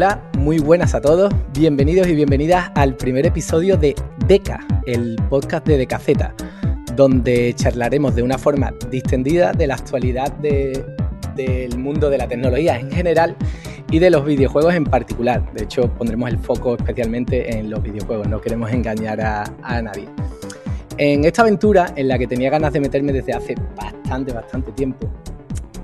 Hola, muy buenas a todos. Bienvenidos y bienvenidas al primer episodio de Deca, el podcast de Decaceta, donde charlaremos de una forma distendida de la actualidad del mundo de la tecnología en general y de los videojuegos en particular. De hecho, pondremos el foco especialmente en los videojuegos, no queremos engañar a nadie. En esta aventura, en la que tenía ganas de meterme desde hace bastante, bastante tiempo,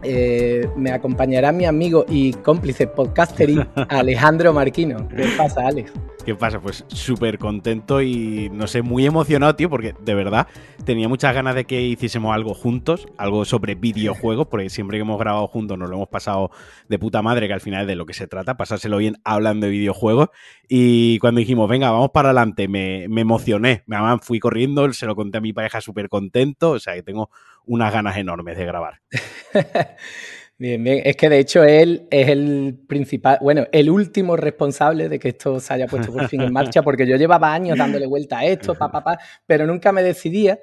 eh, me acompañará mi amigo y cómplice podcaster Alejandro Marquino. ¿Qué pasa, Alex? ¿Qué pasa? Pues súper contento y no sé, muy emocionado, tío, porque de verdad tenía muchas ganas de que hiciésemos algo juntos, algo sobre videojuegos, porque siempre que hemos grabado juntos nos lo hemos pasado de puta madre, que al final es de lo que se trata, pasárselo bien hablando de videojuegos. Y cuando dijimos, venga, vamos para adelante, me, me emocioné, me fui corriendo, se lo conté a mi pareja súper contento, o sea que tengo unas ganas enormes de grabar. bien, bien. Es que de hecho él es el principal, bueno, el último responsable de que esto se haya puesto por fin en marcha, porque yo llevaba años dándole vuelta a esto, pa, pa, pero nunca me decidía.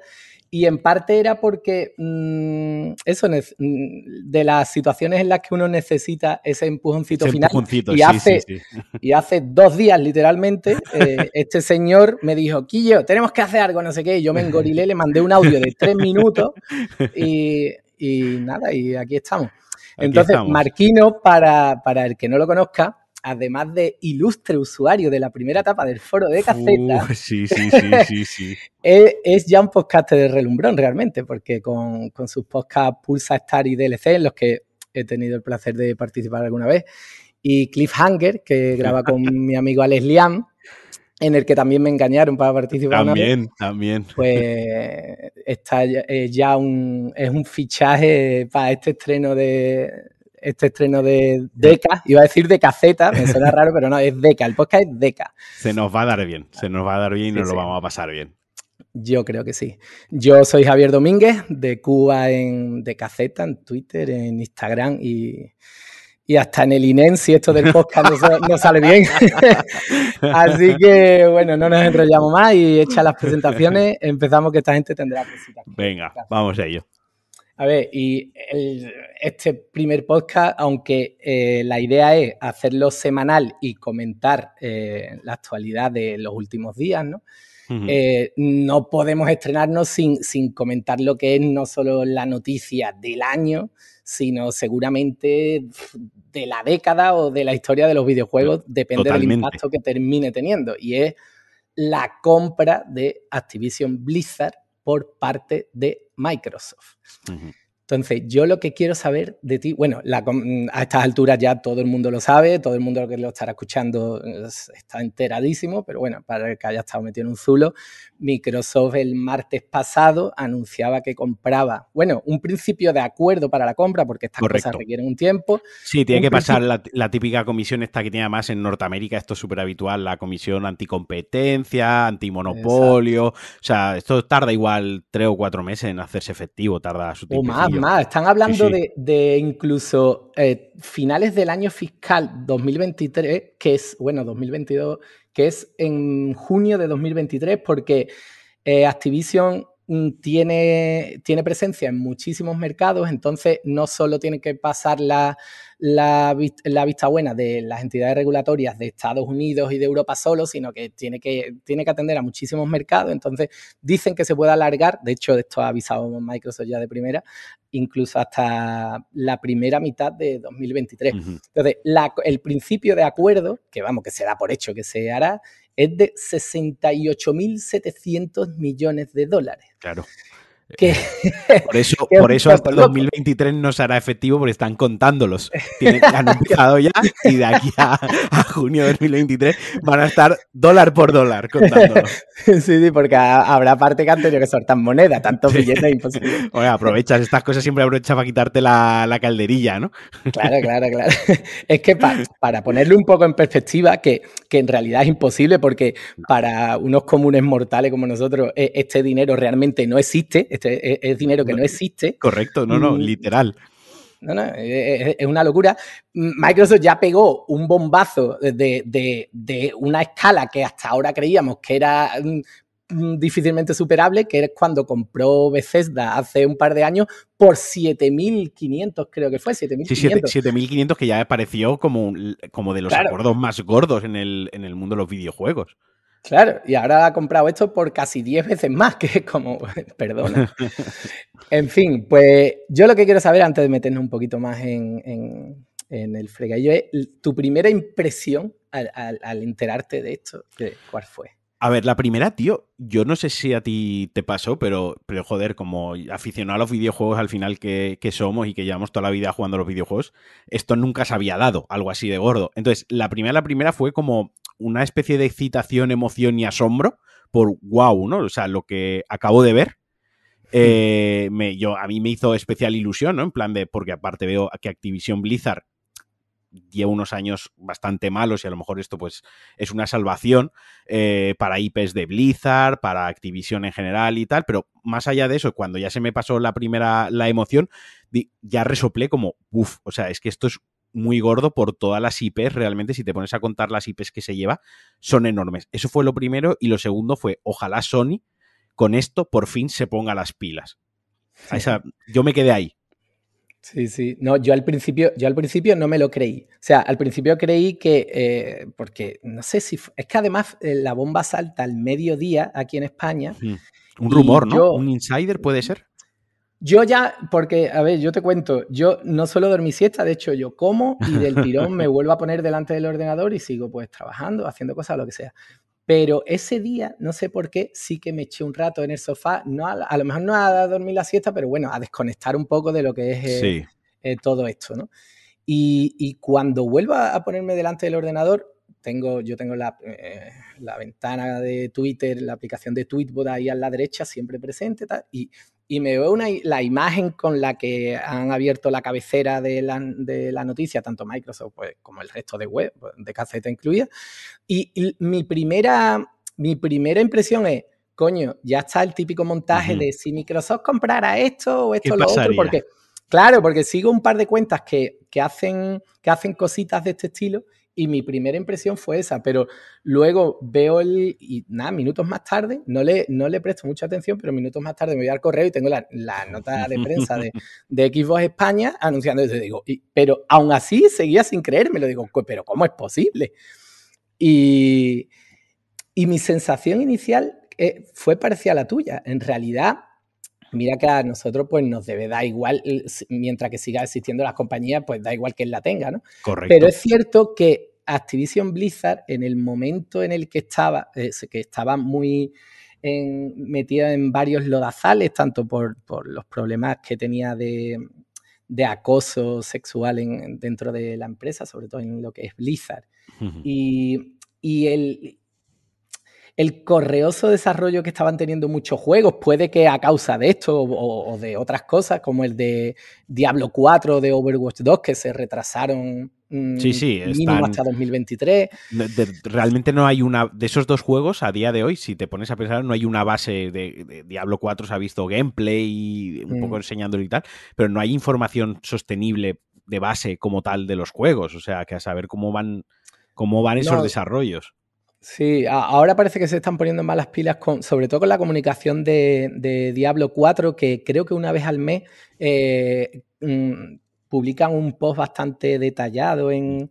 Y en parte era porque mm, eso, mm, de las situaciones en las que uno necesita ese empujoncito final. y, hace, y hace dos días, literalmente, eh, este señor me dijo, Quillo, tenemos que hacer algo, no sé qué. Y yo me engorilé, le mandé un audio de tres minutos y, nada, y aquí estamos. Entonces, Marquino, para el que no lo conozca, además de ilustre usuario de la primera etapa del foro de Caceta, es, ya un podcast de relumbrón realmente, porque con, sus podcasts Pulsa Star y DLC, en los que he tenido el placer de participar alguna vez, y Cliffhanger, que graba con mi amigo Alex Liam, en el que también me engañaron para participar. También, también. Pues está ya eh, es un fichaje para este estreno de, este estreno de Deca. Iba a decir de caceta, me suena raro, pero no, es Deca. El podcast es Deca. Se nos va a dar bien, se nos va a dar bien y nos lo vamos a pasar bien. Yo creo que sí. Yo soy Javier Domínguez, de Cuba en de Caceta, en Twitter, en Instagram y, hasta en el INEN, si esto del podcast no, sale bien. Así que, bueno, no nos enrollamos más y hechas las presentaciones, empezamos que esta gente tendrá cositas. Venga, vamos a ello. A ver, y este primer podcast, aunque eh, la idea es hacerlo semanal y comentar eh, la actualidad de los últimos días, ¿no? Eh, no podemos estrenarnos sin, comentar lo que es no solo la noticia del año, sino seguramente de la década o de la historia de los videojuegos, depende del impacto que termine teniendo. Y es la compra de Activision Blizzard por parte de Microsoft. Entonces, yo lo que quiero saber de ti, bueno, a estas alturas ya todo el mundo lo sabe, todo el mundo que lo estará escuchando eh, está enteradísimo, pero bueno, para el que haya estado metiendo un zulo, Microsoft el martes pasado anunciaba que compraba, bueno, un principio de acuerdo para la compra, porque estas cosas requieren un tiempo. Sí, tiene que pasar la, típica comisión esta que tiene más en Norteamérica, esto es súper habitual, la comisión anticompetencia, antimonopolio, o sea, esto tarda igual tres o cuatro meses en hacerse efectivo, tarda su tiempo. O más, más, están hablando De, incluso eh, finales del año fiscal 2023, que es, bueno, 2022 que es en junio de 2023, porque eh, Activision tiene, tiene presencia en muchísimos mercados, entonces no solo tiene que pasar la, la, vista buena de las entidades regulatorias de Estados Unidos y de Europa solo, sino que tiene que, tiene que atender a muchísimos mercados. Entonces, dicen que se puede alargar, de hecho, esto ha avisado Microsoft ya de primera, incluso hasta la primera mitad de 2023. Entonces, el principio de acuerdo, que vamos, que se da por hecho que se hará, es de 68.700 millones de dólares. Claro. Eh, por eso, por eso hasta el 2023 no será efectivo porque están contándolos. Tienen, han empezado ya y de aquí a, junio de 2023 van a estar dólar por dólar contándolos. Sí, sí, porque habrá parte que han tenido que soltar moneda, tantos imposible. Oye, aprovechas estas cosas, siempre aprovechas para quitarte la, la calderilla, ¿no? Claro, claro, claro. Es que para ponerlo un poco en perspectiva, que, que, en realidad es imposible porque para unos comunes mortales como nosotros, e, este dinero realmente no existe es, dinero que no, existe. Correcto, no, no, mm. literal. No, no, es, una locura. Mm, Microsoft ya pegó un bombazo de, una escala que hasta ahora creíamos que era mm, difícilmente superable, que es cuando compró Bethesda hace un par de años por 7.500, creo que fue, 7.500. Sí, 7.500 que ya apareció como, como de los acuerdos más gordos en el mundo de los videojuegos. Claro, y ahora ha comprado esto por casi 10 veces más, que es como, perdona. en fin, pues yo lo que quiero saber antes de meternos un poquito más en, en, el fregadillo es tu primera impresión al, enterarte de esto, ¿cuál fue? A ver, la primera, tío, yo no sé si a ti te pasó, pero, pero joder, como aficionado a los videojuegos al final que, que, somos y que llevamos toda la vida jugando a los videojuegos, esto nunca se había dado, algo así de gordo. Entonces, la primera, la primera fue como una especie de excitación, emoción y asombro por wow, ¿no? O sea, lo que acabo de ver. Hmm. Eh, yo, a mí me hizo especial ilusión, ¿no? En plan de, porque aparte veo que Activision Blizzard lleva unos años bastante malos y a lo mejor esto pues es una salvación eh, para IPs de Blizzard, para Activision en general y tal, pero más allá de eso, cuando ya se me pasó la primera, la emoción, ya resoplé como, uff, o sea, es que esto es muy gordo por todas las IPs. Realmente, si te pones a contar las IPs que se lleva, son enormes. Eso fue lo primero. Y lo segundo fue, ojalá Sony con esto por fin se ponga las pilas. yo me quedé ahí. Sí, sí. No, yo al principio, yo al principio no me lo creí. O sea, al principio creí que, eh, porque no sé si, es que además eh, la bomba salta al mediodía aquí en España. Un rumor, ¿no? Un insider puede ser. Yo ya, porque, a ver, yo te cuento, yo no suelo dormir siesta, de hecho yo como y del tirón me vuelvo a poner delante del ordenador y sigo pues trabajando, haciendo cosas, lo que sea. Pero ese día, no sé por qué, sí que me eché un rato en el sofá, no a, lo mejor no a dormir la siesta, pero bueno, a desconectar un poco de lo que es eh, eh, todo esto, ¿no? Y, cuando vuelva a ponerme delante del ordenador, tengo, yo tengo eh, la, ventana de Twitter, la aplicación de Tweetbot ahí a la derecha, siempre presente, tal, y y me veo la imagen con la que han abierto la cabecera de la, de noticia, tanto Microsoft pues, como el resto de web, pues, de caseta incluida. Y, mi, primera, mi primera impresión es, coño, ya está el típico montaje de si Microsoft comprara esto o esto o lo otro, porque... Claro, porque sigo un par de cuentas que, hacen, que hacen cositas de este estilo y mi primera impresión fue esa, pero luego veo el, y nada, minutos más tarde, no le, no le presto mucha atención, pero minutos más tarde me voy al correo y tengo la, nota de prensa de, de Xbox España anunciando eso, digo, pero aún así seguía sin creerme, lo digo, pero ¿cómo es posible? Y, mi sensación inicial eh, fue parecida a la tuya, en realidad Mira que a nosotros pues nos debe da igual, eh, mientras que siga existiendo las compañías, pues da igual quién la tenga, ¿no? Correcto. Pero es cierto que Activision Blizzard, en el momento en el que estaba, eh, que estaba muy metida en varios lodazales, tanto por, los problemas que tenía de, acoso sexual dentro de la empresa, sobre todo en lo que es Blizzard. y, y, el, el correoso desarrollo que estaban teniendo muchos juegos. Puede que a causa de esto o, de otras cosas, como el de Diablo 4 de Overwatch 2, que se retrasaron mm, mínimo hasta 2023. realmente no hay una. De esos dos juegos, a día de hoy, si te pones a pensar, no hay una base de, Diablo 4, se ha visto gameplay, un poco mm. enseñándolo y tal, pero no hay información sostenible de base como tal de los juegos. O sea, que a saber cómo van, cómo van esos desarrollos. Sí, ahora parece que se están poniendo en malas pilas, con, sobre todo con la comunicación de, Diablo 4, que creo que una vez al mes eh, mm, publican un post bastante detallado en,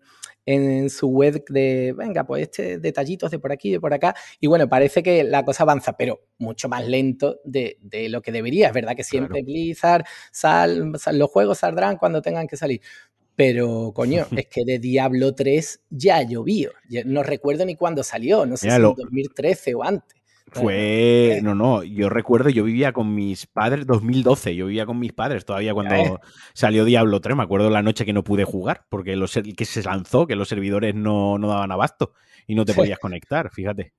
su web de, venga, pues este detallitos de por aquí, de por acá. Y bueno, parece que la cosa avanza, pero mucho más lento de, lo que debería. Es verdad que siempre Blizzard, sal, los juegos saldrán cuando tengan que salir. Pero, coño, es que de Diablo 3 ya llovió. No recuerdo ni cuándo salió, no sé si en 2013 o antes. Fue, no, no, yo recuerdo, yo vivía con mis padres, 2012, yo vivía con mis padres todavía cuando salió Diablo 3, me acuerdo la noche que no pude jugar, porque los, que se lanzó, que los servidores no, no daban abasto y no te pues podías conectar, fíjate.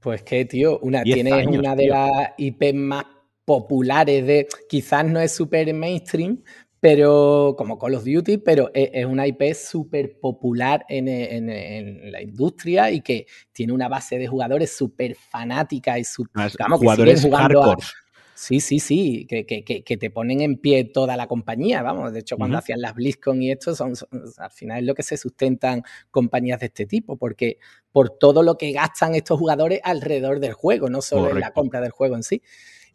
Pues que, tío, una, tienes una de las IP más populares de, quizás no es súper mainstream, pero como Call of Duty, pero e, es, una IP súper popular e, e, en, la industria y que tiene una base de jugadores súper fanática y super, ah, jugadores que hardcore. Sí, sí, sí, que, te ponen en pie toda la compañía, vamos. De hecho, cuando hacían las BlizzCon y esto, son, al final es lo que se sustentan compañías de este tipo, porque por todo lo que gastan estos jugadores alrededor del juego, no solo en la compra del juego en sí.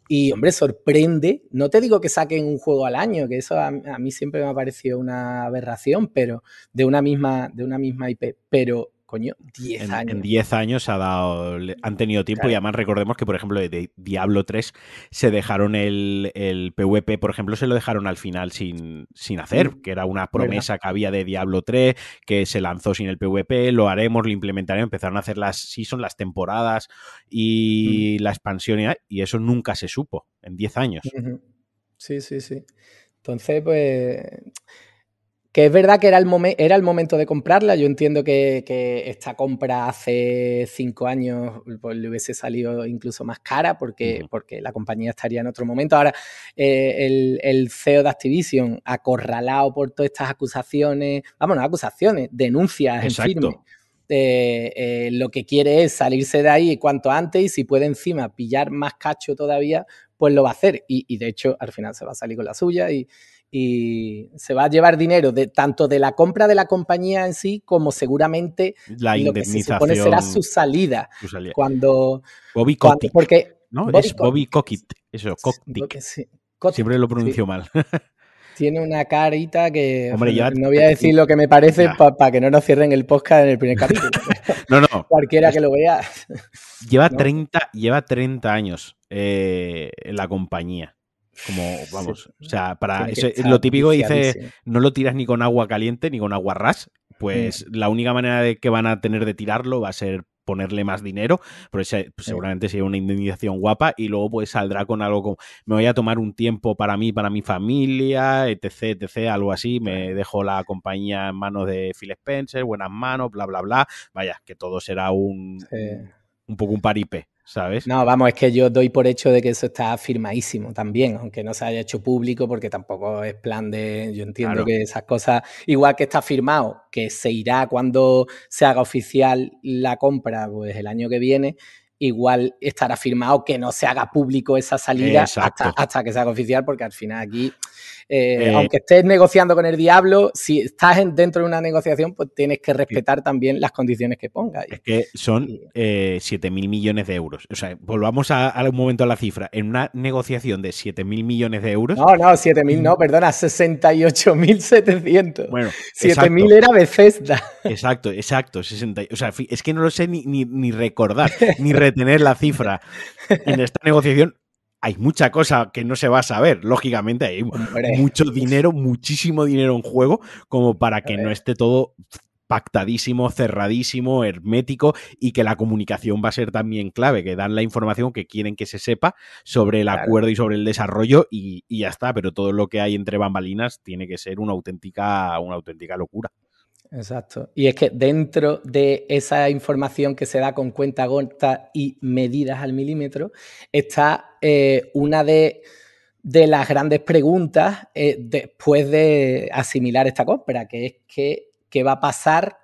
Y, hombre, sorprende. No te digo que saquen un juego al año, que eso a, mí siempre me ha parecido una aberración, pero de una misma, de una misma IP. Pero coño, 10 años. En 10 años ha dado, han tenido tiempo y además recordemos que, por ejemplo, de Diablo 3 se dejaron el, PvP, por ejemplo, se lo dejaron al final sin, sin hacer, mm, que era una promesa que había de Diablo 3, que se lanzó sin el PvP, lo haremos, lo implementaremos, empezaron a hacer las son las temporadas y mm. la expansión y, eso nunca se supo en 10 años. Sí, sí, sí. Entonces, pues que es verdad que era el, era el momento de comprarla. Yo entiendo que, esta compra hace cinco años pues, le hubiese salido incluso más cara porque, porque la compañía estaría en otro momento. Ahora, eh, el, CEO de Activision, acorralado por todas estas acusaciones, vamos, no acusaciones, denuncias en firme. Eh, eh, lo que quiere es salirse de ahí cuanto antes y si puede encima pillar más cacho todavía, pues lo va a hacer. Y, y de hecho, al final se va a salir con la suya y, y se va a llevar dinero de tanto de la compra de la compañía en sí como seguramente la lo que se supone será su salida, cuando Bobby Cockit ¿no? es Bobby Cockit. eso Cockit siempre lo pronuncio mal tiene una carita que no voy a decir lo que me parece para que no nos cierren el podcast en el primer capítulo. no, no. Cualquiera que lo vea. Lleva, 30, lleva 30 años eh, en la compañía. Como, vamos, o sea, para eso, lo típico dice, no lo tiras ni con agua caliente ni con agua ras, pues mm. la única manera de que van a tener de tirarlo va a ser ponerle más dinero, pero pues, mm. seguramente sería una indemnización guapa y luego pues saldrá con algo como me voy a tomar un tiempo para mí, para mi familia, etc, etc, algo así, me dejo la compañía en manos de Phil Spencer, buenas manos, bla, bla, bla, vaya, que todo será un, un poco un paripe. No, vamos, es que yo doy por hecho de que eso está firmadísimo también, aunque no se haya hecho público, porque tampoco es plan de. Yo entiendo que esas cosas, igual que está firmado, que se irá cuando se haga oficial la compra, pues el año que viene. Igual estará firmado que no se haga público esa salida hasta, hasta, que se haga oficial, porque al final aquí eh, eh, aunque estés negociando con el diablo, si estás dentro de una negociación, pues tienes que respetar también las condiciones que pongas. Es que son eh, millones de euros. O sea, volvamos a, un momento a la cifra. En una negociación de 7.000 millones de euros. No, no, 7.000, mil, no, perdona, 68.700. Bueno, 7.000 mil era Bethesda. Exacto, exacto. 60, o sea, es que no lo sé ni recordar, ni retener la cifra en esta negociación hay mucha cosa que no se va a saber. Lógicamente, hay mucho dinero, muchísimo dinero en juego, como para que no esté todo pactadísimo, cerradísimo, hermético y que la comunicación va a ser también clave, que dan la información que quieren que se sepa sobre el acuerdo y sobre el desarrollo y, y, ya está, pero todo lo que hay entre bambalinas tiene que ser una auténtica, una auténtica locura. Exacto. Y es que dentro de esa información que se da con cuenta gota y medidas al milímetro, está eh, una de, las grandes preguntas eh, después de asimilar esta compra, que es que, qué va a pasar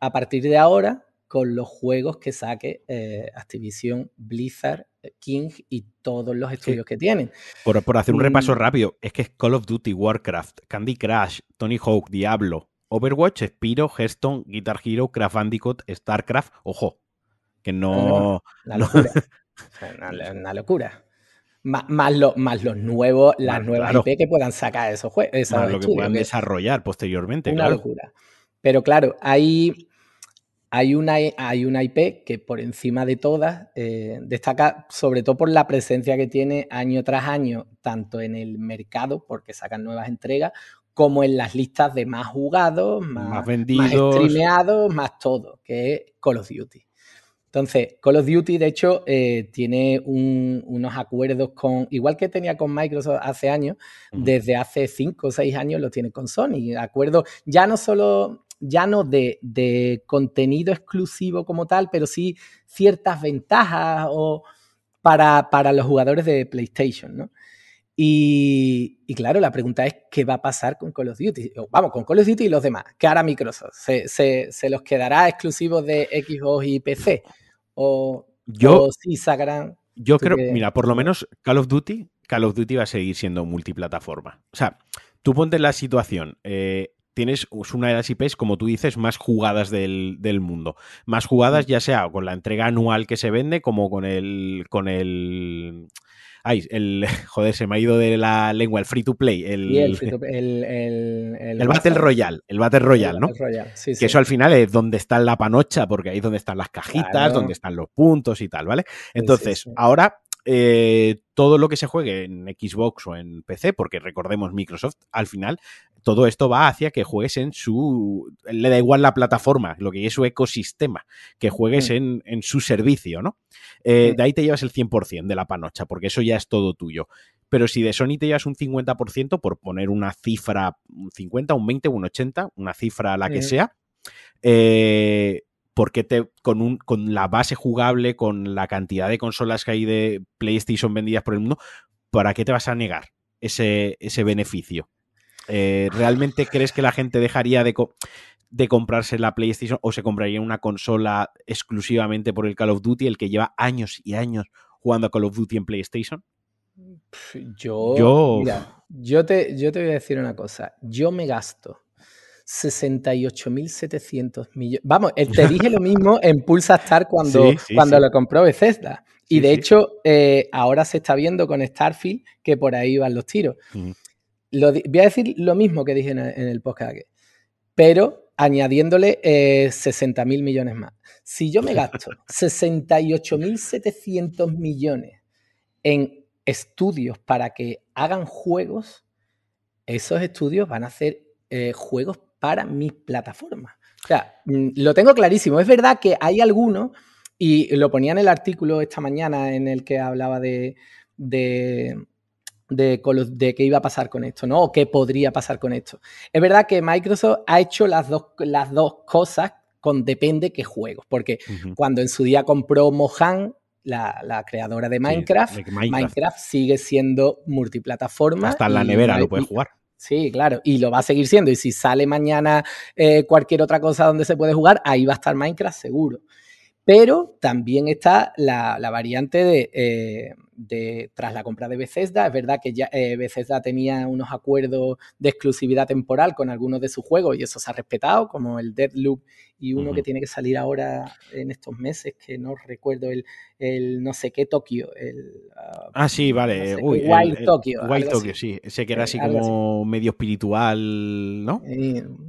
a partir de ahora con los juegos que saque eh, Activision, Blizzard, King y todos los estudios que tienen. Por, hacer un mm. repaso rápido, es que es Call of Duty, Warcraft, Candy Crush, Tony Hawk, Diablo, Overwatch, Spiro, Hearthstone, Guitar Hero, Craft Bandicoot, StarCraft, ojo, que no... Una locura. una, locura. más, lo, más, los nuevos, las nuevas IP que puedan sacar esos juegos. lo que puedan desarrollar posteriormente. Una locura. Pero claro, hay, hay, una, hay una IP que por encima de todas eh, destaca sobre todo por la presencia que tiene año tras año, tanto en el mercado, porque sacan nuevas entregas, como en las listas de más jugados, más, vendidos, más streameados, más todo, que es Call of Duty. Entonces, Call of Duty, de hecho, eh, tiene unos acuerdos con, igual que tenía con Microsoft hace años, desde hace 5 o 6 años lo tiene con Sony. acuerdo? ya no solo, ya no de, contenido exclusivo como tal, pero sí ciertas ventajas o para, para los jugadores de PlayStation, ¿no? Y, claro, la pregunta es qué va a pasar con Call of Duty. Vamos, con Call of Duty y los demás. ¿Qué hará Microsoft? ¿Se, los quedará exclusivos de Xbox y PC? ¿O, yo, sacarán? Yo creo, mira, por lo menos Call of Duty, Call of Duty va a seguir siendo multiplataforma. O sea, tú ponte la situación. Eh, tienes una de las IPs, como tú dices, más jugadas del, del, mundo. Más jugadas mm. ya sea con la entrega anual que se vende como con el, con el Ay, el. Joder, se me ha ido de la lengua, el free to play. El, el, Battle Royale. El Battle Royale, ¿no? que eso al final es donde está la panocha, porque ahí es donde están las cajitas, donde están los puntos y tal, ¿vale? Entonces, ahora eh, todo lo que se juegue en Xbox o en PC, porque recordemos Microsoft, al final todo esto va hacia que juegues en su. Le da igual la plataforma, lo que es su ecosistema, que juegues mm. en, su servicio, ¿no? Eh, mm. De ahí te llevas el 100% de la panocha, porque eso ya es todo tuyo. Pero si de Sony te llevas un 50%, por poner una cifra, un 50, un 20, un 80, una cifra la que mm. sea, eh, porque te, con, con la base jugable, con la cantidad de consolas que hay de PlayStation vendidas por el mundo, ¿para qué te vas a negar ese, ese beneficio? Eh, ¿Realmente crees que la gente dejaría de, comprarse la PlayStation o se compraría una consola exclusivamente por el Call of Duty, el que lleva años y años jugando a Call of Duty en PlayStation? Yo, yo, te, yo te voy a decir una cosa. Yo me gasto 68.700 millones. Vamos, eh, te dije lo mismo en Pulsar Star cuando, cuando lo compró Bethesda. Y de hecho, eh, ahora se está viendo con Starfield que por ahí van los tiros voy a decir lo mismo que dije en, el podcast, pero añadiéndole eh, 60 mil millones más. Si yo me gasto 68.700 millones en estudios para que hagan juegos, esos estudios van a hacer eh, juegos para mis plataformas. O sea, mm, lo tengo clarísimo. Es verdad que hay algunos, y lo ponía en el artículo esta mañana en el que hablaba de de, de, qué iba a pasar con esto, ¿no? O qué podría pasar con esto. Es verdad que Microsoft ha hecho las dos, las dos cosas con depende qué juegos, porque cuando en su día compró Mohan, la, creadora de Minecraft, Minecraft, sigue siendo multiplataforma. Hasta en la nevera lo puede jugar. Sí, claro, y lo va a seguir siendo. Y si sale mañana eh, cualquier otra cosa donde se puede jugar, ahí va a estar Minecraft seguro pero también está la, variante eh, de, tras la compra de Bethesda, es verdad que ya eh, Bethesda tenía unos acuerdos de exclusividad temporal con algunos de sus juegos y eso se ha respetado, como el Deadloop y uno que tiene que salir ahora en estos meses, que no recuerdo el, el no sé qué Tokio, el... ah, ah sí, vale, Wild Tokio. Wild Tokyo, sí, sé que era eh, así como medio espiritual, ¿no?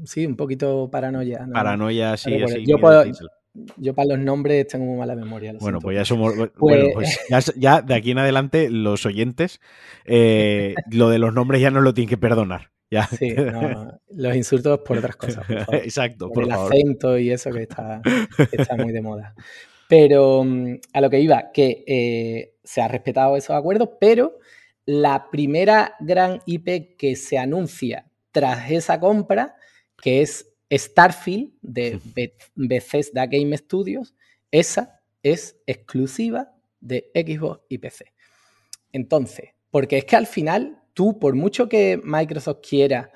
sí, un poquito paranoia. Paranoia, sí, así. Yo puedo, yo para los nombres tengo muy mala memoria. Pues pues bueno, pues, ya, somos, ya, de aquí en adelante los oyentes, eh, lo de los nombres ya no lo tienen que perdonar. Ya. Sí, los insultos por otras cosas. Exacto, por, el acento y eso que está, muy de moda. Pero mm, a lo que iba, que eh, se ha respetado esos acuerdos, pero la primera gran IP que se anuncia tras esa compra, que es Starfield de Bethesda Game Studios, esa es exclusiva de Xbox y PC. Entonces, porque es que al final tú, por mucho que Microsoft quiera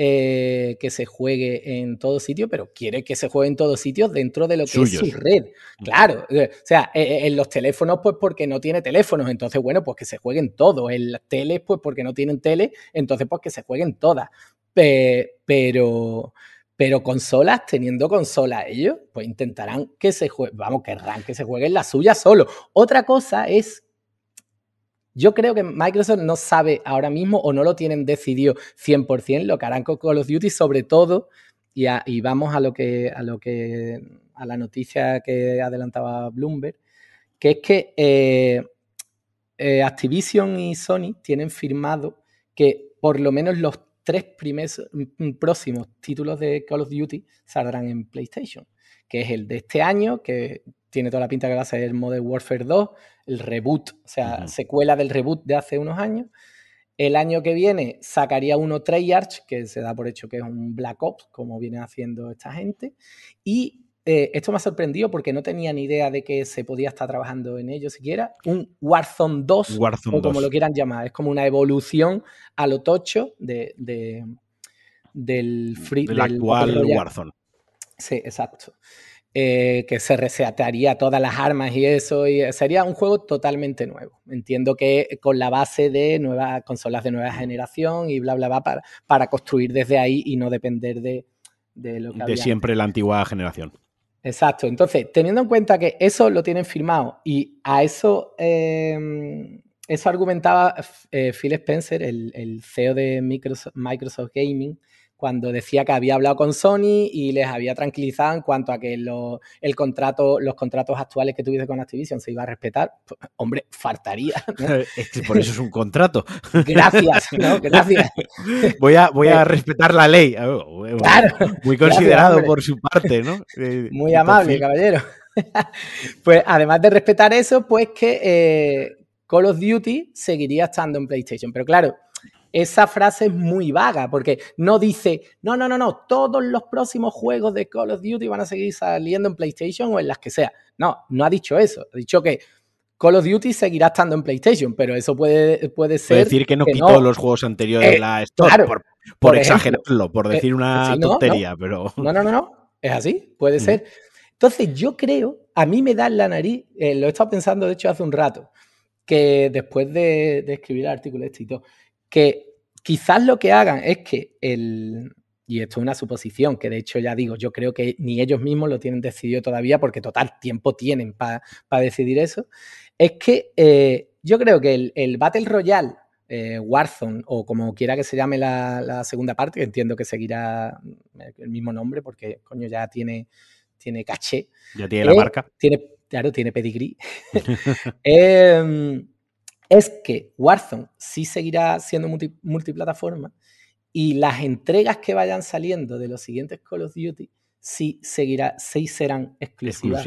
eh, que se juegue en todo sitio, pero quiere que se juegue en todo sitios dentro de lo que es su red. Mm. Claro, o sea, eh, eh, en los teléfonos, pues porque no tiene teléfonos, entonces, bueno, pues que se jueguen todos. En las teles, pues porque no tienen tele, entonces, pues que se jueguen todas. pero pero consolas, teniendo consolas ellos, pues intentarán que se juegue, vamos, querrán que se jueguen la suya solo. Otra cosa es, yo creo que Microsoft no sabe ahora mismo o no lo tienen decidido 100% lo que harán con Call of Duty, sobre todo, y, vamos a lo que, a lo que, a la noticia que adelantaba Bloomberg, que es que eh, eh, Activision y Sony tienen firmado que por lo menos los tres mm, próximos títulos de Call of Duty saldrán en PlayStation, que es el de este año, que tiene toda la pinta que va a ser el Modern Warfare 2, el reboot, o sea, secuela del reboot de hace unos años. El año que viene sacaría uno Treyarch, que se da por hecho que es un Black Ops, como viene haciendo esta gente. Y eh, esto me ha sorprendido porque no tenía ni idea de que se podía estar trabajando en ello siquiera. Un Warzone 2, o como lo quieran llamar. Es como una evolución a lo tocho de, del free. actual Warzone. Sí, exacto. Eh, que se resetearía todas las armas y eso. sería un juego totalmente nuevo. Entiendo que con la base de nuevas consolas de nueva generación y bla, bla, bla, para, construir desde ahí y no depender de, de lo que. De siempre la antigua generación. Exacto. Entonces, teniendo en cuenta que eso lo tienen firmado y a eso, em, eso argumentaba eh, Phil Spencer, el, CEO de Microsoft Gaming, cuando decía que había hablado con Sony y les había tranquilizado en cuanto a que el contrato, los contratos actuales que tuviese con Activision se iba a respetar, pues, hombre, faltaría. por eso es un contrato. Gracias, Gracias. Voy a, voy a eh, respetar la ley. Oh, muy considerado por su parte, ¿no? Eh, muy amable, caballero. Pues además de respetar eso, pues que eh, Call of Duty seguiría estando en PlayStation. Pero claro, esa frase es muy vaga porque no dice, no, no, no, no, todos los próximos juegos de Call of Duty van a seguir saliendo en PlayStation o en las que sea. No, no ha dicho eso. Ha dicho que Call of Duty seguirá estando en PlayStation, pero eso puede, puede ser. Puede decir que no quitó los juegos anteriores eh, de la Store por, exagerarlo, por eh, decir una tontería, pero. No, no, no, no. Es así, puede mm. ser. Entonces, yo creo, a mí me da en la nariz, eh, lo he estado pensando de hecho hace un rato, que después de, escribir el artículo este y todo, que Quizás lo que hagan es que el, y esto es una suposición, que de hecho ya digo, yo creo que ni ellos mismos lo tienen decidido todavía, porque total tiempo tienen para decidir eso, es que eh, yo creo que el, Battle Royale eh, Warzone, o como quiera que se llame la, segunda parte, entiendo que seguirá mm, eh, el mismo nombre, porque coño ya tiene, tiene caché. Ya tiene la marca. Tiene, claro, tiene pedigrí. Em, es que Warzone sí seguirá siendo multiplataforma y las entregas que vayan saliendo de los siguientes Call of Duty sí, seguirá, sí serán exclusivas,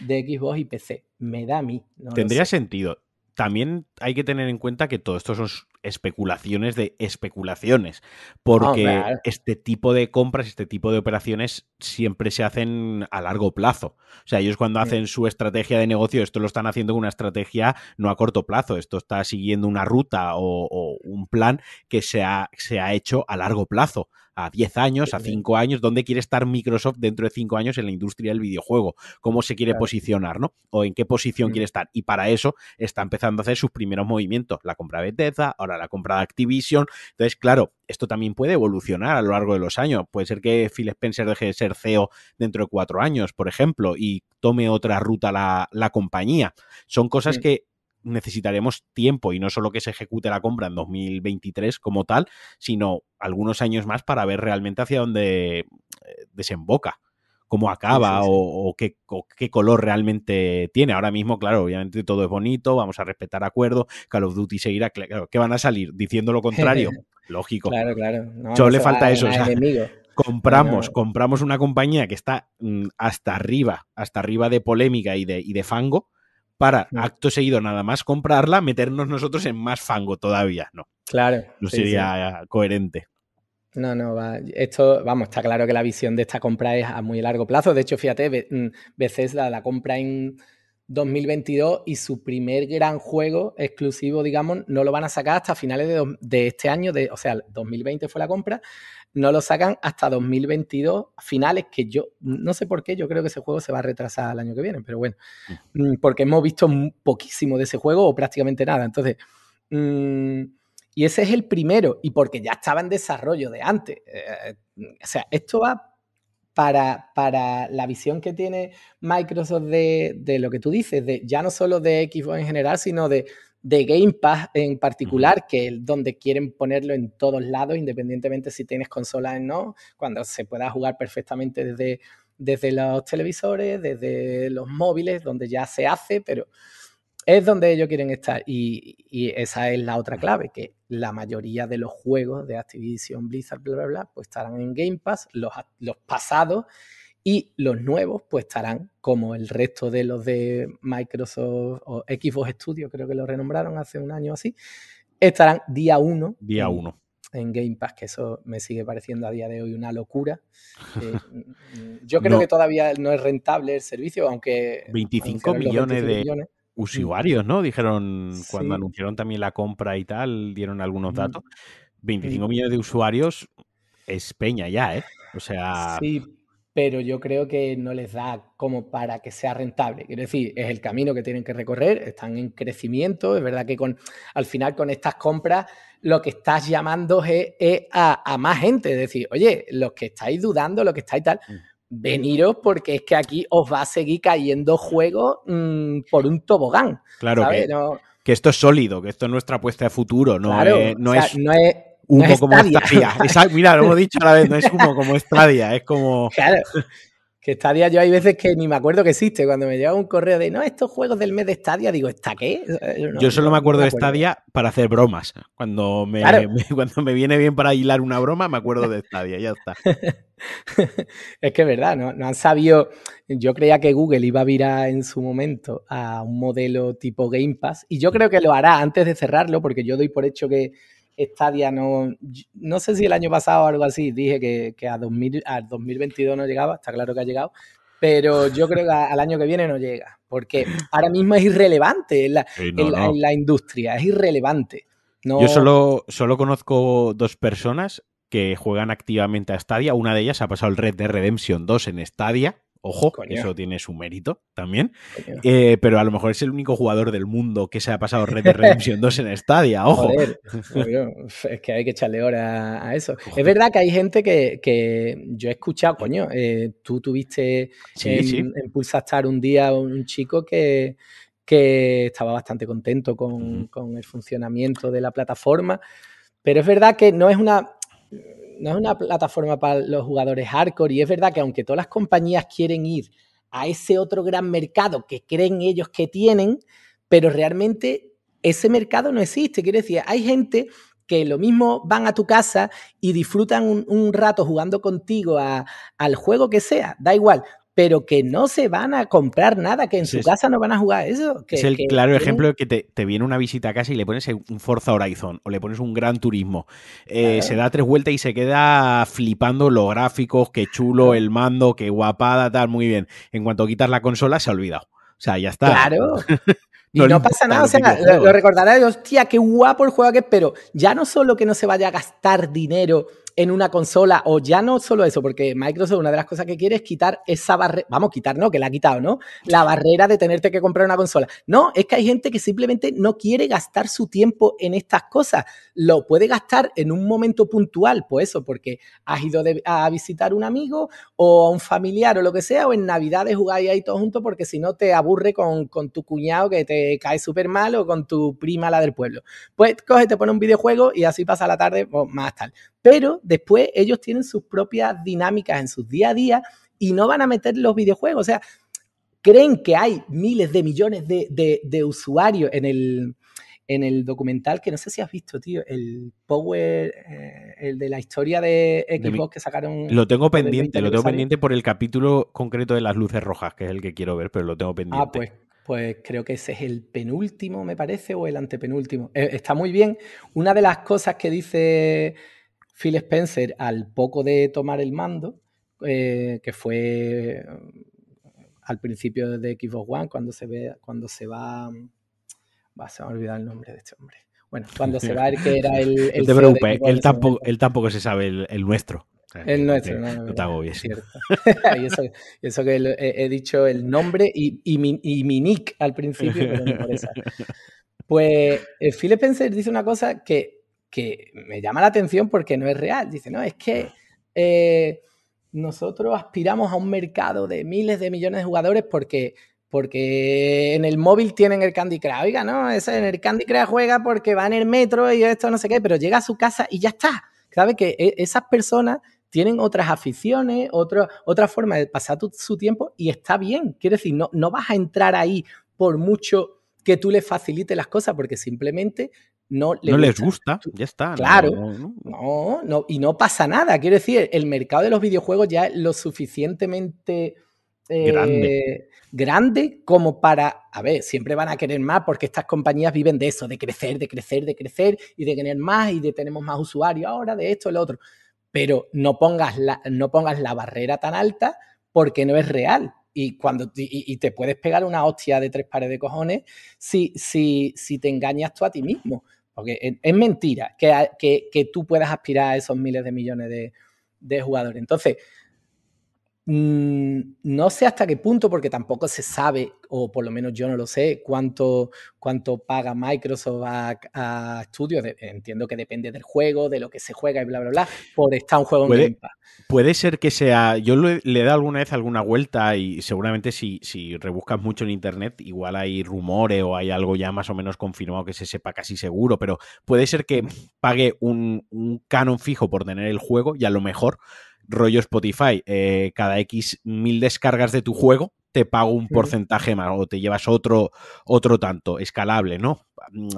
De, Xbox y PC. Me da a mí. Tendría sentido. También hay que tener en cuenta que todo esto son especulaciones de especulaciones, porque este tipo de compras, este tipo de operaciones siempre se hacen a largo plazo. O sea, ellos cuando hacen su estrategia de negocio, esto lo están haciendo con una estrategia no a corto plazo, esto está siguiendo una ruta o, un plan que se ha, se ha hecho a largo plazo a 10 años, a 5 años, dónde quiere estar Microsoft dentro de 5 años en la industria del videojuego, cómo se quiere posicionar, ¿no? O en qué posición mm. quiere estar. Y para eso está empezando a hacer sus primeros movimientos. La compra de Bethesda, ahora la compra de Activision. Entonces, claro, esto también puede evolucionar a lo largo de los años. Puede ser que Phil Spencer deje de ser CEO dentro de cuatro años, por ejemplo, y tome otra ruta la, compañía. Son cosas que necesitaremos tiempo y no solo que se ejecute la compra en 2023 como tal, sino algunos años más para ver realmente hacia dónde eh, desemboca cómo acaba O, qué, color realmente tiene. Ahora mismo, claro, obviamente todo es bonito, vamos a respetar acuerdos, Call of Duty seguirá, claro, van a salir diciendo lo contrario. Lógico. Claro, claro. Solo le falta eso. compramos, compramos una compañía que está mm, hasta arriba, hasta arriba de polémica y de, y de fango, para mm. acto seguido nada más comprarla, meternos nosotros en más fango todavía. No. Claro. No sería eh, coherente. No, no, va. esto, vamos, está claro que la visión de esta compra es a muy largo plazo. De hecho, fíjate, mm, Bethesda la compra en 2022 y su primer gran juego exclusivo, digamos, no lo van a sacar hasta finales de, este año, de, o sea, 2020 fue la compra, no lo sacan hasta 2022, finales que yo no sé por qué, yo creo que ese juego se va a retrasar al año que viene, pero bueno, mm. Mm, porque hemos visto poquísimo de ese juego o prácticamente nada. Entonces... Y ese es el primero, y porque ya estaba en desarrollo de antes. Eh, eh, o sea, esto va para, la visión que tiene Microsoft de, lo que tú dices, de ya no solo de Xbox en general, sino de, de Game Pass en particular, que es donde quieren ponerlo en todos lados, independientemente si tienes consola o no, cuando se pueda jugar perfectamente desde, desde los televisores, desde los móviles, donde ya se hace, pero es donde ellos quieren estar. Y, esa es la otra clave, que la mayoría de los juegos de Activision, Blizzard, bla, bla, bla, pues estarán en Game Pass, los, los pasados y los nuevos pues estarán como el resto de los de Microsoft o Xbox Studio, creo que lo renombraron hace un año o así, estarán día uno Día en Game Pass, que eso me sigue pareciendo a día de hoy una locura. Eh, mm, yo creo que todavía no es rentable el servicio, aunque... 25 millones de usuarios, ¿no? Dijeron cuando anunciaron también la compra y tal, dieron algunos datos. 25 millones de usuarios es peña ya, ¿eh? O sea... Sí, pero yo creo que no les da como para que sea rentable. Quiero decir, es el camino que tienen que recorrer, están en crecimiento, es verdad que con, al final con estas compras lo que estás llamando es, a, a, más gente, es decir, oye, los que estáis dudando, los que estáis tal, mm veniros porque es que aquí os va a seguir cayendo juego mm, por un tobogán. Claro que, que esto es sólido, que esto es nuestra apuesta de futuro, no, es, no, es, Humo como estadia. mira, lo hemos dicho a la vez, no es humo como estadia, es como... Claro, que Stadia, yo hay veces que ni me acuerdo que existe. Cuando me llega un correo de no, estos juegos del mes de Stadia, digo, ¿está qué? Eh, yo solo me acuerdo, de Stadia para hacer bromas. Cuando me, cuando me viene bien para hilar una broma, me acuerdo de Stadia, ya está. es que es verdad, no han sabido. Yo creía que Google iba a virar en su momento a un modelo tipo Game Pass, y yo creo que lo hará antes de cerrarlo, porque yo doy por hecho que Estadia no, no sé si el año pasado o algo así dije que, a, 2000, al 2022 no llegaba, está claro que ha llegado, pero yo creo que al año que viene no llega, porque ahora mismo es irrelevante en la, industria, es irrelevante. No... Yo solo, solo conozco dos personas que juegan activamente a Stadia, una de ellas ha pasado el Red de Redemption 2 en Stadia, Ojo, eso tiene su mérito también. Eh, pero a lo mejor es el único jugador del mundo que se ha pasado Red Dead Redemption 2 en Stadia, ojo. es que hay que echarle hora a eso. Es verdad que hay gente que, yo he escuchado, coño, eh, tú tuviste en, un día un chico que, que estaba bastante contento con el funcionamiento de la plataforma, pero es verdad que no es una no es una plataforma para los jugadores hardcore y es verdad que aunque todas las compañías quieren ir a ese otro gran mercado que creen ellos que tienen, pero realmente ese mercado no existe. Quiero decir, hay gente que lo mismo van a tu casa y disfrutan un, rato jugando contigo al juego que sea, da igual, pero que no se van a comprar nada, que en su casa no van a jugar eso. es el claro ejemplo de que te, viene una visita a casa y le pones un Forza Horizon o le pones un Gran Turismo. Eh, se da tres vueltas y se queda flipando los gráficos, qué chulo el mando, qué guapada, tal, muy bien. En cuanto quitas la consola, se ha olvidado. O sea, ya está. Claro. y no pasa nada, o sea, lo, recordarás, recordará, hostia, qué guapo el juego que es, pero ya no solo que no se vaya a gastar dinero en una consola, o ya no solo eso, porque Microsoft una de las cosas que quiere es quitar esa barrera, vamos, quitar, no, que la ha quitado, ¿no? La barrera de tenerte que comprar una consola. No, es que hay gente que simplemente no quiere gastar su tiempo en estas cosas. Lo puede gastar en un momento puntual, pues eso, porque has ido a visitar un amigo o a un familiar o lo que sea, o en Navidad Navidades jugáis ahí todos juntos, porque si no te aburre con, tu cuñado que te cae súper mal o con tu prima, la del pueblo. Pues coge, te pone un videojuego y así pasa la tarde, pues más tal pero después ellos tienen sus propias dinámicas en sus día a día y no van a meter los videojuegos. O sea, creen que hay miles de millones de, usuarios en el, en el documental que no sé si has visto, tío, el Power, eh, el de la historia de Xbox que sacaron. Lo tengo pendiente, lo tengo pendiente por el capítulo concreto de las luces rojas, que es el que quiero ver, pero lo tengo ah, pendiente. Ah, pues, creo que ese es el penúltimo, me parece, o el antepenúltimo. Eh, está muy bien. Una de las cosas que dice Phil Spencer, al poco de tomar el mando, eh, que fue eh, al principio de Xbox One, cuando se, ve, cuando se va... va se me el nombre de este hombre. Bueno, cuando se va el que era el... no te preocupes, él tampoco, se sabe el, nuestro. El nuestro, no, no, no, y eso, que he, dicho el nombre y, mi, nick al principio, Pues eh, Phil Spencer dice una cosa que que me llama la atención porque no es real. Dice, no, es que eh, nosotros aspiramos a un mercado de miles de millones de jugadores porque, porque en el móvil tienen el Candy Crush. Oiga, no, en el Candy Crush juega porque va en el metro y esto no sé qué, pero llega a su casa y ya está. ¿Sabe que esas personas tienen otras aficiones, otra forma de pasar su tiempo y está bien. Quiere decir, no, no vas a entrar ahí por mucho que tú le facilites las cosas, porque simplemente no, les gusta, ya está. Claro, no, no, y no pasa nada. Quiero decir, el mercado de los videojuegos ya es lo suficientemente eh, grande. como para, a ver, siempre van a querer más porque estas compañías viven de eso, de crecer, de crecer, de crecer y de tener más y de tenemos más usuarios ahora, de esto, el otro. Pero no pongas la, no pongas la barrera tan alta porque no es real y cuando y, te puedes pegar una hostia de tres pares de cojones si, si, si te engañas tú a ti mismo. Porque es, mentira que, que, que, tú puedas aspirar a esos miles de millones de, de jugadores. Entonces, Mm, no sé hasta qué punto, porque tampoco se sabe, o por lo menos yo no lo sé, cuánto, cuánto paga Microsoft a, estudios. Entiendo que depende del juego, de lo que se juega y bla, bla, bla, por estar un juego ¿Puede, en Puede ser que sea. Yo le, he dado alguna vez alguna vuelta y seguramente si, si rebuscas mucho en internet, igual hay rumores o hay algo ya más o menos confirmado que se sepa casi seguro, pero puede ser que mm. pague un canon fijo por tener el juego y a lo mejor rollo Spotify, eh, cada X mil descargas de tu juego, te pago un porcentaje más o te llevas otro, otro tanto, escalable, ¿no? Mm,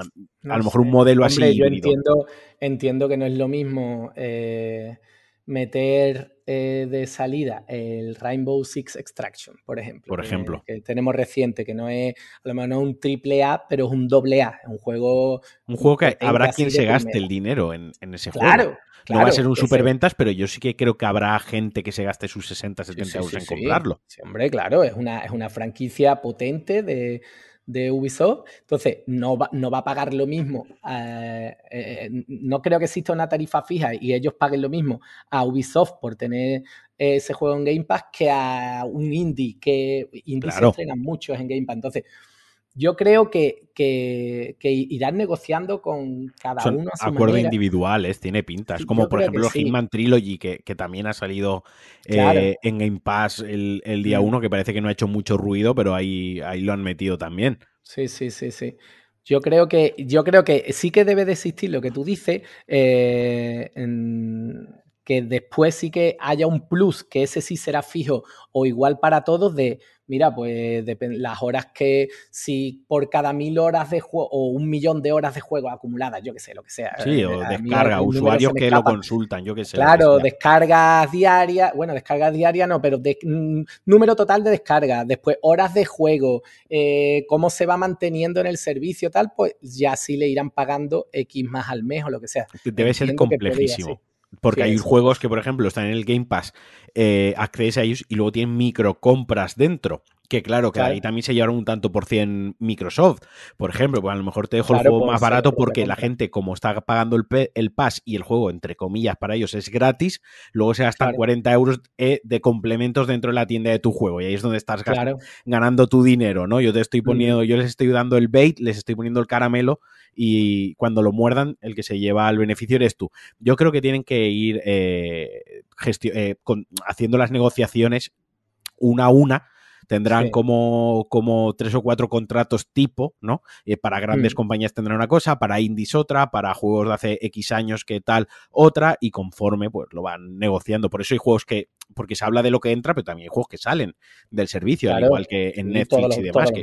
A lo mejor un modelo así. Yo entiendo, entiendo que no es lo mismo eh, meter eh, de salida el Rainbow Six Extraction, por ejemplo. Por ejemplo. Que, tenemos reciente, que no es a lo mejor no un triple A, pero es un doble A, un juego... Un juego que, habrá quien se gaste el dinero en, ese juego. Claro. No va a ser un superventas, pero yo sí que creo que habrá gente que se gaste sus 60, 70 euros en comprarlo. Sí, hombre, claro, es una, es una franquicia potente de de Ubisoft. Entonces, no va, no va a pagar lo mismo. Eh, eh, eh, no creo que exista una tarifa fija y ellos paguen lo mismo a Ubisoft por tener ese juego en Game Pass que a un indie, que indie se entrenan muchos en Game Pass. Entonces, yo creo que, que, irán negociando con cada uno. acuerdos individuales, tiene pinta. Es como, por ejemplo, el Hitman Trilogy, que, que, también ha salido eh, en Game Pass el, día 1, mm. que parece que no ha hecho mucho ruido, pero ahí, ahí lo han metido también. Sí, sí, sí, sí. Yo creo que, yo creo que sí que debe de existir lo que tú dices. Eh, que después sí que haya un plus, que ese sí será fijo o igual para todos de, mira, pues las horas que, si por cada mil horas de juego o un millón de horas de juego acumuladas, yo que sé, lo que sea. Sí, eh, o descarga, usuarios que lo consultan, yo que sé. Claro, descargas diarias, bueno, descargas diaria no, pero número total de descarga después horas de juego, eh, cómo se va manteniendo en el servicio, tal, pues ya sí le irán pagando X más al mes o lo que sea. Debe ser complejísimo. Porque hay juegos que, por ejemplo, están en el Game Pass, eh, accedes a ellos y luego tienen microcompras dentro. Que claro, que ahí también se llevaron un tanto por cien Microsoft, por ejemplo, pues a lo mejor te dejo el juego más barato porque la gente, como está pagando el, el pass y el juego, entre comillas, para ellos es gratis, luego se gastan 40 euros eh, de complementos dentro de la tienda de tu juego y ahí es donde estás ganando tu dinero, ¿no? Yo te estoy poniendo, yo les estoy dando el bait, les estoy poniendo el caramelo y cuando lo muerdan, el que se lleva el beneficio eres tú. Yo creo que tienen que ir eh, eh, haciendo las negociaciones una a una tendrán como, como tres o cuatro contratos tipo, ¿no? Eh, para grandes mm. compañías tendrán una cosa, para indies otra, para juegos de hace X años que tal otra, y conforme pues lo van negociando. Por eso hay juegos que porque se habla de lo que entra, pero también hay juegos que salen del servicio, al igual que en Netflix y demás. Todos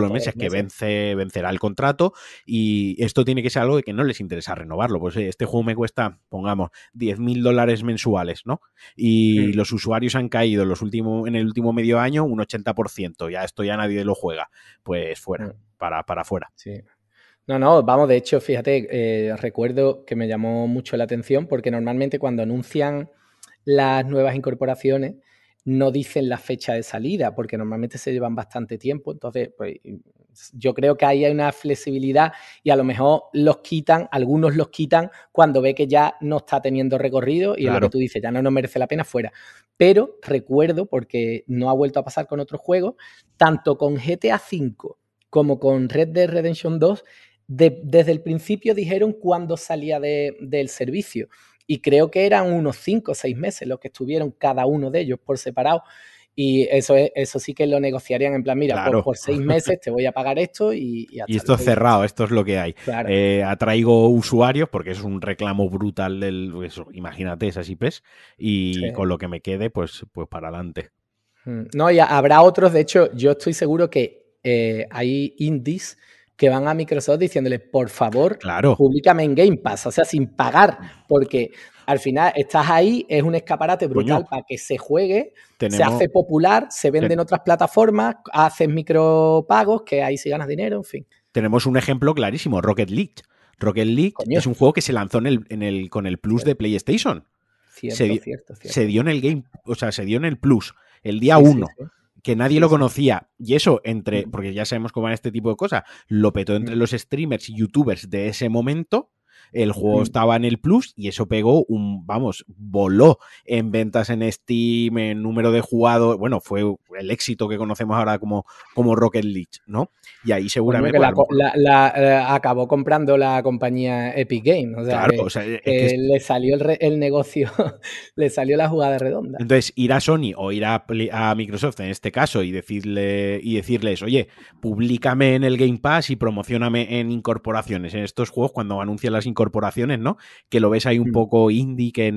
los meses. Todos, que vence, vencerá el contrato y esto tiene que ser algo de que no les interesa renovarlo. Pues este juego me cuesta, pongamos, 10.000 dólares mensuales, ¿no? Y hmm. los usuarios han caído en los en el último medio año un 80%. Ya esto ya nadie lo juega. Pues fuera, hmm. para, para fuera. No, no, vamos, de hecho, fíjate, eh, recuerdo que me llamó mucho la atención porque normalmente cuando anuncian las nuevas incorporaciones no dicen la fecha de salida, porque normalmente se llevan bastante tiempo. Entonces, pues, yo creo que ahí hay una flexibilidad y a lo mejor los quitan, algunos los quitan cuando ve que ya no está teniendo recorrido y lo que tú dices, ya no nos merece la pena fuera. Pero recuerdo, porque no ha vuelto a pasar con otros juegos, tanto con GTA V como con Red Dead Redemption 2, desde el principio dijeron cuándo salía del servicio y creo que eran unos 5 o 6 meses los que estuvieron cada uno de ellos por separado. Y eso, eso sí que lo negociarían en plan, mira, por, pues por, seis meses te voy a pagar esto y... Y, esto es cerrado, esto es lo que hay. Eh, atraigo usuarios porque es un reclamo brutal del... imagínate esas IPs y con lo que me quede, pues, pues para adelante. Mm, no, y habrá otros, de hecho, yo estoy seguro que eh, hay indies que van a Microsoft diciéndole, por favor, claro. públicame en Game Pass, o sea, sin pagar, porque al final estás ahí, es un escaparate brutal para que se juegue, se hace popular, se vende en otras plataformas, haces micropagos, que ahí sí ganas dinero, en fin. Tenemos un ejemplo clarísimo, Rocket League. Rocket League es un juego que se lanzó en el, en el, con el Plus de PlayStation. Cierto, se, cierto, se dio en el Game, o sea, se dio en el Plus el día 1 que nadie lo conocía. Y eso entre, porque ya sabemos cómo van este tipo de cosas, lo petó entre los streamers y youtubers de ese momento el juego mm. estaba en el Plus y eso pegó un, vamos, voló en ventas en Steam, en número de jugados. Bueno, fue el éxito que conocemos ahora como, como Rocket League, ¿no? Y ahí seguramente. la, eh, acabó comprando la compañía Epic Games. O claro, o sea, le salió el, negocio, le salió la jugada redonda. Entonces, ir a Sony o ir a, Microsoft en este caso y decirle y decirles, oye, públicame en el Game Pass y promocioname en incorporaciones en estos juegos cuando anuncian las incorporaciones corporaciones, ¿no? Que lo ves ahí un mm. poco indie, que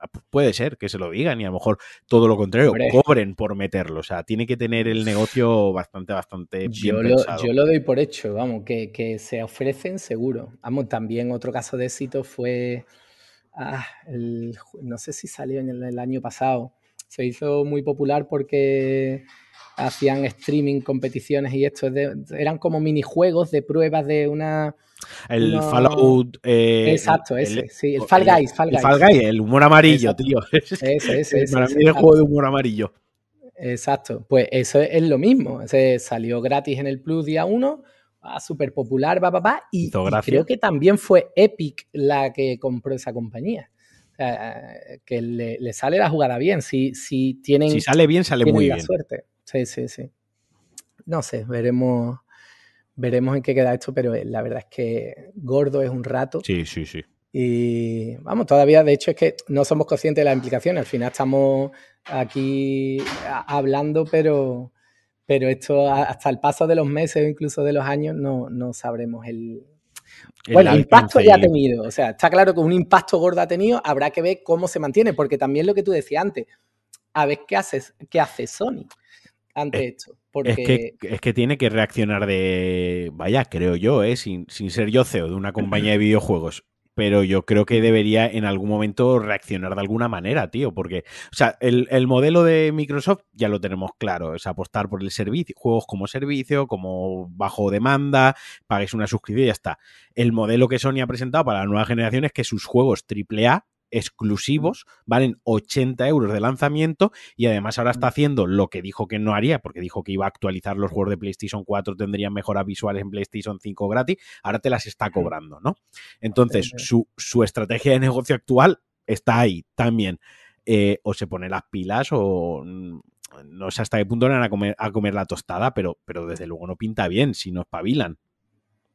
ah, puede ser que se lo digan y a lo mejor todo lo contrario, cobren por meterlo. O sea, tiene que tener el negocio bastante, bastante bien yo pensado. Lo, yo lo doy por hecho, vamos, que, se ofrecen seguro. Vamos, también otro caso de éxito fue, ah, no sé si salió en el, el año pasado, se hizo muy popular porque hacían streaming, competiciones y esto. eran como minijuegos de pruebas de una el Fallout. Eh, exacto, ese, el, sí, el Fall Guys. El, Fall Guys. humor amarillo, tío. Ese, ese, Para es el juego de humor amarillo. Exacto, pues eso es, lo mismo. Se salió gratis en el Plus día 1, súper popular, va, va, va. Y, creo que también fue Epic la que compró esa compañía. que le, sale la jugada bien. Si, si tienen. Si sale bien, sale muy bien. suerte. Sí, sí, sí. No sé, veremos veremos en qué queda esto, pero eh, la verdad es que gordo es un rato. Sí, sí, sí. Y vamos, todavía de hecho es que no somos conscientes de las implicaciones. Al final estamos aquí hablando, pero, pero esto hasta el paso de los meses o incluso de los años no, sabremos el... Bueno, el impacto ya ha tenido. O sea, está claro que un impacto gordo ha tenido. Habrá que ver cómo se mantiene, porque también lo que tú decías antes, a ver qué haces, qué hace Sony ante eh, esto. Es, que, es que tiene que reaccionar de, vaya, creo yo, es ¿eh? sin, ser yo CEO de una compañía de videojuegos, pero yo creo que debería en algún momento reaccionar de alguna manera, tío, porque, o sea, el, el, modelo de Microsoft ya lo tenemos claro, es apostar por el servicio, juegos como servicio, como bajo demanda, pagues una suscripción y ya está. El modelo que Sony ha presentado para la nueva generación es que sus juegos AAA exclusivos, valen 80 euros de lanzamiento y además ahora está haciendo lo que dijo que no haría, porque dijo que iba a actualizar los juegos de PlayStation 4, tendrían mejoras visuales en PlayStation 5 gratis, ahora te las está cobrando, ¿no? Entonces, su, estrategia de negocio actual está ahí también. Eh, o se pone las pilas o mm, no sé hasta qué punto van a comer, a comer la tostada, pero, pero desde luego no pinta bien si no espabilan.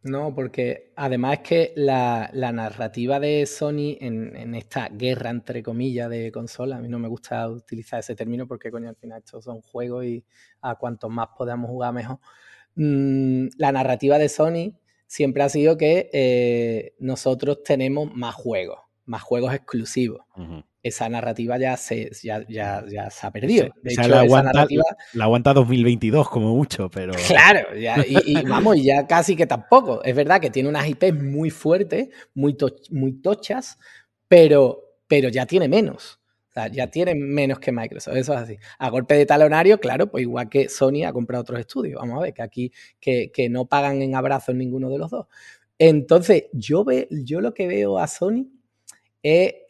No, porque además es que la, narrativa de Sony en, esta guerra, entre comillas, de consola, a mí no me gusta utilizar ese término porque, coño, al final estos son juegos y a cuantos más podamos jugar mejor. Mm, la narrativa de Sony siempre ha sido que eh, nosotros tenemos más juegos, más juegos exclusivos esa narrativa ya se, ya, se ha perdido. De hecho, la aguanta, esa narrativa... la aguanta 2022 como mucho, pero... Claro, ya, y, vamos, ya casi que tampoco. Es verdad que tiene unas IPs muy fuertes, muy, tochas, pero, pero ya tiene menos. O sea, ya tiene menos que Microsoft, eso es así. A golpe de talonario, claro, pues igual que Sony ha comprado otros estudios. Vamos a ver, que aquí que, no pagan en abrazo ninguno de los dos. Entonces, yo, ve, yo lo que veo a Sony es eh,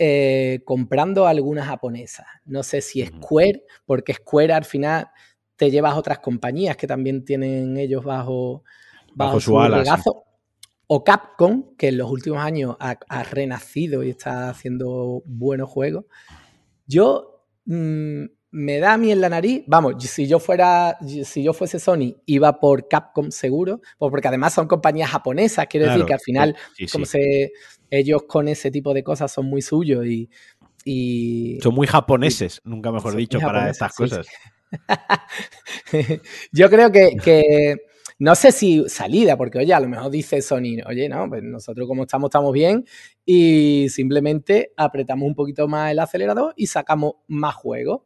eh, comprando algunas japonesas. No sé si Square, porque Square al final te llevas otras compañías que también tienen ellos bajo, bajo, su, O Capcom, que en los últimos años ha, renacido y está haciendo buenos juegos. Yo mm, me da a mí en la nariz, vamos, si yo fuera, si yo fuese Sony, iba por Capcom seguro, pues porque además son compañías japonesas, quiero decir que al final, como ellos con ese tipo de cosas son muy suyos y... son muy japoneses, nunca mejor dicho, para estas cosas. yo creo que, que no sé si salida, porque oye, a lo mejor dice Sony, oye, no, pues nosotros como estamos, estamos bien y simplemente apretamos un poquito más el acelerador y sacamos más juegos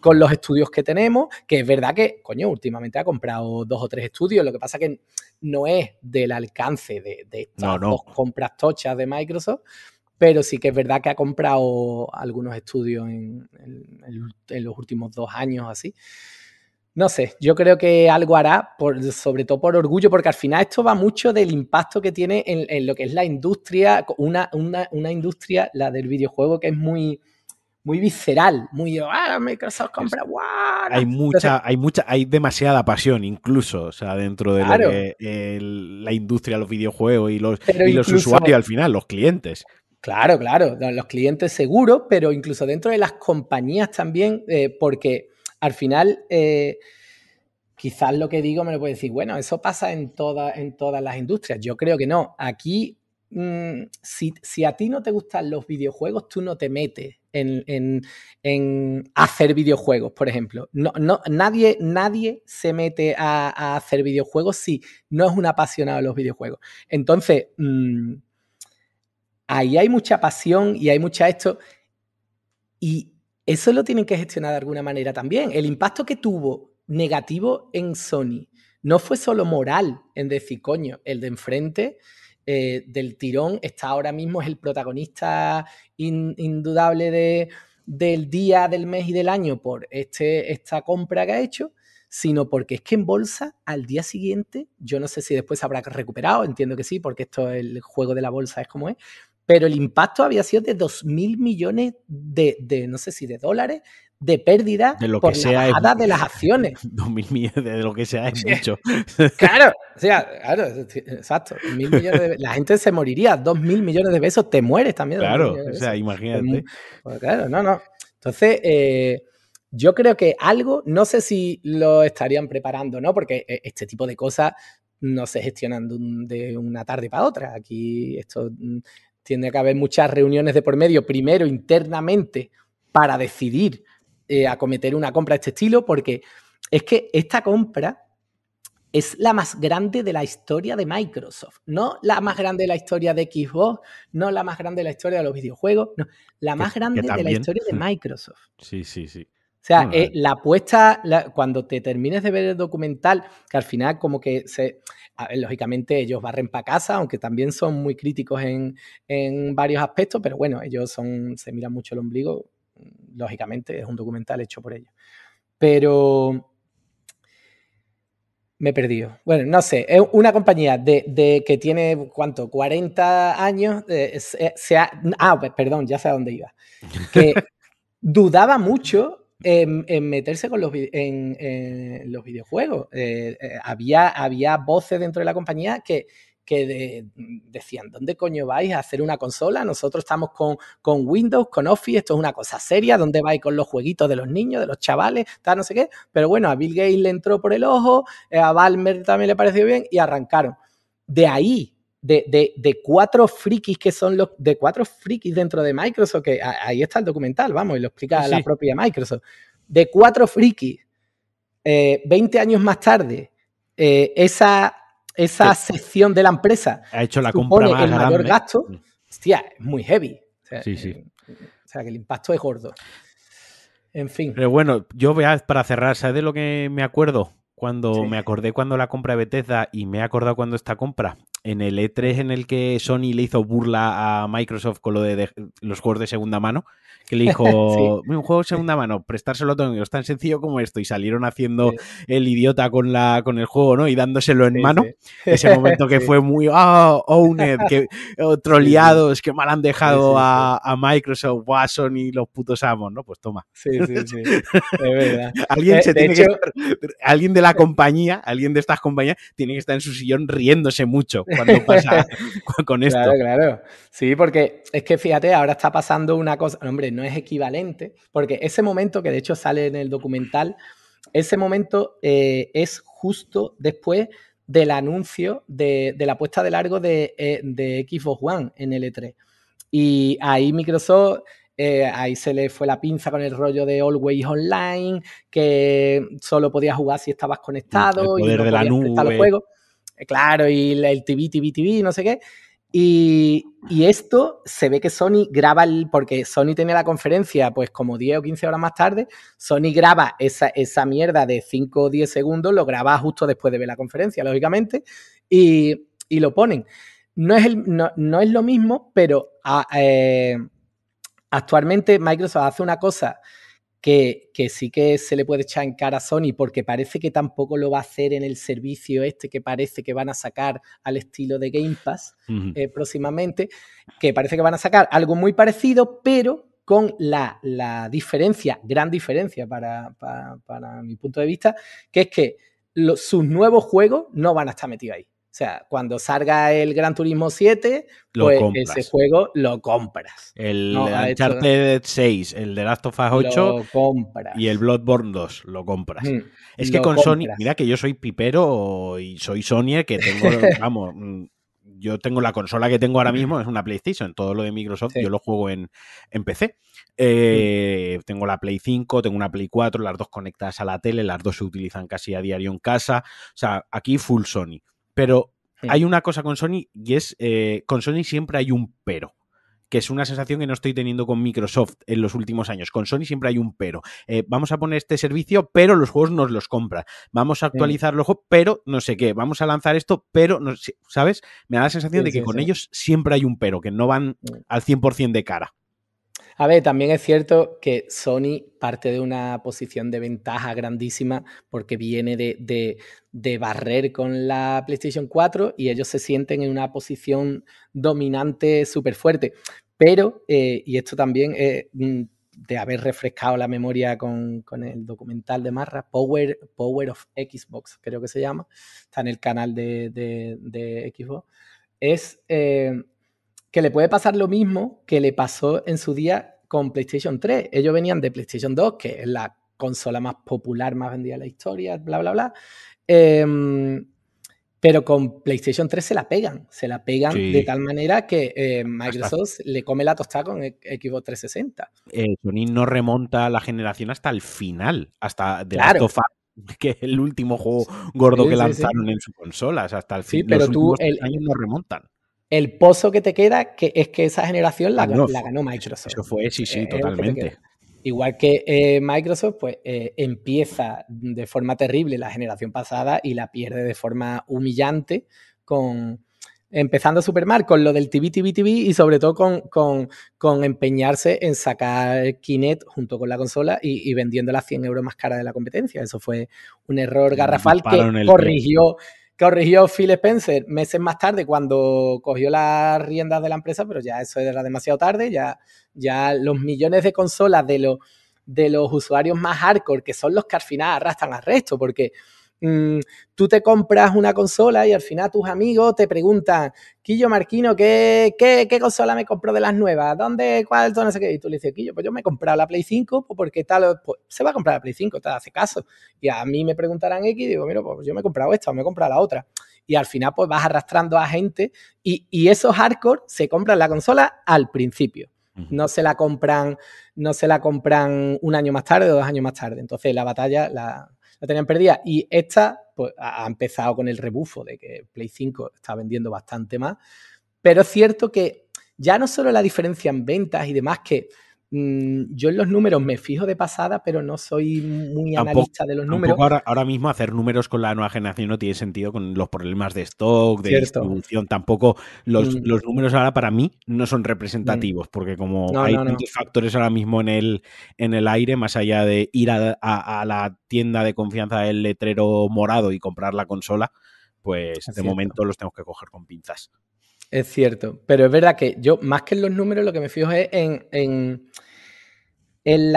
con los estudios que tenemos, que es verdad que, coño, últimamente ha comprado dos o tres estudios, lo que pasa que no es del alcance de, estas compras tochas de Microsoft, pero sí que es verdad que ha comprado algunos estudios en, los últimos dos años así. No sé, yo creo que algo hará, sobre todo por orgullo, porque al final esto va mucho del impacto que tiene en, lo que es la industria, una, una industria, la del videojuego, que es muy muy visceral, muy ah, Microsoft compra, Hay mucha, hay mucha, hay demasiada pasión incluso, o sea, dentro de la industria, los videojuegos y los, usuarios al final, los clientes. Claro, claro, los clientes seguro, pero incluso dentro de las compañías también, eh, porque al final eh, quizás lo que digo me lo puede decir, bueno, eso pasa en, todas, en todas las industrias. Yo creo que no. Aquí Mm, si, a ti no te gustan los videojuegos, tú no te metes en, hacer videojuegos, por ejemplo. No, no, nadie, nadie se mete a, hacer videojuegos si no es un apasionado de los videojuegos. Entonces, mm, ahí hay mucha pasión y hay mucha esto. Y eso lo tienen que gestionar de alguna manera también. El impacto que tuvo negativo en Sony no fue solo moral en decir, coño, el de enfrente eh, del tirón, está ahora mismo, es el protagonista indudable de, del día, del mes y del año por este, esta compra que ha hecho, sino porque es que en bolsa al día siguiente, yo no sé si después habrá recuperado, entiendo que sí, porque esto, es el juego de la bolsa es como es, pero el impacto había sido de 2.000 millones de, de, no sé si de dólares de pérdida de por sea de las acciones. millones de lo que sea es mucho. claro, o sea, claro, exacto. Mil millones la gente se moriría, mil millones de besos te mueres también. Claro, o sea, imagínate. Pues claro, no, no. Entonces, eh, yo creo que algo, no sé si lo estarían preparando, ¿no? Porque eh, este tipo de cosas no se gestionan de una tarde para otra. Aquí esto mm, tiene que haber muchas reuniones de por medio, primero internamente, para decidir eh, a acometer una compra de este estilo porque es que esta compra es la más grande de la historia de Microsoft, no la más grande de la historia de Xbox, no la más grande de la historia de los videojuegos, no, la más grande de la historia de Microsoft. Sí, sí, sí. O sea, eh, la apuesta, cuando te termines de ver el documental, que al final como que se... lógicamente ellos barren para casa, aunque también son muy críticos en, varios aspectos, pero bueno, ellos son, se miran mucho el ombligo, lógicamente es un documental hecho por ellos. Pero me he perdido. Bueno, no sé, es una compañía de, que tiene, ¿cuánto? 40 años. Eh, eh, se, ha, ah, pues perdón, ya sé a dónde iba. Que dudaba mucho en, meterse con los, en, los videojuegos. Eh, había, había voces dentro de la compañía que que decían, ¿dónde coño vais a hacer una consola? Nosotros estamos con, Windows, con Office, esto es una cosa seria, ¿dónde vais con los jueguitos de los niños, de los chavales, tal, no sé qué? Pero bueno, a Bill Gates le entró por el ojo, eh, a Balmer también le pareció bien y arrancaron. De ahí de, cuatro frikis que son los de cuatro frikis dentro de Microsoft, que ahí está el documental, vamos, y lo explica la propia Microsoft. De cuatro frikis, 20 eh, años más tarde, eh, esa esa sección de la empresa ha hecho la compra más el mayor gasto, mm. hostia, es muy heavy. O sea, sí, sí. Eh, o sea, que el impacto es gordo. En fin. Pero bueno, yo veas para cerrar, ¿sabes de lo que me acuerdo? Cuando me acordé cuando la compra de Bethesda y me he acordado cuando esta compra en el E3 en el que Sony le hizo burla a Microsoft con lo de, los juegos de segunda mano, que le dijo, un juego de segunda mano, prestárselo a todo es tan sencillo como esto, y salieron haciendo el idiota con, la, con el juego, ¿no? Y dándoselo en mano, ese momento que fue muy, oh, Owned, que, oh, que mal han dejado a, Microsoft, a Sony, los putos amos, ¿no? Pues toma. Sí, sí, sí, de verdad. alguien, eh, se de tiene alguien de la compañía, alguien de estas compañías, tiene que estar en su sillón riéndose mucho cuando pasa con esto. Claro, claro. Sí, porque es que fíjate, ahora está pasando una cosa, hombre, no es equivalente, porque ese momento que de hecho sale en el documental, ese momento eh, es justo después del anuncio de, la puesta de largo de, eh, Xbox One en el E3. Y ahí Microsoft eh, ahí se le fue la pinza con el rollo de Always Online, que solo podías jugar si estabas conectado y no la nube. los juegos. Eh, claro, y el TV, TV, TV, no sé qué. Y, esto se ve que Sony graba, porque Sony tenía la conferencia pues como 10 o 15 horas más tarde, Sony graba esa, mierda de 5 o 10 segundos, lo graba justo después de ver la conferencia, lógicamente, y, lo ponen. No es, es, lo mismo, pero ah, eh, actualmente Microsoft hace una cosa que, sí que se le puede echar en cara a Sony, porque parece que tampoco lo va a hacer en el servicio este que parece que van a sacar al estilo de Game Pass eh, próximamente, que parece que van a sacar algo muy parecido, pero con la, diferencia, gran diferencia para, mi punto de vista, que es que sus nuevos juegos no van a estar metidos ahí. O sea, cuando salga el Gran Turismo 7, pues, ese juego lo compras. El Uncharted 6, el The Last of Us 8 lo y el Bloodborne 2 lo compras. Mm, es que con Sony, mira que yo soy pipero y soy Sony que tengo, vamos, mm, yo tengo la consola que tengo ahora mismo, es una PlayStation, todo lo de Microsoft yo lo juego en, PC. Mm. Eh, tengo la Play 5, tengo una Play 4, las dos conectadas a la tele, las dos se utilizan casi a diario en casa. O sea, aquí full Sony. Pero hmm. hay una cosa con Sony y es, eh, con Sony siempre hay un pero que es una sensación que no estoy teniendo con Microsoft en los últimos años. Con Sony siempre hay un pero. Eh, vamos a poner este servicio, pero los juegos nos los compran. Vamos a actualizar los juegos, pero no sé qué. Vamos a lanzar esto, pero no ¿sabes? Me da la sensación de que con ellos siempre hay un pero, que no van hmm. al 100% de cara. A ver, también es cierto que Sony parte de una posición de ventaja grandísima porque viene de, barrer con la PlayStation 4 y ellos se sienten en una posición dominante súper fuerte. Pero, eh, y esto también mm, de haber refrescado la memoria con, el documental de Marra, Power, Power of Xbox, creo que se llama, está en el canal de, Xbox, es... Eh, que le puede pasar lo mismo que le pasó en su día con PlayStation 3. Ellos venían de PlayStation 2, que es la consola más popular, más vendida de la historia, bla, bla, bla. Em, pero con PlayStation 3 se la pegan, se la pegan de tal manera que eh, Microsoft le come la tostada con e-, Xbox 360. Eh, Sony no remonta a la generación hasta el final, hasta de la Last que es el último juego gordo que lanzaron en su consola, hasta el final. Sí, pero tú el, años no remontan el pozo que te queda que es que esa generación la, ah, ganó Microsoft. Eso fue, sí, sí, eh, totalmente. Igual que eh, Microsoft, pues eh, empieza de forma terrible la generación pasada y la pierde de forma humillante con, empezando Supermar con lo del TV, TV, TV y sobre todo con, empeñarse en sacar Kinect junto con la consola y, vendiéndola a 100 euros más cara de la competencia. Eso fue un error garrafal que corrigió, corrigió Phil Spencer meses más tarde cuando cogió las riendas de la empresa, pero ya eso era demasiado tarde, ya, ya los millones de consolas de los, de los usuarios más hardcore, que son los que al final arrastran al resto, porque Mm, tú te compras una consola y al final tus amigos te preguntan, Quillo Marquino, ¿qué, qué, consola me compró de las nuevas? ¿Dónde, cuál, no sé qué? Y tú le dices, Quillo, pues yo me he comprado la Play 5 pues, porque tal, pues, se va a comprar la Play 5, te hace caso. Y a mí me preguntarán X y digo, mira, pues yo me he comprado esta o me he comprado la otra y al final pues vas arrastrando a gente y, y, esos hardcore se compran la consola al principio. No se la compran, no se la compran un año más tarde o dos años más tarde. Entonces la batalla, la, la tenían perdida. Y esta pues, ha empezado con el rebufo de que Play 5 está vendiendo bastante más. Pero es cierto que ya no solo la diferencia en ventas y demás, que Mm, yo en los números me fijo de pasada, pero no soy muy analista de los números. Ahora, mismo hacer números con la nueva generación no tiene sentido con los problemas de stock, de distribución. Tampoco mm. los, números ahora para mí no son representativos, mm. porque como hay muchos factores ahora mismo en el, en el aire, más allá de ir a, la tienda de confianza del letrero morado y comprar la consola, pues de momento los tenemos que coger con pinzas. Es cierto, pero es verdad que yo, más que en los números, lo que me fijo es en, en, en,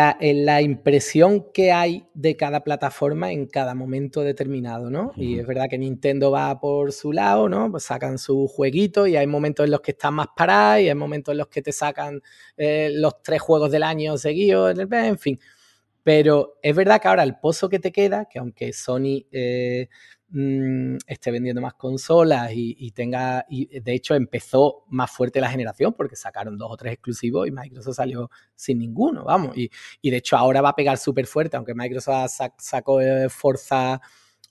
la, impresión que hay de cada plataforma en cada momento determinado, ¿no? Y es verdad que Nintendo va por su lado, ¿no? Pues sacan su jueguito y hay momentos en los que están más parados y hay momentos en los que te sacan eh, los tres juegos del año seguidos, en fin. Pero es verdad que ahora el pozo que te queda, que aunque Sony eh, Mm, esté vendiendo más consolas y, tenga, y de hecho empezó más fuerte la generación porque sacaron dos o tres exclusivos y Microsoft salió sin ninguno, vamos, y, de hecho ahora va a pegar súper fuerte, aunque Microsoft sacó eh, Forza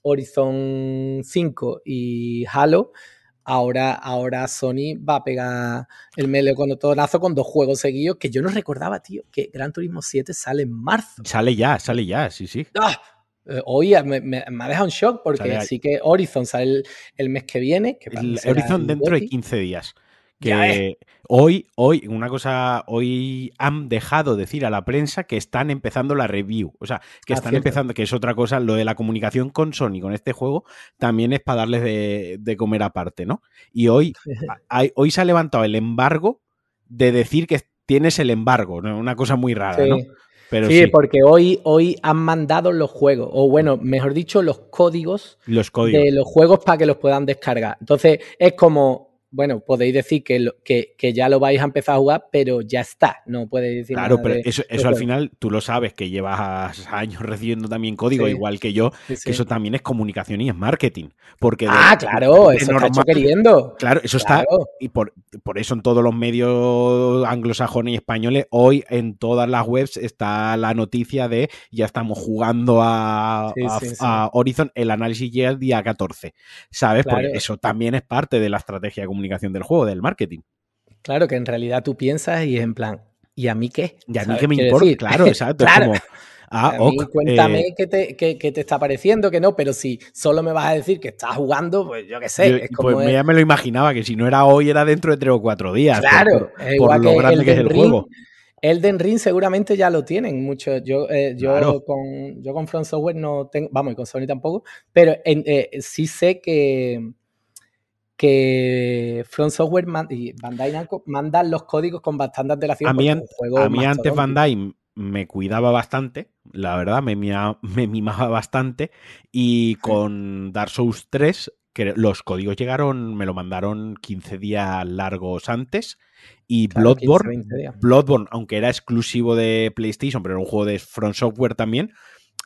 Horizon 5 y Halo, ahora, ahora Sony va a pegar el mele con dos juegos seguidos que yo no recordaba, tío, que Gran Turismo 7 sale en marzo. Sale ya, sale ya, sí, sí. ¡Ah! Hoy eh, me, me, me, ha dejado un shock porque sí que Horizon sale el, mes que viene. Horizon dentro de 15 días. Que hoy, hoy, una cosa, hoy han dejado decir a la prensa que están empezando la review. O sea, que ah, están empezando, que es otra cosa, lo de la comunicación con Sony, con este juego, también es para darles de, comer aparte, ¿no? Y hoy, hoy se ha levantado el embargo de decir que tienes el embargo, Una cosa muy rara, ¿no? sí, porque hoy, hoy han mandado los juegos, o bueno, mejor dicho, los códigos, los códigos. de los juegos para que los puedan descargar. Entonces, es como bueno, podéis decir que, que, ya lo vais a empezar a jugar, pero ya está, no podéis decir Claro, pero eso, eso al final tú lo sabes, que llevas años recibiendo también código, igual que yo, que eso también es comunicación y es marketing. ah, claro, eso está queriendo. Claro, eso está, y por, eso en todos los medios anglosajones y españoles, hoy en todas las webs está la noticia de ya estamos jugando a, Horizon, el análisis llega día 14, ¿sabes? Porque eso también es parte de la estrategia comunitaria comunicación del juego, del marketing. Claro, que en realidad tú piensas y es en plan, ¿y a mí qué? ¿Y a mí qué me importa? Claro, exacto. como, ah, cuéntame eh, qué, te, qué, te, está pareciendo, que no, pero si solo me vas a decir que estás jugando, pues yo qué sé. pues ya me lo imaginaba, que si no era hoy, era dentro de tres o cuatro días. Pues claro, por, lo grande que es el juego. Elden Ring seguramente ya lo tienen muchos. Yo, eh, yo, con, yo con front Software no tengo, vamos, y con Sony tampoco, pero eh, sí sé que, que Front Software y Bandai Namco mandan los códigos con bastante de A mí, a mí antes Bandai me cuidaba bastante, la verdad, me, me mimaba bastante y con Dark Souls 3 que los códigos llegaron, me lo mandaron 15 días largos antes y Bloodborne, Bloodborne, aunque era exclusivo de PlayStation, pero era un juego de Front Software también,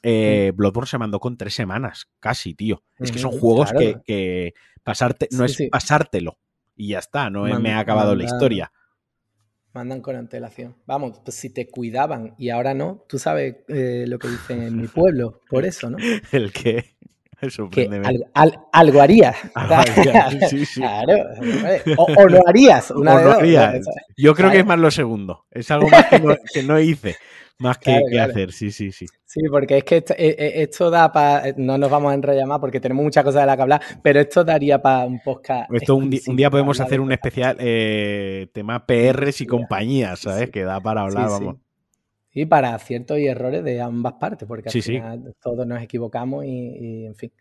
eh, Bloodborne se mandó con tres semanas, casi, tío. Es que son juegos que, pasarte, no es pasártelo y ya está, no me ha acabado la historia. Mandan con antelación. Vamos, pues si te cuidaban y ahora no, tú sabes eh, lo que dicen en mi pueblo, por eso, ¿no? ¿El que algo harías. Ah, claro. O, lo harías. Yo creo que es más lo segundo. Es algo más que no, hice. Más que, hacer, sí, sí, sí. Sí, porque es que esto, e, e, da para. Eh, no nos vamos a enrollar más porque tenemos muchas cosas de las que hablar, pero esto daría para un podcast. un, día, podemos hacer un especial eh, tema PRs y compañías, ¿sabes? que da para hablar, vamos. Y para aciertos y errores de ambas partes, porque al final todos nos equivocamos y, en fin.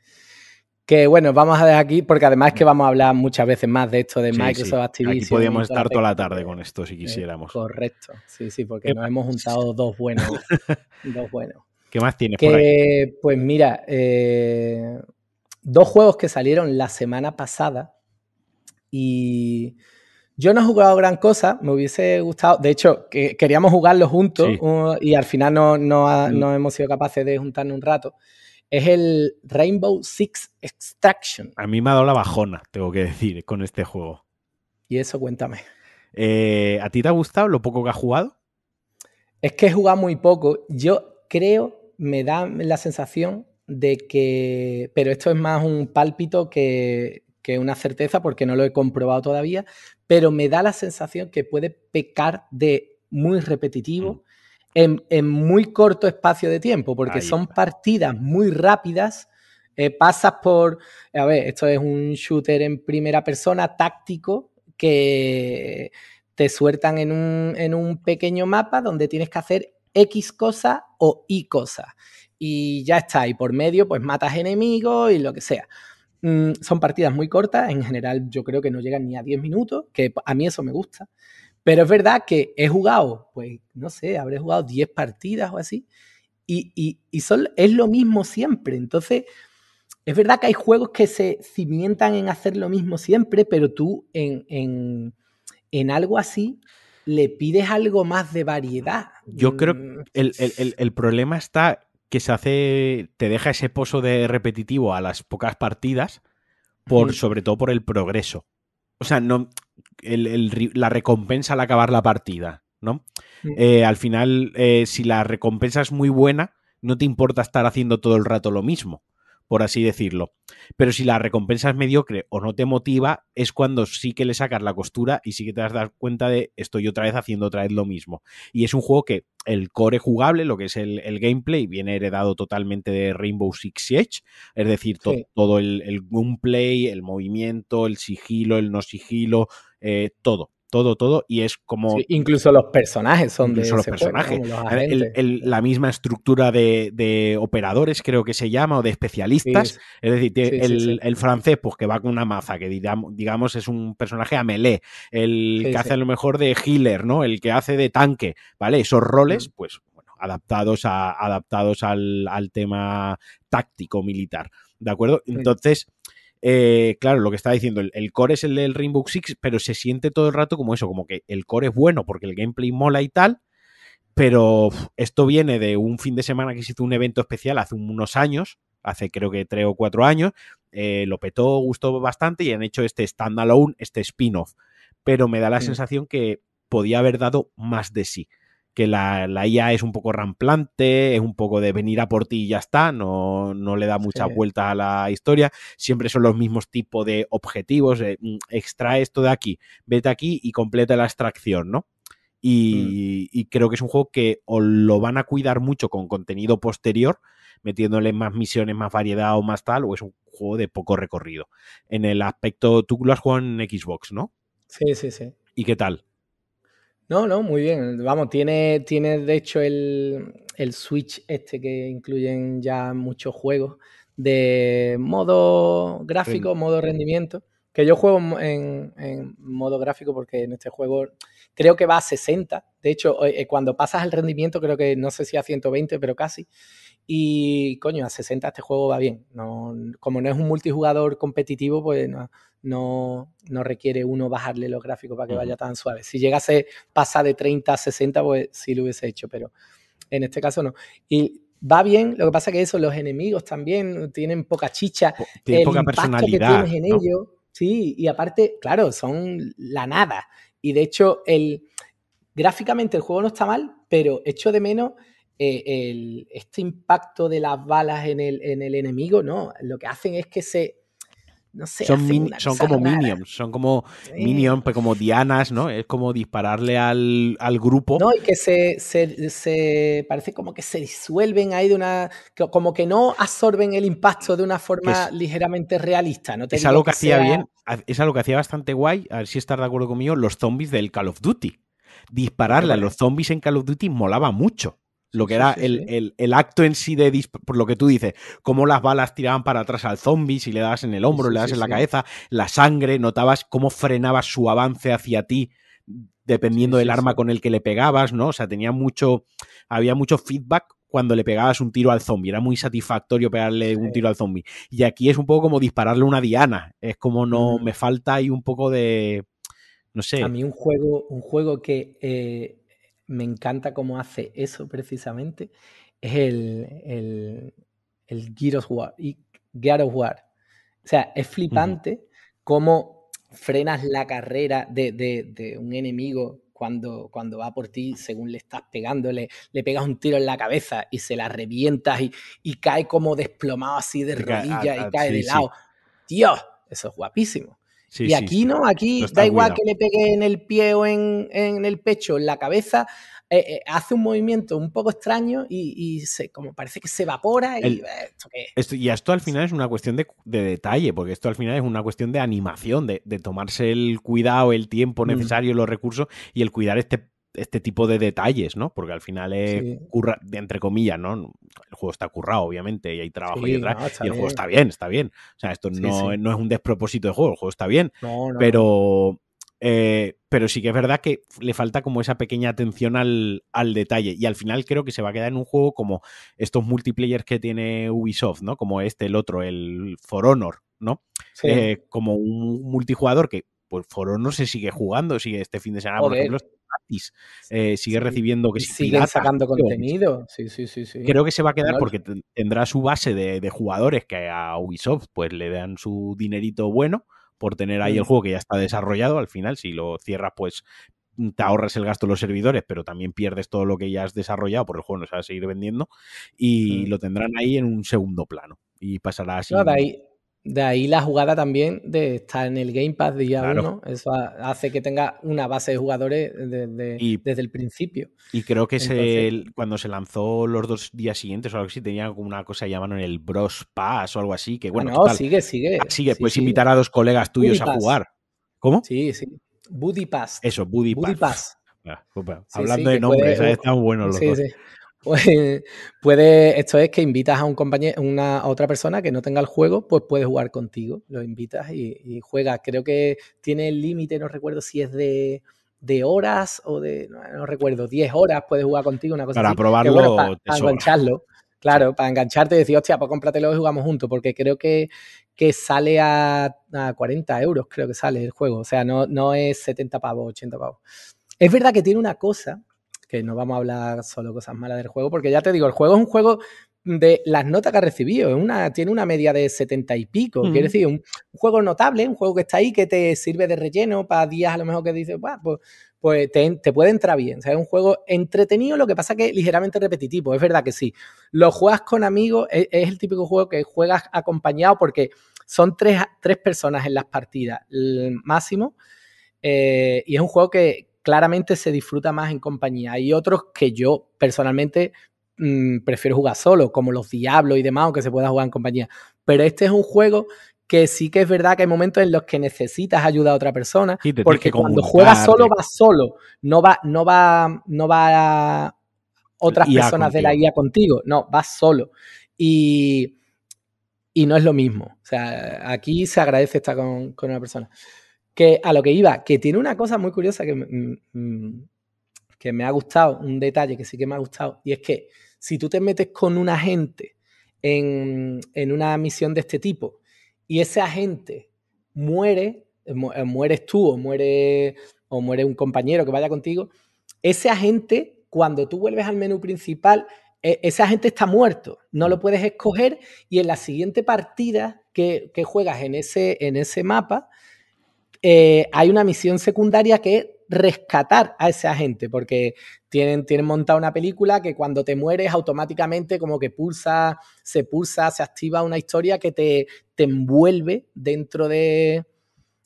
Que bueno, vamos a dejar aquí, porque además es que vamos a hablar muchas veces más de esto de Microsoft Activision. Aquí podríamos estar toda la tarde con esto si eh, quisiéramos. correcto, sí, sí, porque nos hemos juntado dos buenos. dos buenos. ¿Qué más tienes por ahí? Pues mira, eh, dos juegos que salieron la semana pasada y yo no he jugado gran cosa, me hubiese gustado. De hecho, que queríamos jugarlo juntos y al final mm. no, hemos sido capaces de juntarnos un rato. Es el Rainbow Six Extraction. A mí me ha dado la bajona, tengo que decir, con este juego. Y eso cuéntame. Eh, ¿A ti te ha gustado lo poco que has jugado? Es que he jugado muy poco. Yo creo, me da la sensación de que. Pero esto es más un pálpito que una certeza porque no lo he comprobado todavía, pero me da la sensación que puede pecar de muy repetitivo mm. en, muy corto espacio de tiempo, porque son partidas muy rápidas. Eh, pasas por, a ver, esto es un shooter en primera persona táctico que te sueltan en un, en un pequeño mapa donde tienes que hacer X cosa o Y cosa. Y ya está, y por medio pues matas enemigos y lo que sea. Mm, son partidas muy cortas, en general yo creo que no llegan ni a 10 minutos, que a mí eso me gusta. Pero es verdad que he jugado, pues no sé, habré jugado 10 partidas o así, y, y, es lo mismo siempre. Entonces, es verdad que hay juegos que se cimientan en hacer lo mismo siempre, pero tú en, algo así le pides algo más de variedad. Yo creo mm. que el problema está que se hace, te deja ese pozo de repetitivo a las pocas partidas, por, sobre todo por el progreso. O sea, no, la recompensa al acabar la partida, ¿no? Mm. Eh, al final, eh, si la recompensa es muy buena, no te importa estar haciendo todo el rato lo mismo por así decirlo. Pero si la recompensa es mediocre o no te motiva, es cuando sí que le sacas la costura y sí que te das cuenta de estoy otra vez haciendo otra vez lo mismo. Y es un juego que el core jugable, lo que es el, gameplay, viene heredado totalmente de Rainbow Six Siege, es decir, todo el, el gameplay, el movimiento, el sigilo, el no sigilo, eh, todo todo, todo, y es como... incluso los personajes son de los personajes. la misma estructura de, operadores, creo que se llama, o de especialistas. es decir, el, francés, pues que va con una maza, que digamos es un personaje a melee, el que hace a lo mejor de healer, ¿no? El que hace de tanque, ¿vale? Esos roles, mm. pues bueno, adaptados, a, adaptados al tema táctico militar, ¿de acuerdo? Entonces eh, claro, lo que estaba diciendo, el, core es el del Rainbow Six, pero se siente todo el rato como eso, como que el core es bueno porque el gameplay mola y tal, pero esto viene de un fin de semana que se hizo un evento especial hace unos años, hace creo que tres o cuatro años, eh, lo petó, gustó bastante y han hecho este standalone, este spin-off, pero me da la sensación que podía haber dado más de sí que la, la, IA es un poco ramplante, es un poco de venir a por ti y ya está, no, no le da mucha vuelta a la historia, siempre son los mismos tipos de objetivos, mm, extrae esto de aquí, vete aquí y completa la extracción, ¿no? Mm. Y, y, creo que es un juego que o lo van a cuidar mucho con contenido posterior, metiéndole más misiones, más variedad o más tal, o es un juego de poco recorrido. En el aspecto, tú lo has jugado en Xbox, ¿no? Sí, sí, sí. ¿Y qué tal? No, no, muy bien. Vamos, tiene, tiene de hecho el, el Switch este que incluyen ya muchos juegos de modo gráfico, modo rendimiento. Que yo juego en, en, modo gráfico porque en este juego creo que va a 60. De hecho, eh, cuando pasas al rendimiento, creo que no sé si a 120, pero casi. Y coño, a 60 este juego va bien. No, como no es un multijugador competitivo, pues no, no, requiere uno bajarle los gráficos para que vaya tan suave. Si llegase pasa de 30 a 60, pues si lo hubiese hecho, pero en este caso no. Y va bien, lo que pasa es que eso, los enemigos también tienen poca chicha. Tienen poca personalidad. en ellos, sí, y aparte, claro, son la nada. Y de hecho, el, gráficamente el juego no está mal, pero echo de menos eh, este impacto de las balas en el, en el, enemigo, no. Lo que hacen es que se. No sé, son, como minions, son como minions, pues como dianas, ¿no? Es como dispararle al, grupo. No, y que se, parece como que se disuelven ahí de una. como que no absorben el impacto de una forma ligeramente realista. ¿no? Te es algo que, hacía bien, es algo que hacía bastante guay, a ver si estás de acuerdo conmigo, los zombies del Call of Duty. Dispararle a los zombies en Call of Duty molaba mucho. Lo que era el, acto en sí de, por lo que tú dices, cómo las balas tiraban para atrás al zombie, si le dabas en el hombro, le dabas en la cabeza, la sangre, notabas cómo frenaba su avance hacia ti dependiendo del arma con el que le pegabas, ¿no? O sea, tenía mucho, había mucho feedback cuando le pegabas un tiro al zombie. Era muy satisfactorio pegarle un tiro al zombie. Y aquí es un poco como dispararle una diana. Es como no me falta ahí un poco de. No sé. A mí un juego, un juego que eh, me encanta cómo hace eso precisamente, es el, el, el Gear, of War, O sea, es flipante como cómo frenas la carrera de, de, un enemigo cuando, cuando, va por ti, según le estás pegando, le, pegas un tiro en la cabeza y se la revientas y, cae como desplomado así de ah, rodillas y ah, cae, de lado. Dios, eso es guapísimo y aquí no, aquí da igual que le pegue en el pie o en, el pecho, en la cabeza, eh, eh, hace un movimiento un poco extraño y, como parece que se evapora. Y, eh, ¿esto y esto al final es una cuestión de, detalle, porque esto al final es una cuestión de animación, de, tomarse el cuidado, el tiempo mm. necesario, los recursos y el cuidar este este tipo de detalles, ¿no? Porque al final es curra, entre comillas, ¿no? El juego está currado, obviamente, y hay trabajo y el juego está bien, está bien. O sea, esto no, es un despropósito de juego, el juego está bien. pero. Eh, pero sí que es verdad que le falta como esa pequeña atención al, detalle. Y al final creo que se va a quedar en un juego como estos multiplayers que tiene Ubisoft, ¿no? Como este, el otro, el For Honor, ¿no? Eh, como un multijugador que pues Foro no se sigue jugando, sigue este fin de semana, porque por ejemplo, gratis, eh, sigue recibiendo que siguen sacando contenido. Sí, sí, sí, sí, Creo que se va a quedar porque tendrá su base de, jugadores que a Ubisoft pues le dan su dinerito bueno por tener ahí el mm. juego que ya está desarrollado. Al final, si lo cierras, pues mm, te ahorras el gasto de los servidores, pero también pierdes todo lo que ya has desarrollado por el juego no se va a seguir vendiendo y mm. lo tendrán ahí en un segundo plano y pasará así de ahí la jugada también de estar en el Game Pass día uno. Eso hace que tenga una base de jugadores de, desde el principio. Y creo que cuando se lanzó los dos días siguientes o algo así, tenía como una cosa en el Bros Pass o algo así. Que bueno, sigue, sigue. Ah, sigue, sí, puedes invitar a dos colegas tuyos a jugar. ¿Cómo? Sí, sí. Buddy Pass. Eso, Buddy, Pass. Pues, hablando de nombres, eh, están buenos los pues puede, esto es que invitas a un compañero, una, otra persona que no tenga el juego, pues puede jugar contigo. Lo invitas y, juegas. Creo que tiene el límite, no recuerdo si es de, horas o de, no, recuerdo, 10 horas puedes jugar contigo, una cosa para así. Probarlo, para probarlo, engancharlo. Claro, para engancharte y decir, hostia, pues cómpratelo y jugamos juntos, porque creo que, que sale a, 40 euros, creo que sale el juego. O sea, no, no es 70 pavos, 80 pavos. Es verdad que tiene una cosa que no vamos a hablar solo cosas malas del juego, porque ya te digo, el juego es un juego de las notas que ha recibido. Una, tiene una media de setenta y pico. Quiere decir, un, juego notable, un juego que está ahí, que te sirve de relleno para días a lo mejor que dices, pues, pues te, puede entrar bien. O sea, es un juego entretenido, lo que pasa que es ligeramente repetitivo. Es verdad que sí. Lo juegas con amigos, e, es, el típico juego que juegas acompañado porque son tres, tres personas en las partidas, el máximo. Eh, y es un juego que, claramente se disfruta más en compañía. Hay otros que yo personalmente mm, prefiero jugar solo, como los Diablos y demás, aunque se pueda jugar en compañía. Pero este es un juego que sí que es verdad que hay momentos en los que necesitas ayuda a otra persona, porque cuando juegas solo vas solo, no va, no va, no va a otras personas de la guía contigo, no, vas solo. Y, y, no es lo mismo. O sea, aquí se agradece estar con, con una persona. Que a lo que iba, que tiene una cosa muy curiosa que, mm, mm, que me ha gustado, un detalle que sí que me ha gustado, y es que si tú te metes con un agente en, una misión de este tipo y ese agente muere, eh, eh, mueres tú o muere, o muere un compañero que vaya contigo, ese agente, cuando tú vuelves al menú principal, e, ese agente está muerto, no lo puedes escoger y en la siguiente partida que, que juegas en ese, en ese mapa, eh, hay una misión secundaria que es rescatar a ese agente, porque tienen, tienen montada una película que cuando te mueres automáticamente como que pulsa, se pulsa, se activa una historia que te, te envuelve dentro de,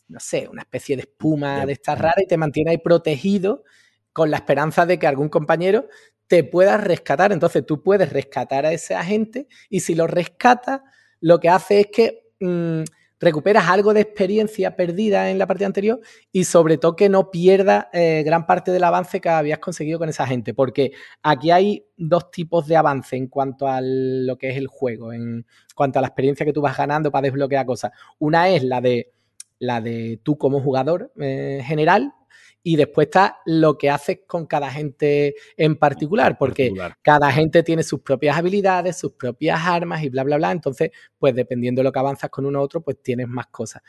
no sé, una especie de espuma de estas rara y te mantiene ahí protegido con la esperanza de que algún compañero te pueda rescatar. Entonces tú puedes rescatar a ese agente y si lo rescata, lo que hace es que... Mm, recuperas algo de experiencia perdida en la partida anterior y sobre todo que no pierdas eh, gran parte del avance que habías conseguido con esa gente, porque aquí hay dos tipos de avance en cuanto a lo que es el juego, en cuanto a la experiencia que tú vas ganando para desbloquear cosas. Una es la de la de tú como jugador eh, general, y después está lo que haces con cada gente en particular, porque cada gente tiene sus propias habilidades, sus propias armas y bla, bla, bla. Entonces, pues dependiendo de lo que avanzas con uno u otro, pues tienes más cosas.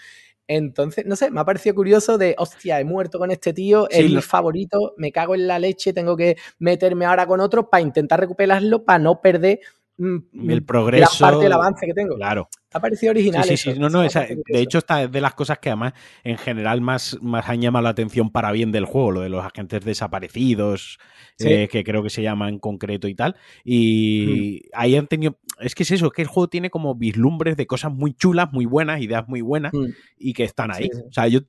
Entonces, no sé, me ha parecido curioso de, hostia, he muerto con este tío, es mi favorito, me cago en la leche, tengo que meterme ahora con otro para intentar recuperarlo, para no perder mm, el mm, progreso, parte del avance que tengo. Claro parecido original. Sí, sí, no, no, de hecho, esta es de las cosas que además en general más, más han llamado la atención para bien del juego, lo de los agentes desaparecidos, eh, que creo que se llama en concreto y tal. Y mm. ahí han tenido. Es que es eso, es que el juego tiene como vislumbres de cosas muy chulas, muy buenas, ideas muy buenas mm. y que están ahí. o sea, yo.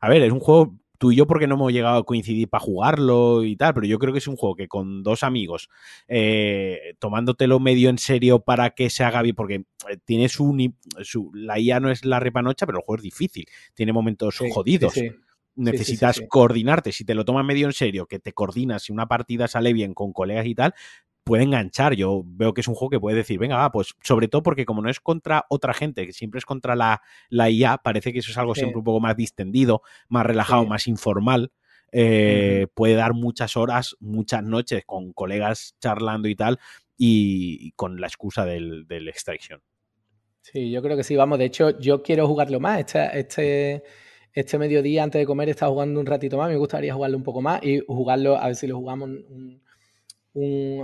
A ver, es un juego tú y yo porque no hemos llegado a coincidir para jugarlo y tal, pero yo creo que es un juego que con dos amigos, eh, tomándotelo medio en serio para que se haga bien, porque eh, tiene su, su, La IA no es la repanocha, pero el juego es difícil, tiene momentos jodidos. necesitas coordinarte. Si te lo tomas medio en serio, que te coordinas, y una partida sale bien con colegas y tal, puede enganchar. Yo veo que es un juego que puede decir, venga, va, pues sobre todo porque como no es contra otra gente, que siempre es contra la, la IA, parece que eso es algo siempre un poco más distendido, más relajado, más informal. Eh, puede dar muchas horas, muchas noches con colegas charlando y tal, y, con la excusa del, extracción. Sí, yo creo que sí, vamos, de hecho yo quiero jugarlo más, este, este, este mediodía antes de comer estaba jugando un ratito más, me gustaría jugarlo un poco más y jugarlo, a ver si lo jugamos un,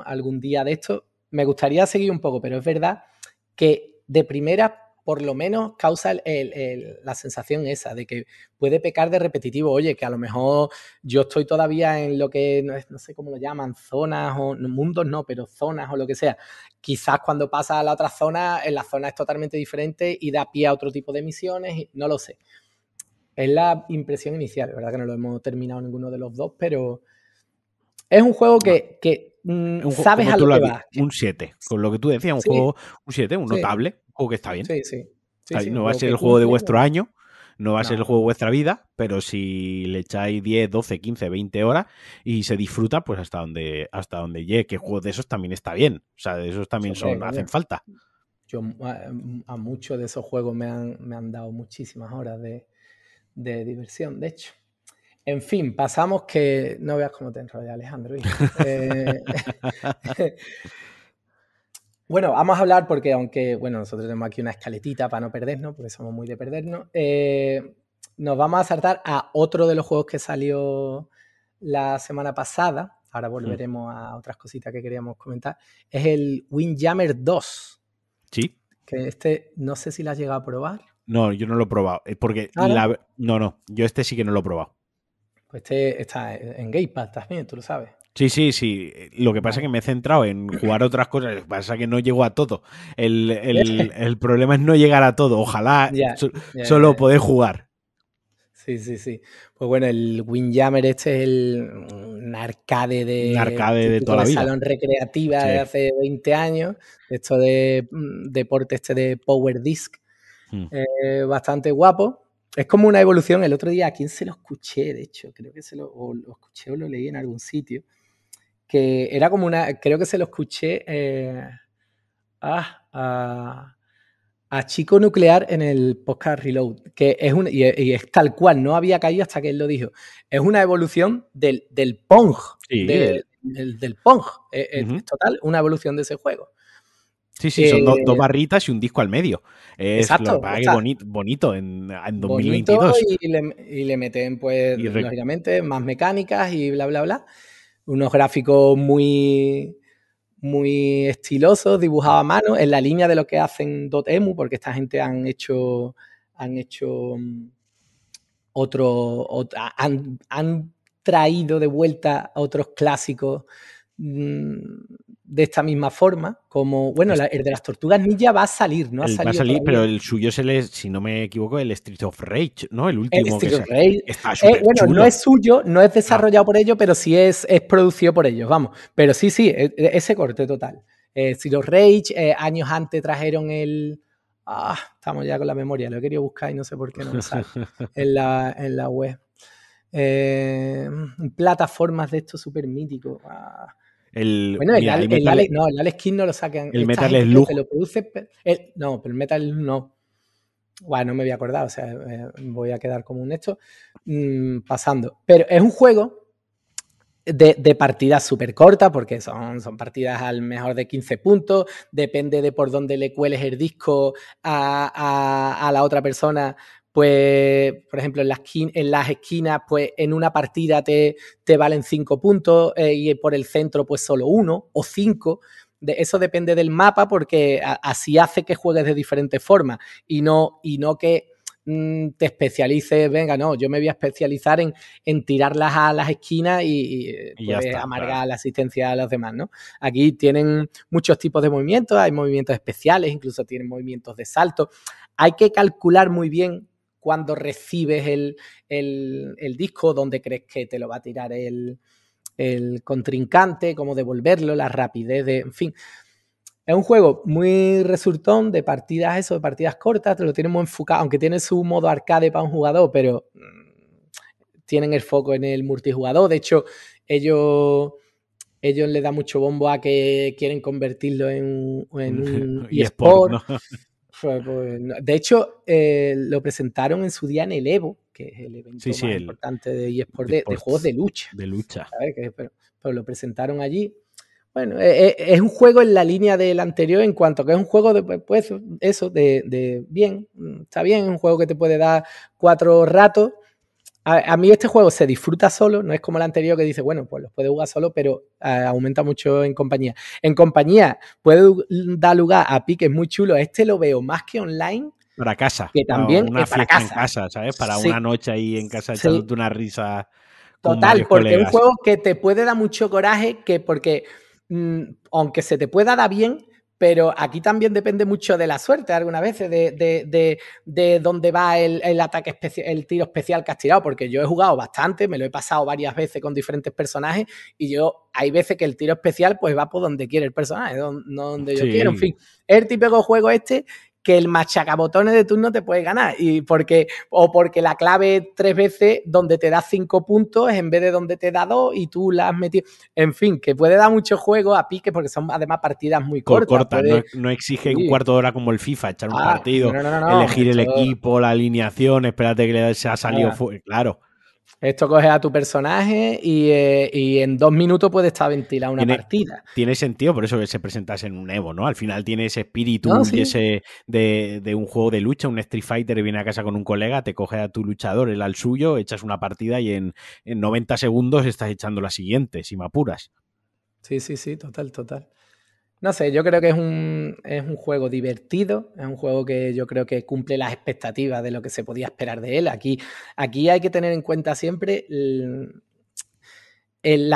algún día de esto. Me gustaría seguir un poco, pero es verdad que de primera por lo menos causa la sensación esa de que puede pecar de repetitivo. Oye, que a lo mejor yo estoy todavía en lo que, no, sé cómo lo llaman, zonas o mundos no, pero zonas o lo que sea. Quizás cuando pasa a la otra zona, en la zona es totalmente diferente y da pie a otro tipo de misiones, no lo sé. Es la impresión inicial, la verdad que no lo hemos terminado ninguno de los dos, pero es un juego que, que Mm, un sabes a lo Un 7, con lo que tú decías, un juego, un 7, un notable, un juego que está bien. no va a ser el juego de vuestro año, no va a ser el juego de vuestra vida, pero si le echáis 10, 12, 15, 20 horas y se disfruta, pues hasta donde, hasta donde llegue, que juegos de esos también está bien. O sea, de esos también son, hacen falta. Yo a, muchos de esos juegos me han, me han dado muchísimas horas de diversión, de hecho. En fin, pasamos que no veas cómo te enrolla, Alejandro. Eh, bueno, vamos a hablar porque aunque, bueno, nosotros tenemos aquí una escaletita para no perdernos, porque somos muy de perdernos, eh, nos vamos a saltar a otro de los juegos que salió la semana pasada. Ahora mm. volveremos a otras cositas que queríamos comentar. Es el Windjammer 2. Sí. Que este, no sé si la has llegado a probar. No, yo no lo he probado. Eh, porque ah, no, no, yo este sí que no lo he probado. Pues este está en Gatepad también, tú lo sabes. Sí, sí, sí. Lo que pasa es que me he centrado en jugar otras cosas. Lo que pasa es que no llego a todo. El, problema es no llegar a todo. Ojalá solo podés jugar. Sí, sí, sí. Pues bueno, el Windjammer este es el, un arcade de, arcade de toda la vida. salón recreativa de hace 20 años. Esto de mm, deporte este de Power Disc. Hmm. Eh, bastante guapo es como una evolución. El otro día, ¿a quién se lo escuché? De hecho, creo que se lo, escuché o lo leí en algún sitio. Que era como una. Creo que se lo escuché eh, ah, a, a, Chico Nuclear en el podcast Reload. Que es un, y, es tal cual, no había caído hasta que él lo dijo. Es una evolución del, del Pong. del, del Pong. Eh, eh, es total, una evolución de ese juego. Sí, sí, son dos eh, barritas y un disco al medio. exacto. bonito, en, 2022. Y le, meten, pues, más mecánicas y bla, bla, bla. Unos gráficos muy, muy estilosos, dibujados a mano, en la línea de lo que hacen Dotemu, porque esta gente han hecho, han hecho mm, otro, han, han traído de vuelta a otros clásicos mm, de esta misma forma, como, bueno, el de las tortugas ninja va a salir, ¿no? va a salir, pero el suyo se le... si no me equivoco, el Street of Rage, ¿no? El último. El Street of Rage. Eh, bueno, no es suyo, no es ah. desarrollado por ellos, pero sí es, es producido por ellos, vamos. Pero sí, sí, e, e, ese corte total. Eh, Street of Rage, eh, años antes trajeron el... Ah, estamos ya con la memoria, lo he querido buscar y no sé por qué no me sale en, la, en la web. Eh, plataformas de esto súper mítico. Ah el, bueno, el, metal, no, el no lo sacan. El Metal es Lo produce, no, pero el Metal no. Bueno, me había acordado, o sea, eh, voy a quedar como un esto mm, pasando. Pero es un juego de, de partidas súper cortas, porque son, son partidas al mejor de 15 puntos, depende de por dónde le cueles el disco a la otra persona, pues, por ejemplo, en las, en las esquinas, pues en una partida te, te valen cinco puntos eh, y por el centro, pues solo uno o cinco. eso depende del mapa porque así hace que juegues de diferentes formas y no, y no que mm, te especialices, venga, no, yo me voy a especializar en, en tirarlas a las esquinas y, eh, pues, amargar la asistencia a los demás, ¿no? Aquí tienen muchos tipos de movimientos, hay movimientos especiales, incluso tienen movimientos de salto. Hay que calcular muy bien cuando recibes el, disco, dónde crees que te lo va a tirar el, contrincante, cómo devolverlo, la rapidez de, en fin. Es un juego muy resultón de partidas, eso, de partidas cortas, te lo tienen muy enfocado, aunque tiene su modo arcade para un jugador, pero mm, tienen el foco en el multijugador. De hecho, ellos, ellos le dan mucho bombo a que quieren convertirlo en, en un eSport. de hecho, eh, lo presentaron en su día en el Evo, que es el evento más importante de eSports, de, juegos de lucha. De lucha. Pero, lo presentaron allí. Bueno, eh, eh, es, un juego en la línea del anterior en cuanto que es un juego de, pues, pues eso, de, de bien, mm, está bien, es un juego que te puede dar cuatro ratos, a, mí este juego se disfruta solo, no es como el anterior que dice, bueno, pues lo puede jugar solo, pero aumenta mucho en compañía. En compañía puede dar lugar a piques muy chulos. Este lo veo más que online. Para casa. Que también es casa. en casa, ¿sabes? Para una noche ahí en casa echándote una risa. Total, porque es un juego que te puede dar mucho coraje, que porque mm, aunque se te pueda dar bien, pero aquí también depende mucho de la suerte algunas veces, de, dónde va el, el ataque el tiro especial que has tirado, porque yo he jugado bastante, me lo he pasado varias veces con diferentes personajes y yo hay veces que el tiro especial pues va por donde quiere el personaje, no donde yo quiero, en fin. El típico juego este que el machacabotones de turno te puede ganar. Y porque, o porque la clave tres veces donde te da cinco puntos en vez de donde te da dos y tú la has metido. En fin, que puede dar mucho juego a pique porque son además partidas muy cortas. no, exige un cuarto de hora como el FIFA, echar un ah, partido, elegir el equipo, la alineación, espérate que se ha salido. Ah. Claro. Esto coge a tu personaje eh, y, en dos minutos puede estar ventilada una partida. Tiene sentido, por eso se presentas en un Evo, ¿no? Al final tiene ese espíritu de, un juego de lucha, un Street Fighter, viene a casa con un colega, te coge a tu luchador, él al suyo, echas una partida y en, en 90 segundos estás echando la siguiente, si me apuras. Sí, sí, sí, total, total. No sé, yo creo que es un, es un juego divertido, es un juego que yo creo que cumple las expectativas de lo que se podía esperar de él. Aquí, aquí hay que tener en cuenta siempre las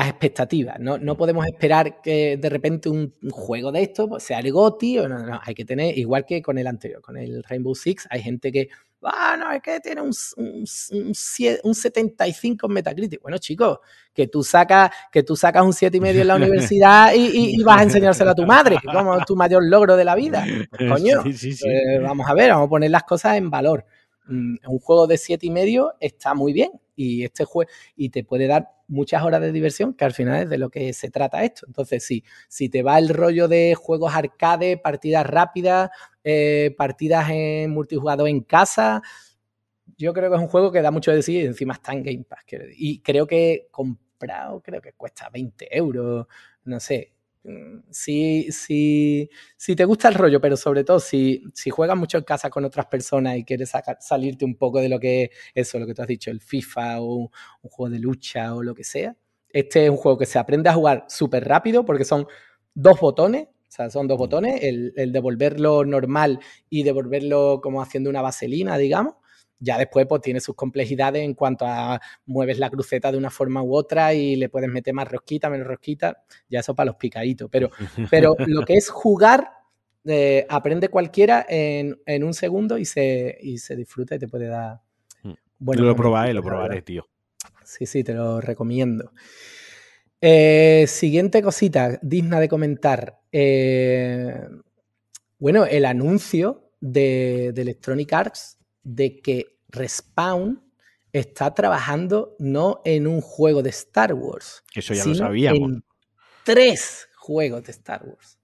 expectativas. ¿no? podemos esperar que de repente un, juego de esto pues, sea el GOTI. O no, no, hay que tener, igual que con el anterior, con el Rainbow Six, hay gente que ah, no, es que tiene un, un, un, 75 en Metacritic. Bueno, chicos, que tú sacas, que tú sacas un 7,5 y medio en la universidad y, vas a enseñárselo a tu madre, como tu mayor logro de la vida. coño, eh, vamos a ver, vamos a poner las cosas en valor. Mm, un juego de siete y medio está muy bien y este juego y te puede dar muchas horas de diversión que al final es de lo que se trata esto entonces sí si te va el rollo de juegos arcade partidas rápidas eh, partidas en multijugador en casa yo creo que es un juego que da mucho de sí y encima está en Game Pass y creo que comprado creo que cuesta 20 euros no sé si, si, si te gusta el rollo, pero sobre todo si, si juegas mucho en casa con otras personas y quieres salirte un poco de lo que es eso, lo que tú has dicho, el FIFA o un, juego de lucha o lo que sea, este es un juego que se aprende a jugar súper rápido porque son dos botones, o sea, son dos mm. botones, el devolverlo normal y devolverlo como haciendo una vaselina, digamos. Ya después pues tiene sus complejidades en cuanto a mueves la cruceta de una forma u otra y le puedes meter más rosquita, menos rosquita, ya eso para los picaditos. Pero, pero lo que es jugar, eh, aprende cualquiera en, un segundo y se, se disfruta y te puede dar... Mm. Bueno, lo probaré, lo probaré, tío. Sí, sí, te lo recomiendo. Eh, siguiente cosita digna de comentar. Eh, bueno, el anuncio de, de, Electronic Arts de que Respawn está trabajando no en un juego de Star Wars. Eso ya lo sabíamos. tres juegos de Star Wars.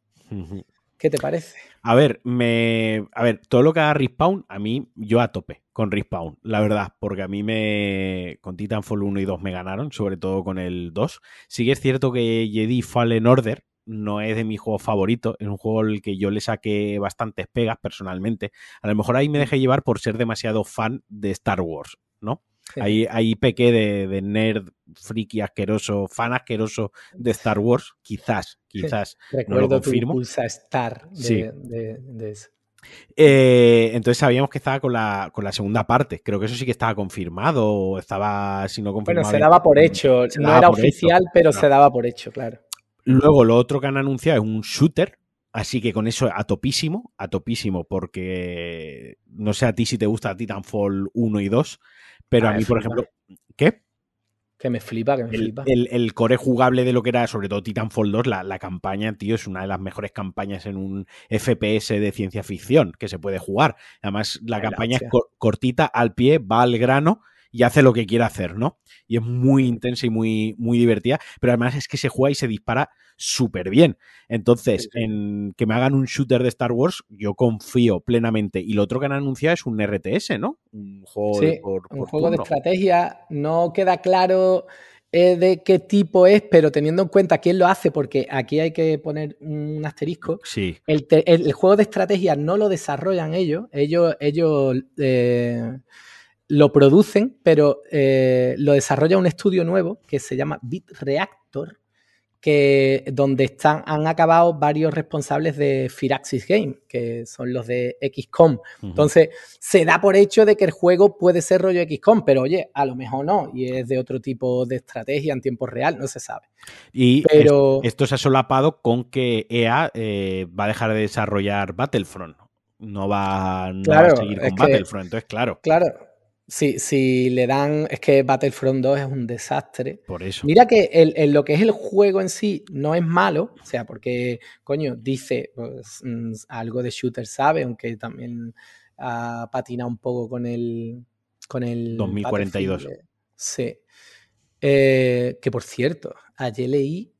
¿Qué te parece? A ver, me, a ver, todo lo que haga Respawn, a mí, yo a tope con Respawn, la verdad, porque a mí me. Con Titanfall 1 y 2 me ganaron, sobre todo con el 2. Sí que es cierto que Jedi Fallen Order, no es de mi juego favorito es un juego al que yo le saqué bastantes pegas personalmente. A lo mejor ahí me dejé llevar por ser demasiado fan de Star Wars, ¿no? Ahí, ahí, pequé de, nerd, friki asqueroso, fan asqueroso de Star Wars, quizás, quizás. Recuerdo no lo pulsa Star de, eso. Eh, entonces sabíamos que estaba con la, segunda parte. Creo que eso sí que estaba confirmado o estaba, si no confirmado. Bueno, se daba por mm, hecho. No era oficial, pero se daba por hecho, claro. Luego, lo otro que han anunciado es un shooter, así que con eso a topísimo, a topísimo, porque no sé a ti si te gusta Titanfall 1 y 2, pero a mí, por ejemplo, ¿qué? Que me flipa, que me flipa. El, core jugable de lo que era, sobre todo Titanfall 2, la, campaña, tío, es una de las mejores campañas en un FPS de ciencia ficción que se puede jugar. Además, la campaña es cortita, al pie, va al grano y hace lo que quiere hacer, ¿no? Y es muy intensa y muy, muy divertida, pero además es que se juega y se dispara súper bien. Entonces, en que me hagan un shooter de Star Wars, yo confío plenamente. Y lo otro que han anunciado es un RTS, ¿no? Un juego, de, un juego de estrategia. No queda claro eh, de qué tipo es, pero teniendo en cuenta quién lo hace, porque aquí hay que poner un asterisco. Sí. El, juego de estrategia no lo desarrollan ellos. Ellos, ellos. Eh, lo producen, pero eh, lo desarrolla un estudio nuevo que se llama BitReactor, que, donde están, han acabado varios responsables de Firaxis Game, que son los de XCOM. Entonces, se da por hecho de que el juego puede ser rollo XCOM, pero oye, a lo mejor no, y es de otro tipo de estrategia en tiempo real, no se sabe. Y esto se ha solapado con que EA eh, va a dejar de desarrollar Battlefront. No va, no va a seguir con Battlefront, entonces claro. Claro, si, si, le dan, es que Battlefront 2 es un desastre. Por eso. Mira que lo que es el juego en sí no es malo, o sea, porque, coño, dice pues, mm, algo de shooter, sabe, aunque también patina un poco con el. Con el 2042. Eh, sí. Eh, que por cierto, ayer leí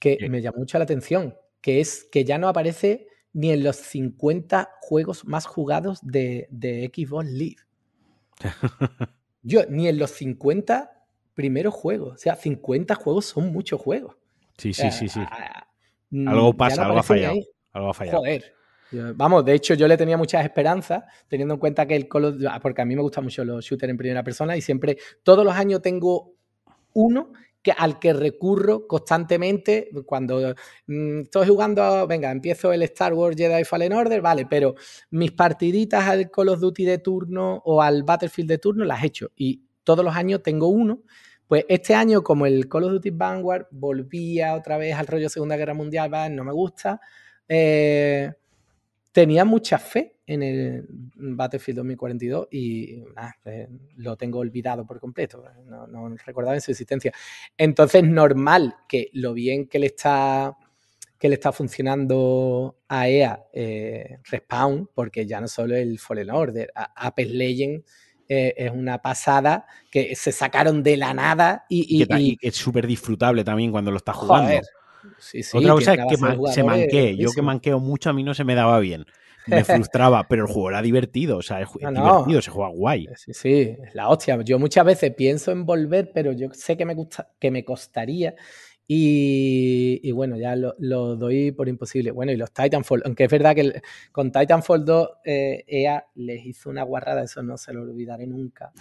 que me llamó mucho la atención, que es que ya no aparece ni en los 50 juegos más jugados de, de Xbox Live. Yo ni en los 50 primeros juegos, o sea, 50 juegos son muchos juegos. Sí, sí, sí, sí. Ah, algo pasa, algo ha fallado. Joder. Vamos, de hecho yo le tenía muchas esperanzas, teniendo en cuenta que el Call ah, porque a mí me gustan mucho los shooters en primera persona y siempre, todos los años tengo uno al que recurro constantemente cuando mm, estoy jugando, venga, empiezo el Star Wars Jedi Fallen Order, vale, pero mis partiditas al Call of Duty de turno o al Battlefield de turno las he hecho y todos los años tengo uno. Pues este año, como el Call of Duty Vanguard volvía otra vez al rollo Segunda Guerra Mundial, no me gusta, eh, tenía mucha fe en el Battlefield 2042 y pues, lo tengo olvidado por completo, eh, no, no recordaba en su existencia. Entonces, normal que lo bien que le está que le está funcionando a EA eh, Respawn, porque ya no solo el Fallen Order, Apex Legends eh, es una pasada que se sacaron de la nada y... es súper disfrutable también cuando lo estás jugando. Otra cosa es que se manquee. Yo que manqueo mucho, a mí no se me daba bien me frustraba, pero el juego era divertido, o sea, es divertido, se juega guay. Eh, sí, sí, es la hostia. Yo muchas veces pienso en volver, pero yo sé que me, gusta, que me costaría y, bueno, ya lo, doy por imposible. Bueno, y los Titanfall, aunque es verdad que con Titanfall 2 eh, EA les hizo una guarrada, eso no se lo olvidaré nunca,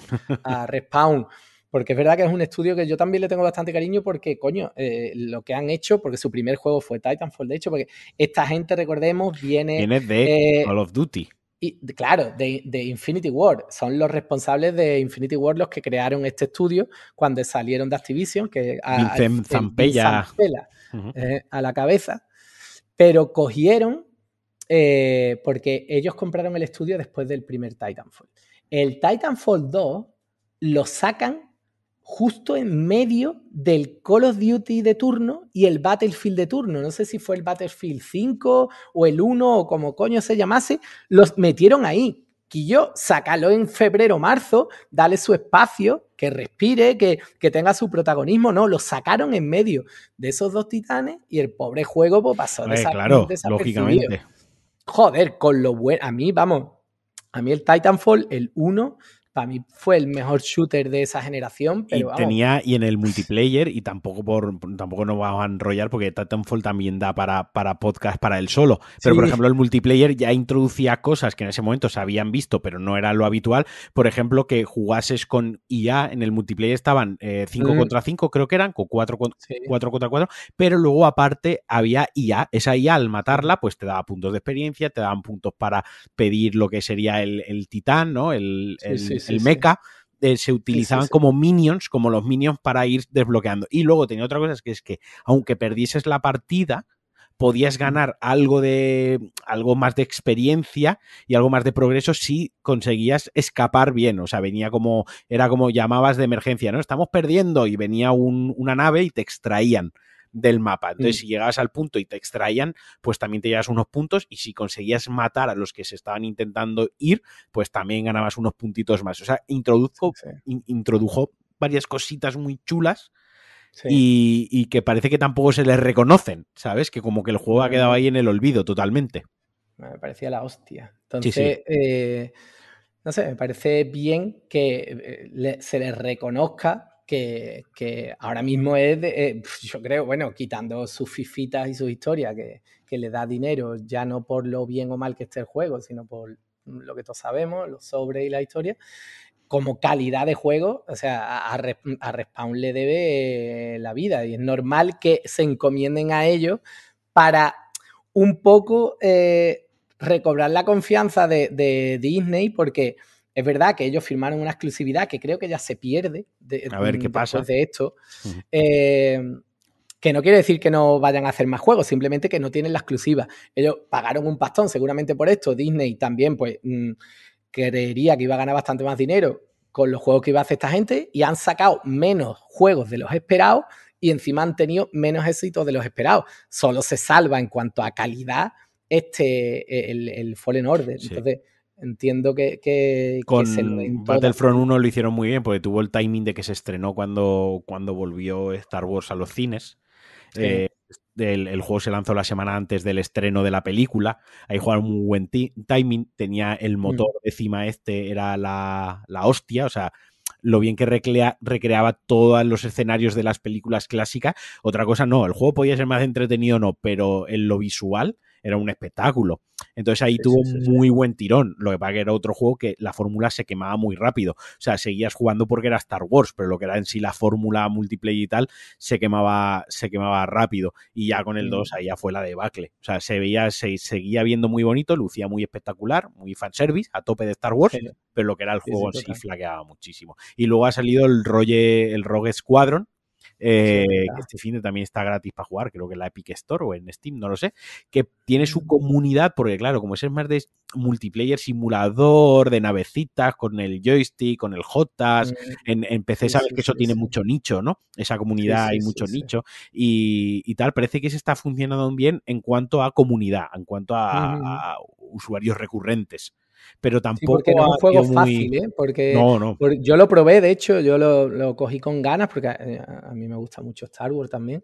a Respawn porque es verdad que es un estudio que yo también le tengo bastante cariño porque, coño, eh, lo que han hecho, porque su primer juego fue Titanfall, de hecho, porque esta gente, recordemos, viene... de eh, Call of Duty. Y, claro, de, Infinity War. Son los responsables de Infinity War los que crearon este estudio cuando salieron de Activision, que a, a, eh, la cabeza. Pero cogieron, porque ellos compraron el estudio después del primer Titanfall. El Titanfall 2 lo sacan justo en medio del Call of Duty de turno y el Battlefield de turno. No sé si fue el Battlefield 5 o el 1 o como coño se llamase, los metieron ahí. Quillo, sácalo en febrero, marzo, dale su espacio, que respire, que, tenga su protagonismo. No, lo sacaron en medio de esos dos titanes y el pobre juego pues, pasó de Claro, lógicamente. Joder, con lo bueno. A mí, vamos, a mí el Titanfall, el 1, para mí fue el mejor shooter de esa generación. y tenía, y en el multiplayer, y tampoco por tampoco nos vamos a enrollar, porque Titanfall también da para, para podcast para él solo. Pero, por ejemplo, el multiplayer ya introducía cosas que en ese momento se habían visto, pero no era lo habitual. Por ejemplo, que jugases con IA en el multiplayer estaban 5 eh, mm. contra 5, creo que eran, con 4 cuatro, cuatro contra 4, pero luego aparte había IA. Esa IA al matarla, pues te daba puntos de experiencia, te daban puntos para pedir lo que sería el, titán, ¿no? El, el el mecha, eh, se utilizaban como minions, como los minions para ir desbloqueando. Y luego tenía otra cosa, es que es que aunque perdieses la partida, podías ganar algo de algo más de experiencia y algo más de progreso si conseguías escapar bien. O sea, venía como, era como llamabas de emergencia, ¿no? Estamos perdiendo y venía una nave y te extraían del mapa. Entonces, mm. si llegabas al punto y te extraían, pues también te llevas unos puntos y si conseguías matar a los que se estaban intentando ir, pues también ganabas unos puntitos más. O sea, introdujo, introdujo varias cositas muy chulas. Y, que parece que tampoco se les reconocen, ¿sabes? Que como que el juego ha quedado mm. ahí en el olvido totalmente. Me parecía la hostia. Entonces, eh, no sé, me parece bien que eh, se les reconozca que, ahora mismo es, eh, yo creo, bueno, quitando sus fifitas y su historias, que, le da dinero, ya no por lo bien o mal que esté el juego, sino por lo que todos sabemos, los sobres y la historia, como calidad de juego, o sea, a, Respawn le debe eh, la vida y es normal que se encomienden a ellos para un poco eh, recobrar la confianza de Disney, porque es verdad que ellos firmaron una exclusividad que creo que ya se pierde de, a ver, ¿qué mm, pasa? de esto. Eh, que no quiere decir que no vayan a hacer más juegos, simplemente que no tienen la exclusiva. Ellos pagaron un pastón seguramente por esto. Disney también, pues, mm, creería que iba a ganar bastante más dinero con los juegos que iba a hacer esta gente y han sacado menos juegos de los esperados y encima han tenido menos éxitos de los esperados. Solo se salva en cuanto a calidad este, el, Fallen Order. Entonces, Entiendo que, que, con Battlefront 1 lo hicieron muy bien, porque tuvo el timing de que se estrenó cuando, cuando volvió Star Wars a los cines. Eh, el, juego se lanzó la semana antes del estreno de la película. Ahí jugaron muy buen timing. Tenía el mm. motor encima este, era la, hostia. O sea, lo bien que recreaba todos los escenarios de las películas clásicas. Otra cosa, no, el juego podía ser más entretenido, no, pero en lo visual era un espectáculo. Entonces ahí tuvo muy buen tirón. Lo que pasa que era otro juego que la fórmula se quemaba muy rápido. O sea, seguías jugando porque era Star Wars, pero lo que era en sí la fórmula multiplayer y tal se quemaba, se quemaba rápido. Y ya con el 2 mm. ahí ya fue la debacle. O sea, se veía, se seguía viendo muy bonito, lucía muy espectacular, muy fanservice, a tope de Star Wars, pero lo que era el juego en sí flaqueaba muchísimo. Y luego ha salido el Rogue, el Rogue Squadron, eh, que este fin también está gratis para jugar, creo que en la Epic Store o en Steam, no lo sé, que tiene su mm. comunidad, porque claro, como es más de multiplayer simulador, de navecitas, con el joystick, con el Jotas, empecé mm, en, PC que eso tiene mucho nicho, ¿no? Esa comunidad hay mucho nicho y, tal, parece que se está funcionando bien en cuanto a comunidad, en cuanto a usuarios recurrentes pero tampoco. porque no es un juego fácil, ¿eh? Porque yo lo probé, de hecho, yo lo, cogí con ganas, porque eh, a, mí me gusta mucho Star Wars también,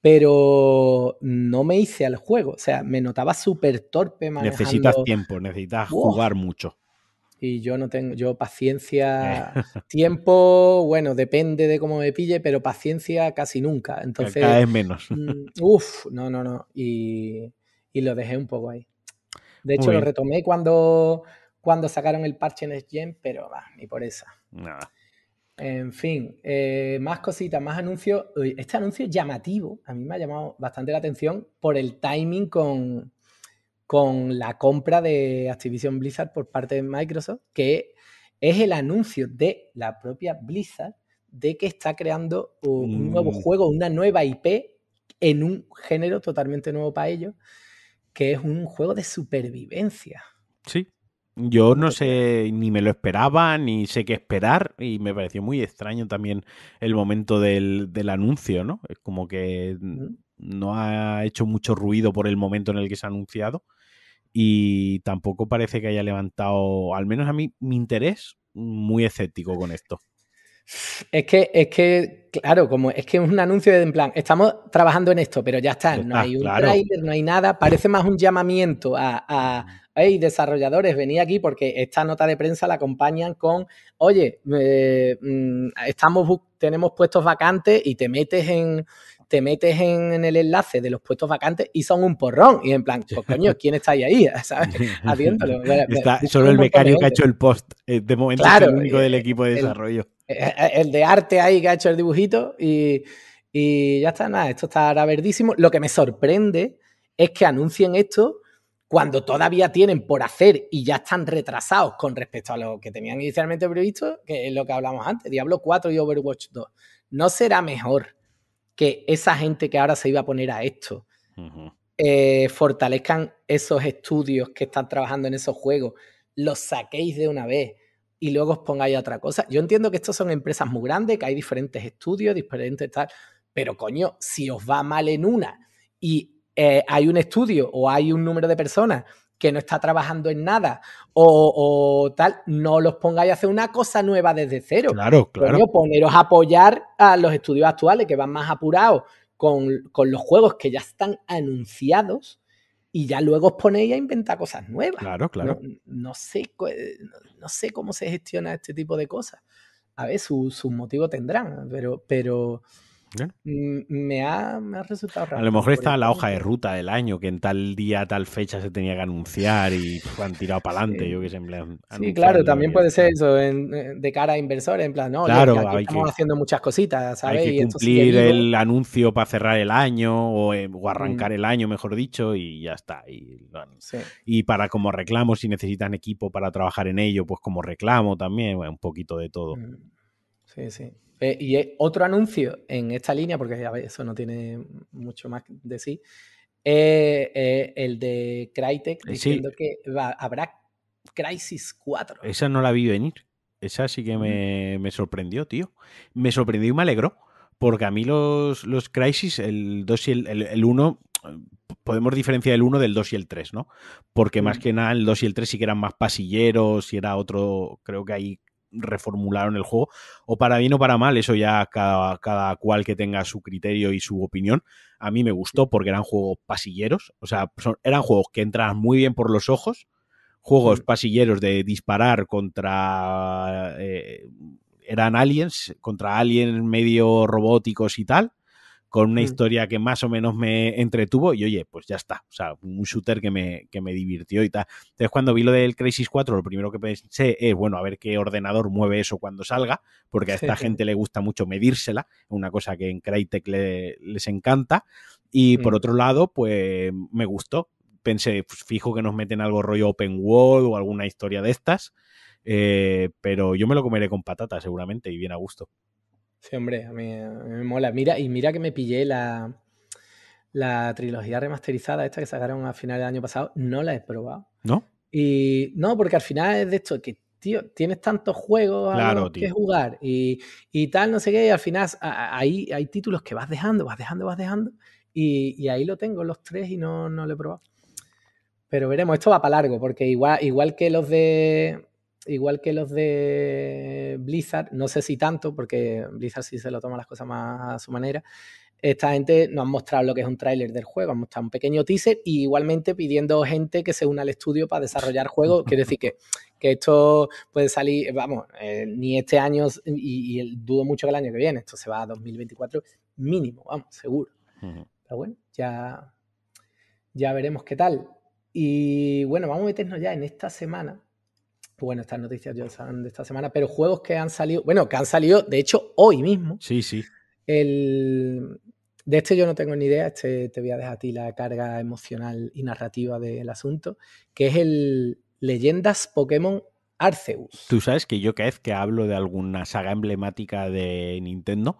pero no me hice al juego. O sea, me notaba súper torpe. Manejando. Necesitas tiempo, necesitas jugar mucho y yo no tengo, yo paciencia, eh. tiempo, bueno, depende de cómo me pille, pero paciencia casi nunca. Entonces, cada menos. Mm, uff no, no, no. y lo dejé un poco ahí. De hecho, lo retomé cuando, cuando sacaron el parche en Gen, pero va, ni por esa. En fin, eh, más cositas, más anuncios. este anuncio es llamativo, a mí me ha llamado bastante la atención por el timing con, la compra de Activision Blizzard por parte de Microsoft, que es el anuncio de la propia Blizzard de que está creando un nuevo mm. juego, una nueva IP en un género totalmente nuevo para ellos, que es un juego de supervivencia. Sí. Yo no sé, ni me lo esperaba, ni sé qué esperar, y me pareció muy extraño también el momento del, del anuncio, ¿no? Es como que no ha hecho mucho ruido por el momento en el que se ha anunciado, y tampoco parece que haya levantado, al menos a mí, mi interés muy escéptico con esto. Es que, es que, claro, como es que es un anuncio de en plan, estamos trabajando en esto, pero ya está, no hay un trailer, no hay nada, parece más un llamamiento a, mm. desarrolladores, vení aquí porque esta nota de prensa la acompañan con, oye, eh, mm, estamos, tenemos puestos vacantes y te metes en, te metes en, el enlace de los puestos vacantes y son un porrón. Y en plan, pues coño, ¿quién está ahí ahí? solo el becario que ha hecho el post. Eh, de momento es el único eh, del equipo de desarrollo. Eh, eh, el de arte ahí que ha hecho el dibujito y, ya está, nada, esto estará verdísimo. Lo que me sorprende es que anuncien esto cuando todavía tienen por hacer y ya están retrasados con respecto a lo que tenían inicialmente previsto, que es lo que hablamos antes, Diablo 4 y Overwatch 2. ¿No será mejor que esa gente que ahora se iba a poner a esto eh, fortalezcan esos estudios que están trabajando en esos juegos, los saquéis de una vez y luego os pongáis otra cosa. Yo entiendo que estos son empresas muy grandes, que hay diferentes estudios, diferentes tal, pero coño, si os va mal en una y eh, hay un estudio o hay un número de personas que no está trabajando en nada o, tal, no los pongáis a hacer una cosa nueva desde cero. Claro, claro. Coño, poneros a apoyar a los estudios actuales que van más apurados con, con los juegos que ya están anunciados y ya luego os ponéis a inventar cosas nuevas. Claro, claro. No, sé, eh, no sé cómo se gestiona este tipo de cosas. A ver, sus su motivos tendrán, pero, pero me, ha, resultado A lo mejor está la hoja de ruta del año, que en tal día, tal fecha se tenía que anunciar y han tirado para adelante. Yo que Sí, claro, también puede ser eso eh, de cara a inversores, en plan, no, claro, estamos haciendo muchas cositas, ¿sabes? Hay que cumplir el anuncio para cerrar el año o, eh, arrancar mm. el año, mejor dicho, y ya está. Y, para como reclamo, si necesitan equipo para trabajar en ello, pues como reclamo también, un poquito de todo. Mm. Sí, sí. Eh, y otro anuncio en esta línea, porque eso no tiene mucho más de sí, eh, eh el de Crytek eh, diciendo que va, habrá Crisis 4. Esa no la vi venir. Esa sí que mm. me, sorprendió, tío. Me sorprendió y me alegró. Porque a mí los, los Crisis, el 2 y el, 1, podemos diferenciar el 1 del 2 y el 3, ¿no? Porque más mm. que nada el 2 y el 3 sí que eran más pasilleros y era otro, creo que hay reformularon el juego, o para bien o para mal, eso ya cada, cada cual que tenga su criterio y su opinión. A mí me gustó porque eran juegos pasilleros, o sea, eran juegos que entraban muy bien por los ojos, juegos pasilleros de disparar contra... Eh, eran aliens, contra aliens medio robóticos y tal con una mm. historia que más o menos me entretuvo y oye, pues ya está, o sea, un shooter que me, divirtió y tal. Entonces cuando vi lo del Crisis 4, lo primero que pensé es, bueno, a ver qué ordenador mueve eso cuando salga, porque a esta gente le gusta mucho medírsela, una cosa que en Crytek les encanta. Y por mm. otro lado, pues me gustó. Pensé, pues, fijo que nos meten algo rollo open world o alguna historia de estas. Eh, pero yo me lo comeré con patatas seguramente y bien a gusto. Sí, hombre, a mí, me mola. Mira, y mira que me pillé la, la trilogía remasterizada, esta que sacaron a final del año pasado, no la he probado. ¿No? Y no, porque al final es de esto que, tío, tienes tantos juegos que jugar y, tal, no sé qué, y al final ahí hay, títulos que vas dejando, vas dejando, vas dejando, y, ahí lo tengo, los tres, y no, no lo he probado. Pero veremos, esto va para largo, porque igual, igual que los de igual que los de Blizzard, no sé si tanto, porque Blizzard sí se lo toma las cosas más a su manera, esta gente nos ha mostrado lo que es un tráiler del juego, han mostrado un pequeño teaser y igualmente pidiendo gente que se una al estudio para desarrollar juego. quiere decir que, que esto puede salir, eh, vamos, eh, ni este año y, dudo mucho que el año que viene. Esto se va a 2024 mínimo, vamos, seguro. Pero bueno, ya, ya veremos qué tal. Y bueno, vamos a meternos ya en esta semana pues bueno, estas noticias ya de esta semana, pero juegos que han salido, bueno, que han salido, de hecho, hoy mismo. Sí, sí. El, de este yo no tengo ni idea, este te voy a dejar a ti la carga emocional y narrativa del asunto, que es el Leyendas Pokémon Arceus. Tú sabes que yo cada vez que hablo de alguna saga emblemática de Nintendo,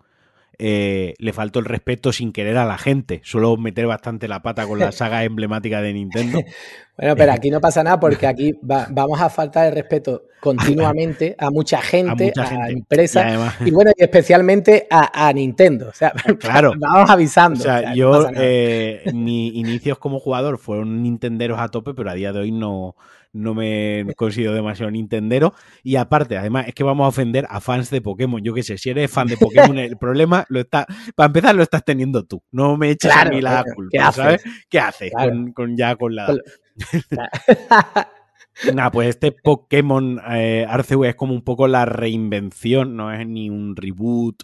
eh, le faltó el respeto sin querer a la gente. Suelo meter bastante la pata con la saga emblemática de Nintendo. bueno, pero eh, aquí no pasa nada porque aquí vamos a faltar el respeto continuamente a mucha gente, a, la empresas y, bueno, y especialmente a, Nintendo. O sea, ah, claro. vamos avisando. O sea, yo, eh, mis inicios como jugador fueron nintenderos a tope, pero a día de hoy no, no me considero demasiado Nintendero. Y aparte, además, es que vamos a ofender a fans de Pokémon. Yo qué sé, si eres fan de Pokémon, el problema lo está. Para empezar, lo estás teniendo tú. No me eches ni a mí la culpa, ¿sabes? ¿Qué haces con, con, ya con la. Nah, pues este Pokémon eh, Arceus es como un poco la reinvención, no es ni un reboot,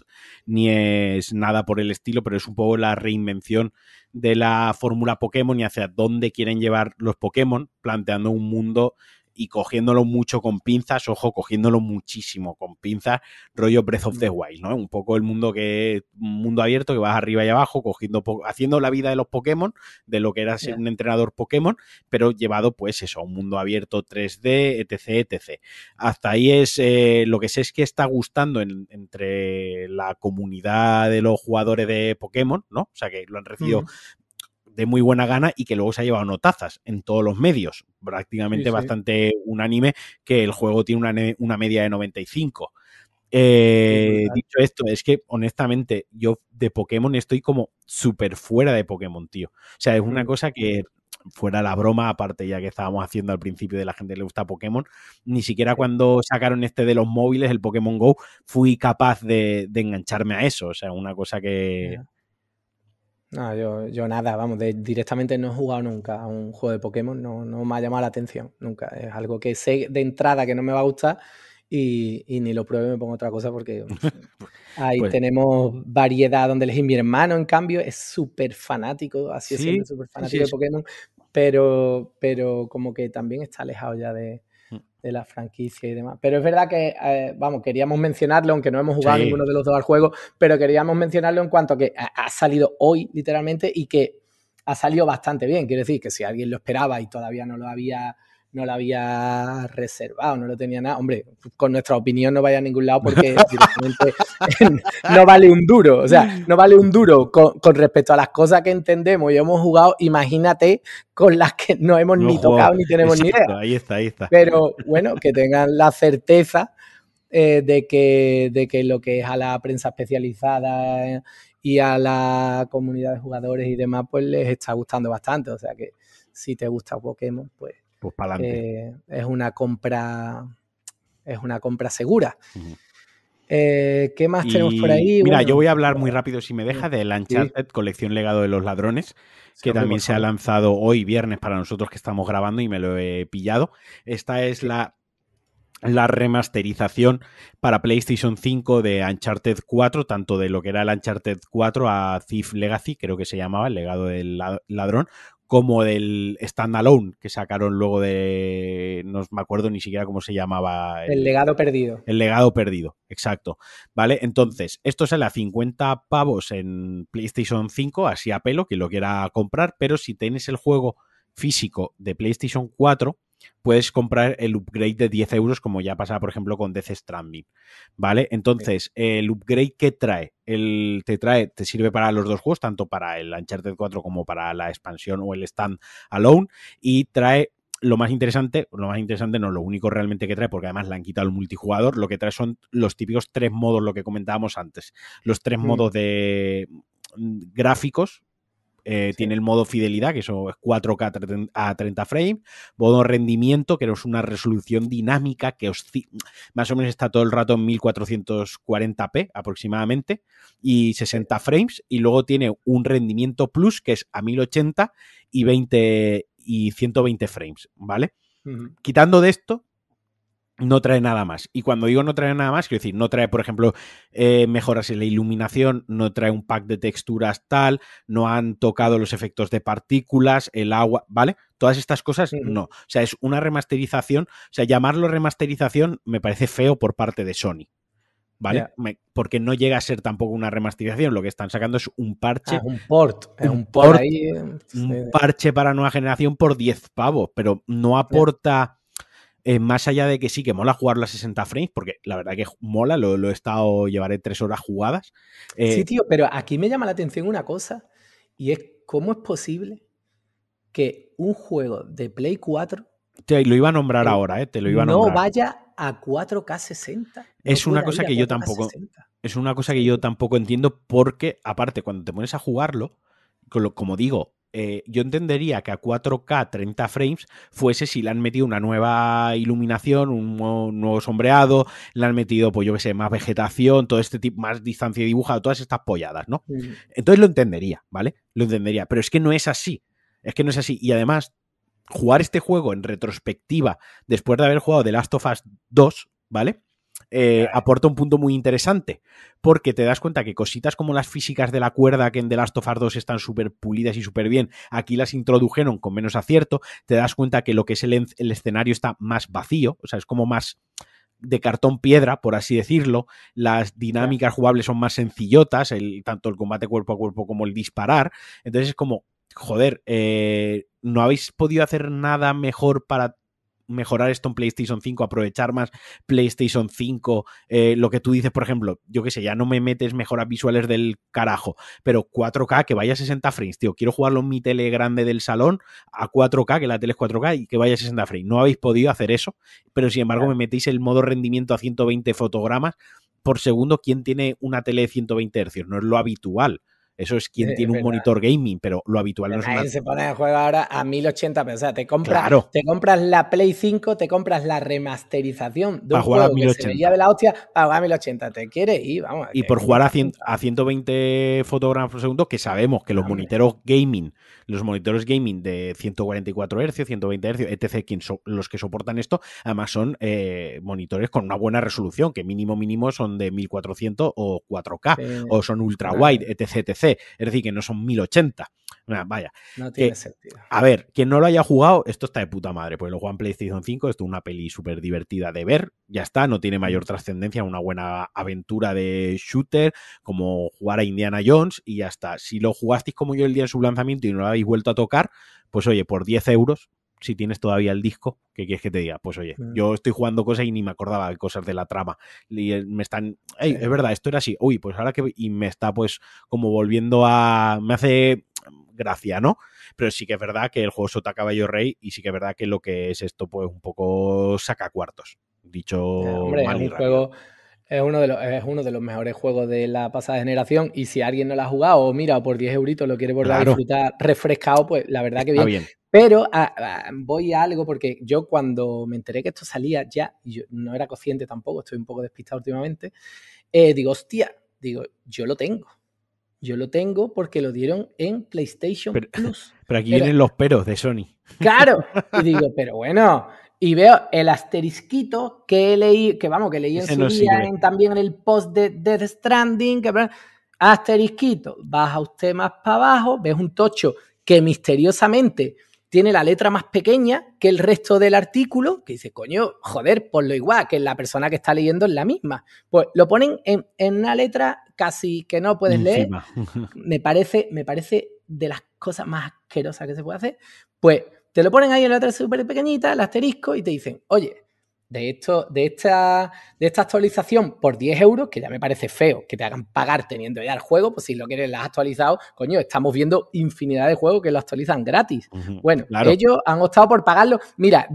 ni es nada por el estilo, pero es un poco la reinvención de la fórmula Pokémon y hacia dónde quieren llevar los Pokémon, planteando un mundo y cogiéndolo mucho con pinzas, ojo, cogiéndolo muchísimo con pinzas, rollo Breath of the Wild, ¿no? Un poco el mundo que mundo abierto que vas arriba y abajo, cogiendo haciendo la vida de los Pokémon, de lo que era ser un entrenador Pokémon, pero llevado pues eso, a un mundo abierto 3D, etc, etc. Hasta ahí es eh, lo que sé es que está gustando entre la comunidad de los jugadores de Pokémon, ¿no? O sea, que lo han recibido de muy buena gana y que luego se ha llevado notazas en todos los medios. Prácticamente bastante unánime que el juego tiene una, media de 95. Eh, dicho esto, es que honestamente yo de Pokémon estoy como súper fuera de Pokémon, tío. O sea, es una mm. cosa que fuera la broma, aparte ya que estábamos haciendo al principio de la gente le gusta Pokémon, ni siquiera cuando sacaron este de los móviles, el Pokémon Go, fui capaz de, engancharme a eso. O sea, una cosa que... No, yo, nada, vamos, directamente no he jugado nunca a un juego de Pokémon, no, no, me ha llamado la atención, nunca. Es algo que sé de entrada que no me va a gustar y, ni lo pruebe me pongo otra cosa porque ahí pues tenemos variedad donde elegir. Mi hermano, en cambio, es súper fanático, así es súper fanático de Pokémon, pero, pero como que también está alejado ya de, Mm. de la franquicia y demás. Pero es verdad que, eh, vamos, queríamos mencionarlo, aunque no hemos jugado ninguno de los dos al juego, pero queríamos mencionarlo en cuanto a que ha salido hoy, literalmente, y que ha salido bastante bien. Quiero decir que si alguien lo esperaba y todavía no lo había no la había reservado, no lo tenía nada. Hombre, con nuestra opinión no vaya a ningún lado porque no vale un duro. O sea, no vale un duro con, respecto a las cosas que entendemos y hemos jugado, imagínate, con las que no hemos ni tocado ni tenemos ni idea. Ahí está, Pero bueno, que tengan la certeza. Eh, de, que, de que lo que es a la prensa especializada eh, y a la comunidad de jugadores y demás, pues les está gustando bastante. O sea que si te gusta Pokémon, pues pues eh, es una compra, es una compra segura. Eh, ¿Qué más tenemos por ahí? Mira, yo voy a hablar muy rápido, si me deja, de Uncharted, colección legado de los ladrones, que también se ha lanzado hoy viernes para nosotros que estamos grabando y me lo he pillado. Esta es la la remasterización para PlayStation 5 de Uncharted 4, tanto de lo que era el Uncharted 4 a Thief Legacy, creo que se llamaba, el legado del ladrón, como del standalone que sacaron luego de. No me acuerdo ni siquiera cómo se llamaba. El, legado perdido. El legado perdido, exacto. Vale, entonces, esto sale a 50 pavos en PlayStation 5, así a pelo, que lo quiera comprar, pero si tienes el juego físico de PlayStation 4, puedes comprar el upgrade de 10 euros, como ya pasaba por ejemplo, con Death Stranding. ¿Vale? Entonces, el upgrade que trae, el, te trae, te sirve para los dos juegos, tanto para el Uncharted 4 como para la expansión o el Stand Alone, y trae lo más interesante, lo más interesante no, lo único realmente que trae, porque además le han quitado el multijugador, lo que trae son los típicos tres modos, lo que comentábamos antes, los tres modos de mm, gráficos eh, tiene el modo fidelidad, que eso es 4K a 30 frames. Modo rendimiento, que es una resolución dinámica que más o menos está todo el rato en 1440p aproximadamente y 60 frames. Y luego tiene un rendimiento plus, que es a 1080 y, 20, y 120 frames, ¿vale? Quitando de esto, no trae nada más. Y cuando digo no trae nada más, quiero decir, no trae, por ejemplo, eh, mejoras en la iluminación, no trae un pack de texturas tal, no han tocado los efectos de partículas, el agua, ¿vale? Todas estas cosas, no. O sea, es una remasterización. O sea, llamarlo remasterización me parece feo por parte de Sony. ¿Vale? porque no llega a ser tampoco una remasterización. Lo que están sacando es un parche. Ah, un port. Eh, un, eh, parche para nueva generación por 10 pavos, pero no aporta. Eh, más allá de que sí, que mola jugarlo a 60 frames, porque la verdad que mola, lo, he estado, llevaré tres horas jugadas. Eh, sí, tío, pero aquí me llama la atención una cosa, y es cómo es posible que un juego de Play 4... Te lo iba a nombrar eh, ahora, eh, te lo iba a No vaya a 4K 60. es una cosa que yo tampoco... Es una cosa que yo tampoco entiendo porque, aparte, cuando te pones a jugarlo, como digo, eh, yo entendería que a 4K 30 frames fuese si le han metido una nueva iluminación, un nuevo, sombreado, le han metido, pues yo qué sé, más vegetación, todo este tipo, más distancia dibujada, todas estas polladas, ¿no? Entonces lo entendería, ¿vale? Lo entendería, pero es que no es así, es que no es así. Y además, jugar este juego en retrospectiva, después de haber jugado The Last of Us 2, ¿vale? Eh, aporta un punto muy interesante, porque te das cuenta que cositas como las físicas de la cuerda, que en The Last of Us 2 están súper pulidas y súper bien, aquí las introdujeron con menos acierto, te das cuenta que lo que es el, escenario está más vacío, o sea, es como más de cartón piedra, por así decirlo. Las dinámicas jugables son más sencillotas, el, tanto el combate cuerpo a cuerpo como el disparar. Entonces es como, joder, eh, no habéis podido hacer nada mejor para mejorar esto en PlayStation 5, aprovechar más PlayStation 5, eh, lo que tú dices, por ejemplo, yo qué sé, ya no me metes mejoras visuales del carajo, pero 4K, que vaya a 60 frames, tío, quiero jugarlo en mi tele grande del salón a 4K, que la tele es 4K y que vaya a 60 frames. No habéis podido hacer eso, pero sin embargo me metéis el modo rendimiento a 120 fotogramas por segundo, ¿quién tiene una tele de 120 Hz? No es lo habitual. Eso es quien tiene un monitor gaming, pero lo habitual no es se pone a jugar ahora a 1080 O sea, te compras, te compras la Play 5, te compras la remasterización de un juego que se veía de la hostia para a 1080. Te quiere y vamos. Y por jugar a, a 120 fotogramas por segundo, que sabemos que los Hombre. moniteros gaming los monitores gaming de 144 Hz, 120 Hz, etc., los que soportan esto, además son eh, monitores con una buena resolución, que mínimo mínimo son de 1400 o 4K, o son ultra wide, etc., etc. Es decir, que no son 1080. vaya. No tiene sentido. A ver, quien no lo haya jugado, esto está de puta madre, pues lo juega en PlayStation 5, esto es una peli súper divertida de ver, ya está, no tiene mayor mm. trascendencia, una buena aventura de shooter, como jugar a Indiana Jones y ya está. Si lo jugasteis como yo el día de su lanzamiento y no lo habéis y vuelto a tocar, pues oye, por 10 euros, si tienes todavía el disco, ¿qué quieres que te diga? Pues oye, yo estoy jugando cosas y ni me acordaba de cosas de la trama. Y eh, me están, es verdad, esto era así. Uy, pues ahora que... Y me está pues como volviendo a... Me hace gracia, ¿no? Pero sí que es verdad que el juego Sota Caballo Rey y sí que es verdad que lo que es esto pues un poco saca cuartos. Dicho... hombre, juego... Es uno, de los, es uno de los mejores juegos de la pasada generación y si alguien no lo ha jugado o mira, o por 10 euritos lo quiere volver a disfrutar refrescado, pues la verdad que bien. Pero ah, ah, voy a algo porque yo cuando me enteré que esto salía ya, yo no era consciente tampoco, estoy un poco despistado últimamente, eh, digo, hostia, digo, yo lo tengo. Yo lo tengo porque lo dieron en PlayStation Plus. Pero aquí vienen los peros de Sony. Claro. Y digo, pero bueno, y veo el asterisquito que leí, que vamos, que leí en su también en el post de Death Stranding, que asterisquito, baja usted más para abajo, ves un tocho que misteriosamente tiene la letra más pequeña que el resto del artículo, que dice, coño, joder, por lo igual, que la persona que está leyendo es la misma. Pues lo ponen en, una letra casi que no puedes leer. Me parece, me parece de las cosas más asquerosas que se puede hacer. Pues te lo ponen ahí en la otra súper pequeñita, el asterisco, y te dicen, oye, de, esto, de, esta, de esta actualización por 10 euros, que ya me parece feo que te hagan pagar teniendo ya el juego, pues si lo quieres, la has actualizado. Coño, estamos viendo infinidad de juegos que lo actualizan gratis. bueno, ellos han optado por pagarlo. Mira,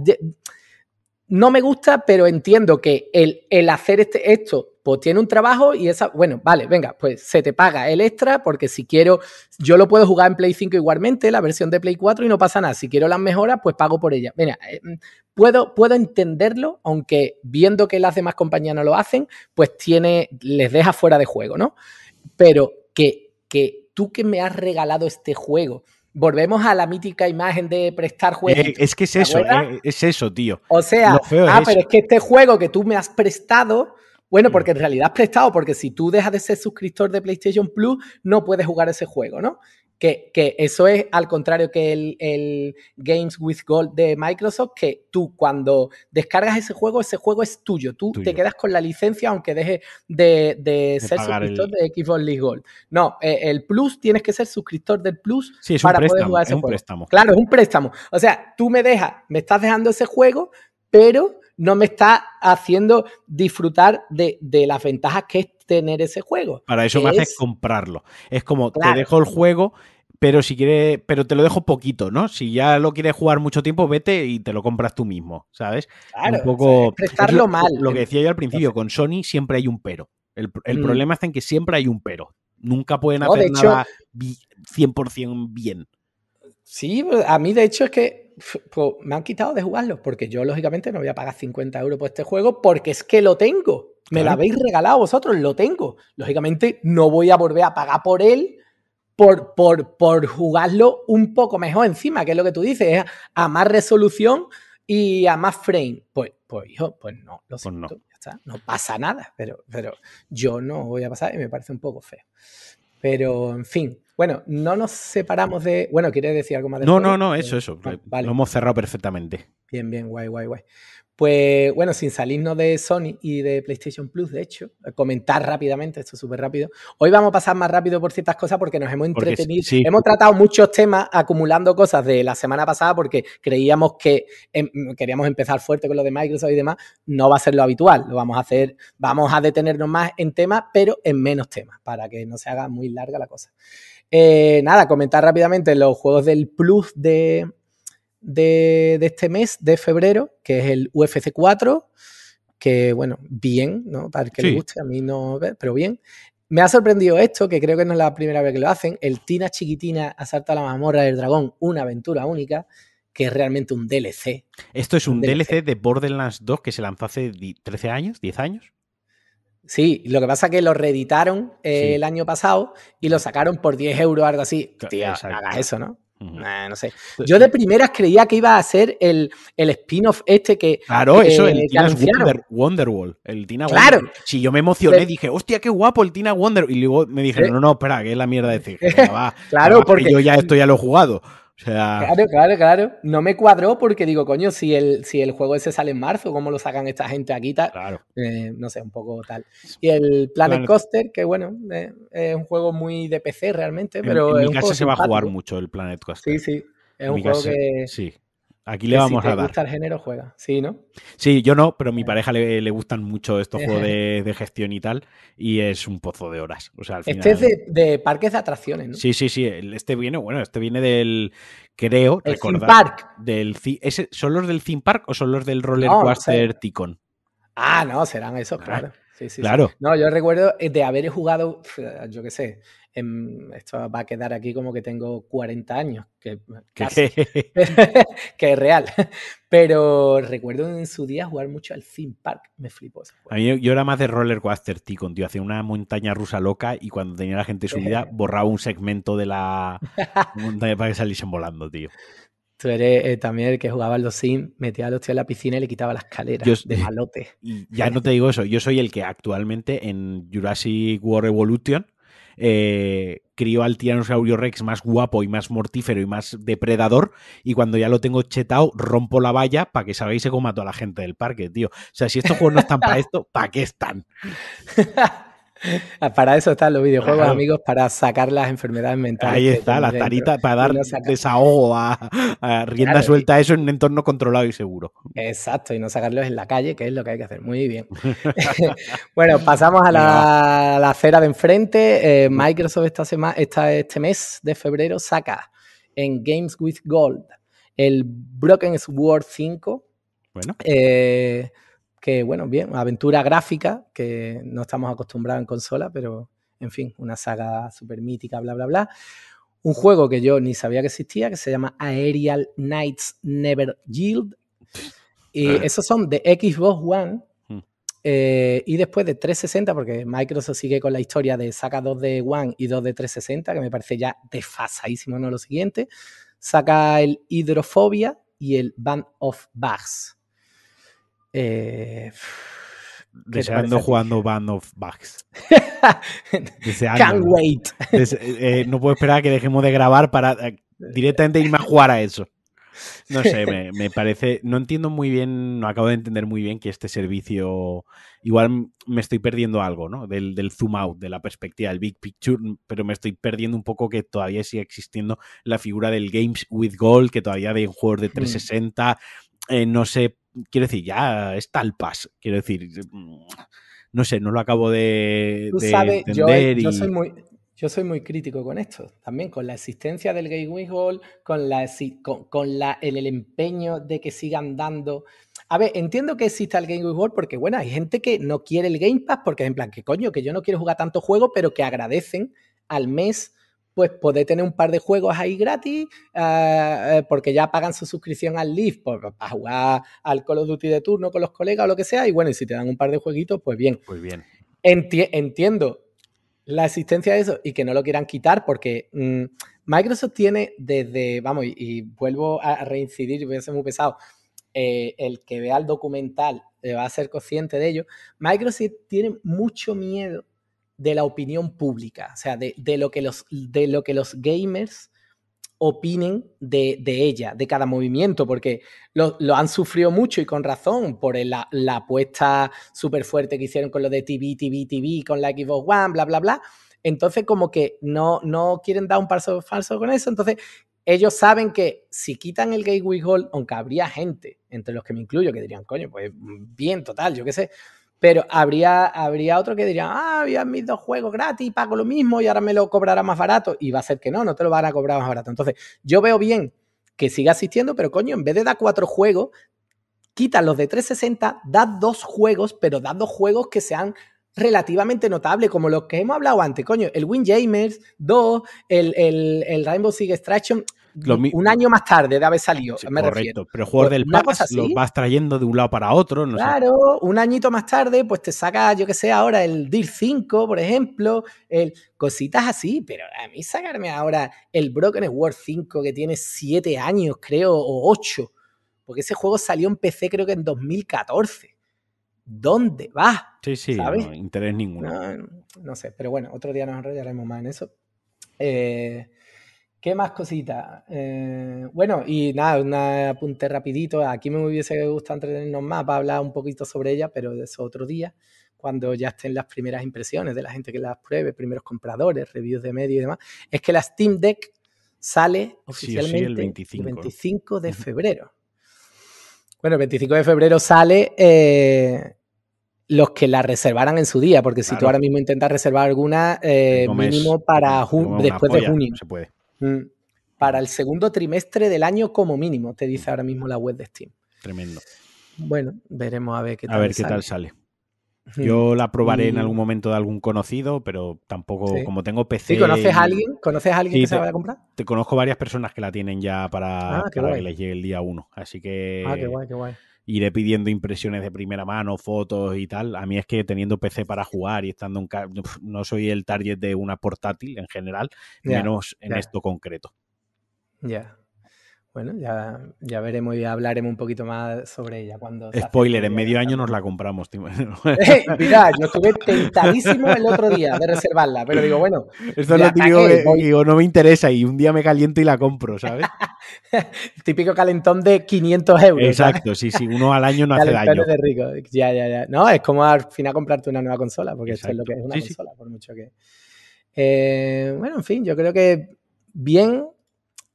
no me gusta, pero entiendo que el, el hacer este, esto pues tiene un trabajo y esa, bueno, vale, venga, pues se te paga el extra porque si quiero, yo lo puedo jugar en Play 5 igualmente, la versión de Play 4 y no pasa nada. Si quiero las mejoras, pues pago por ella. Mira, eh, mm, puedo, puedo entenderlo, aunque viendo que las demás compañías no lo hacen, pues tiene, les deja fuera de juego, ¿no? Pero que, que tú que me has regalado este juego, volvemos a la mítica imagen de prestar juegos. Eh, es que es eso, eh, es eso, tío. O sea, ah, pero es que este juego que tú me has prestado bueno, mm. porque en realidad es prestado, porque si tú dejas de ser suscriptor de PlayStation Plus, no puedes jugar ese juego, ¿no? Que, eso es al contrario que el, Games with Gold de Microsoft, que tú cuando descargas ese juego, ese juego es tuyo. Tú te quedas con la licencia aunque dejes de, ser suscriptor de Xbox League Gold. No, e, el Plus tienes que ser suscriptor del Plus para poder jugar ese juego. Claro, es un préstamo. O sea, tú me dejas, me estás dejando ese juego, pero no me está haciendo disfrutar de, las ventajas que es tener ese juego. Para eso me es... comprarlo. Es como, te dejo el juego, pero si quiere pero te lo dejo poquito, ¿no? Si ya lo quieres jugar mucho tiempo, vete y te lo compras tú mismo, ¿sabes? Claro, poco prestarlo lo, mal. Lo que decía yo al principio, con Sony siempre hay un pero. El, mm. problema está en que siempre hay un pero. Nunca pueden hacer nada 100% bien. Sí, pues, a mí de hecho es que pues, me han quitado de jugarlo, porque yo lógicamente no voy a pagar 50 euros por este juego porque es que lo tengo. Me lo habéis regalado vosotros, lo tengo. Lógicamente no voy a volver a pagar por él por, por, por jugarlo un poco mejor encima, que es lo que tú dices, a más resolución y a más frame. Pues, pues hijo, pues no, lo pues siento. no. no. pasa nada, pero, pero yo no voy a pasar y me parece un poco feo. Pero, en fin. Bueno, no nos separamos de. Bueno, ¿quieres decir algo más No, no, no, eh, eso, eso. Lo hemos cerrado perfectamente. Bien, bien, guay, guay, guay. Pues bueno, sin salirnos de Sony y de PlayStation Plus, de hecho, comentar rápidamente, esto es súper rápido. Hoy vamos a pasar más rápido por ciertas cosas porque nos hemos entretenido. Hemos tratado muchos temas acumulando cosas de la semana pasada porque creíamos que em, queríamos empezar fuerte con lo de Microsoft y demás. No va a ser lo habitual, lo vamos a hacer, vamos a detenernos más en temas, pero en menos temas, para que no se haga muy larga la cosa. Eh, nada, comentar rápidamente los juegos del Plus de, de, este mes, de febrero, que es el UFC 4, que bueno, bien, ¿no? Para el que le guste, a mí no, pero bien. Me ha sorprendido esto, que creo que no es la primera vez que lo hacen, el Tina Chiquitina Asalta a la mamorra del dragón, una aventura única, que es realmente un DLC. Esto es un, DLC. de Borderlands 2 que se lanzó hace 13 años, 10 años. Sí, lo que pasa es que lo reeditaron eh, el año pasado y lo sacaron por 10 euros, algo así. Tío, eso, ¿no? no sé. Yo de primeras creía que iba a ser el, el spin-off este que. Claro, eso, el Tina Wonderwall. El Si yo me emocioné, dije, hostia, qué guapo el Tina Wonder. Y luego me dijeron, eh. no, no, espera, que es la mierda de claro, porque. yo ya esto ya lo he jugado. Claro, claro, claro. No me cuadró porque digo, coño, si el, si el juego ese sale en marzo, ¿cómo lo sacan esta gente aquí? Claro. Eh, no sé, un poco tal. Y el Planet, Coaster, que bueno, eh, es un juego muy de PC realmente, pero. En, mi se va a jugar mucho el Planet Coaster. Sí, sí. Es un juego que. Sí. Aquí le vamos a dar. gusta el género, juega. Sí, ¿no? Sí, yo no, pero a mi pareja le, gustan mucho estos eh. juegos de, gestión y tal. Y es un pozo de horas. Este es de, parques de atracciones, ¿no? Sí, sí, sí. Este viene, bueno, este viene del. Creo, el recordar, Park. Del, ¿Son los del Theme Park o son los del Roller Coaster Ticon? Ah, no, serán esos, ah, claro. Sí, claro. Sí. No, yo recuerdo eh, de haber jugado, yo qué sé, Em, esto va a quedar aquí como que tengo 40 años, que, que es real. Pero recuerdo en su día jugar mucho al theme park, me flipó. A mí yo era más de roller coaster, tío tío, hacía una montaña rusa loca y cuando tenía la gente subida borraba un segmento de la montaña para que saliesen volando, tío. Tú eres eh, también el que jugaba los Sims, metía a los tíos en la piscina y le quitaba las escaleras de malote. Y ya no te digo eso, yo soy el que actualmente en Jurassic World Evolution eh, al tiranosaurio rex más guapo y más mortífero y más depredador y cuando ya lo tengo chetado rompo la valla para que sabéis cómo mato a la gente del parque, tío. O sea, si estos juegos no están para esto, ¿para qué están? Ah, para eso están los videojuegos, amigos, para sacar las enfermedades mentales. Ahí está, la tarita para dar desahogo a, rienda suelta a eso en un entorno controlado y seguro. Exacto, y no sacarlos en la calle, que es lo que hay que hacer. Muy bien. bueno, pasamos a la, la acera de enfrente. Eh, Microsoft esta semana, este mes de febrero saca en Games with Gold el Broken Sword 5. Bueno. Eh, que bueno, bien, aventura gráfica, que no estamos acostumbrados en consola, pero en fin, una saga súper mítica, bla, bla, bla. Un juego que yo ni sabía que existía, que se llama Aerial Knights Never Yield. Y eh. esos son de Xbox One. Hmm. Eh, y después de 360, porque Microsoft sigue con la historia de saca 2 de One y 2 de 360, que me parece ya desfasadísimo, ¿no? Lo siguiente. Saca el Hidrofobia y el Band of Bugs eh, jugando Band of Bugs. Can't wait. Eh, eh, no puedo esperar a que dejemos de grabar para eh, directamente irme a jugar a eso. No sé, me, parece. No entiendo muy bien, no acabo de entender muy bien que este servicio. Igual me estoy perdiendo algo, ¿no? Del, zoom out, de la perspectiva, del big picture, pero me estoy perdiendo un poco que todavía sigue existiendo la figura del Games with Gold, que todavía hay un juegos de 360. Hmm. Eh, no sé, quiero decir, ya está el pass, quiero decir, mm, no sé, no lo acabo de, entender yo, soy muy, crítico con esto, también con la existencia del Game Hall, con, la, con, el, empeño de que sigan dando. A ver, entiendo que exista el game Hall porque, bueno, hay gente que no quiere el Game Pass porque, en plan, que coño, que yo no quiero jugar tanto juego, pero que agradecen al mes pues podéis tener un par de juegos ahí gratis, ah, eh, porque ya pagan su suscripción al Live para jugar al Call of Duty de turno con los colegas o lo que sea. Y bueno, y si te dan un par de jueguitos, pues bien. Pues bien. entiendo la existencia de eso y que no lo quieran quitar porque mm, Microsoft tiene desde, vamos, y, vuelvo a reincidir, voy a ser muy pesado, eh, el que vea el documental eh, va a ser consciente de ello, Microsoft tiene mucho miedo de la opinión pública, o sea, de, lo, que los, de lo que los gamers opinen de, de ella, de cada movimiento, porque lo, han sufrido mucho y con razón por la, apuesta súper fuerte que hicieron con lo de TV, TV, TV, con la Xbox One, bla, bla, bla. Entonces, como que no, no quieren dar un paso falso con eso. Entonces, ellos saben que si quitan el Gateway Hall, aunque habría gente, entre los que me incluyo, que dirían, coño, pues bien, total, yo qué sé pero habría, habría otro que diría, ah, había mis dos juegos gratis, pago lo mismo y ahora me lo cobrará más barato. Y va a ser que no, no te lo van a cobrar más barato. Entonces, yo veo bien que siga asistiendo, pero coño, en vez de dar cuatro juegos, quita los de 360, da dos juegos, pero da dos juegos que sean relativamente notables, como los que hemos hablado antes, coño, el Windjamers 2, el, el, el Rainbow Six Extraction, un año más tarde de haber salido, me correcto, refiero. pero jugador pues del lo vas trayendo de un lado para otro. No claro, un añito más tarde, pues te saca, yo que sé, ahora el deal 5, por ejemplo, el, cositas así, pero a mí sacarme ahora el Broken World 5 que tiene 7 años, creo, o 8, porque ese juego salió en PC creo que en 2014. ¿Dónde va? Sí, sí, No, interés ninguno. No, no, sé, pero bueno, otro día nos enrollaremos más en eso. Eh, ¿Qué más cositas? Eh, bueno, y nada, un apunte rapidito. Aquí me hubiese gustado entretenernos más para hablar un poquito sobre ella, pero de eso otro día, cuando ya estén las primeras impresiones de la gente que las pruebe, primeros compradores, reviews de medios y demás. Es que la Steam Deck sale oficialmente el, 25. de febrero. Bueno, el 25 de febrero sale eh, los que la reservaran en su día, porque si tú ahora mismo intentas reservar alguna, eh, mínimo para después de junio. se puede. Mm. Para el segundo trimestre del año como mínimo, te dice ahora mismo la web de Steam. Tremendo. Bueno, veremos a ver qué tal, a ver qué sale. Tal sale. Mm. Yo la probaré en mm. algún momento de algún conocido, pero tampoco, como tengo PC. conoces a alguien? ¿Conoces a alguien que se vaya a comprar? Te conozco varias personas que la tienen ya para, ah, que les llegue el día uno, Así que. Ah, qué guay, qué guay iré pidiendo impresiones de primera mano, fotos y tal. A mí es que teniendo PC para jugar y estando en no soy el target de una portátil en general, menos en esto concreto. Ya. Bueno, ya, ya, veremos y hablaremos un poquito más sobre ella. cuando Spoiler, en medio año nos la compramos. Tío. Eh, mira, yo estuve tentadísimo el otro día de reservarla, pero digo, bueno. Esto es lo que digo, no me interesa y un día me caliento y la compro, ¿sabes? típico calentón de 500 euros. Exacto, sí, sí, uno al año no hace daño. De Ya, ya, ya. No, es como al final comprarte una nueva consola, porque eso es lo que es una consola, por mucho que. Eh, bueno, en fin, yo creo que bien,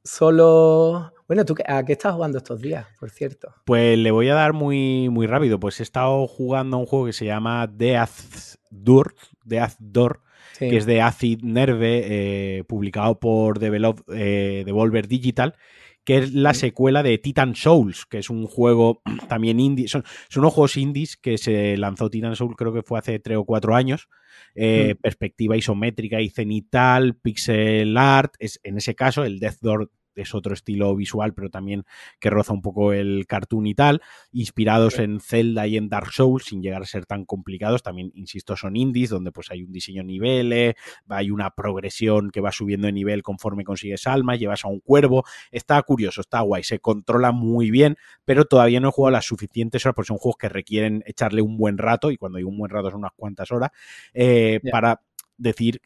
solo bueno, ¿tú a qué estás jugando estos días, por cierto? Pues le voy a dar muy, muy rápido. Pues he estado jugando a un juego que se llama Death Door, que es de Acid Nerve, eh, publicado por eh, Devolver Digital que es la secuela de Titan Souls, que es un juego también indie. Son, son unos juegos indies que se lanzó Titan Souls, creo que fue hace tres o cuatro años. Eh, mm. Perspectiva isométrica y cenital, pixel art. Es, en ese caso, el Death Door es otro estilo visual, pero también que roza un poco el cartoon y tal, inspirados en Zelda y en Dark Souls, sin llegar a ser tan complicados, también, insisto, son indies, donde pues hay un diseño niveles, hay una progresión que va subiendo de nivel conforme consigues alma llevas a un cuervo, está curioso, está guay, se controla muy bien, pero todavía no he jugado las suficientes horas, porque son juegos que requieren echarle un buen rato, y cuando digo un buen rato son unas cuantas horas, eh, para decir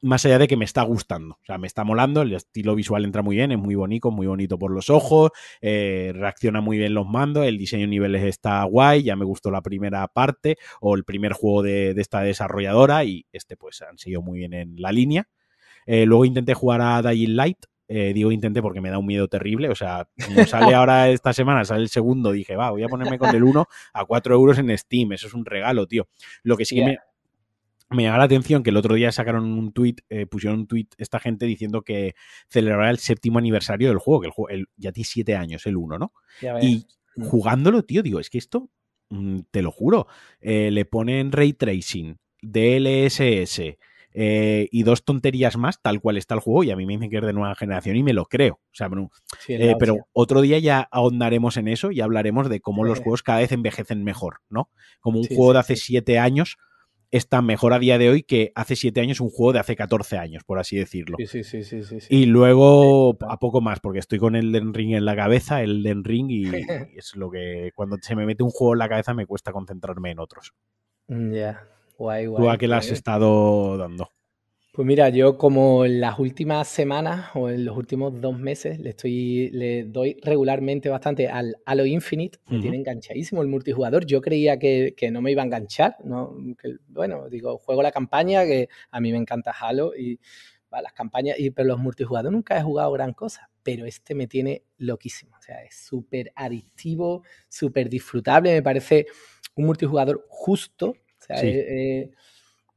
más allá de que me está gustando, o sea, me está molando, el estilo visual entra muy bien, es muy bonito, muy bonito por los ojos, eh, reacciona muy bien los mandos, el diseño de niveles está guay, ya me gustó la primera parte o el primer juego de, esta desarrolladora y este pues han sido muy bien en la línea. Eh, luego intenté jugar a Dying Light, eh, digo intenté porque me da un miedo terrible. O sea, sale ahora esta semana, sale el segundo, dije, va, voy a ponerme con el 1 a 4 euros en Steam. Eso es un regalo, tío. Lo que sí me, me llama la atención que el otro día sacaron un tweet, eh, pusieron un tweet esta gente diciendo que celebrará el séptimo aniversario del juego, que el juego ya tiene siete años, el uno, ¿no? Y mm. jugándolo, tío, digo, es que esto, mm, te lo juro, eh, le ponen ray tracing, DLSS. Eh, y dos tonterías más, tal cual está el juego, y a mí me dicen que es de nueva generación y me lo creo. O sea, pero otro día ya ahondaremos en eso y hablaremos de cómo los juegos cada vez envejecen mejor, ¿no? Como un juego de hace siete años está mejor a día de hoy que hace 7 años un juego de hace 14 años, por así decirlo. Sí, sí, sí, sí, Y luego a poco más, porque estoy con el Den Ring en la cabeza, el Den Ring, y es lo que cuando se me mete un juego en la cabeza me cuesta concentrarme en otros. Mm, ya, guay, guay. Tú a qué las has estado dando. Pues mira, yo como en las últimas semanas o en los últimos dos meses le estoy le doy regularmente bastante al Halo Infinite, me tiene enganchadísimo el multijugador. Yo creía que, no me iba a enganchar, bueno, digo, juego la campaña, que a mí me encanta Halo, y las campañas, y, pero los multijugadores nunca he jugado gran cosa, pero este me tiene loquísimo. O sea, es súper adictivo, súper disfrutable, me parece un multijugador justo. O sea, eh, eh,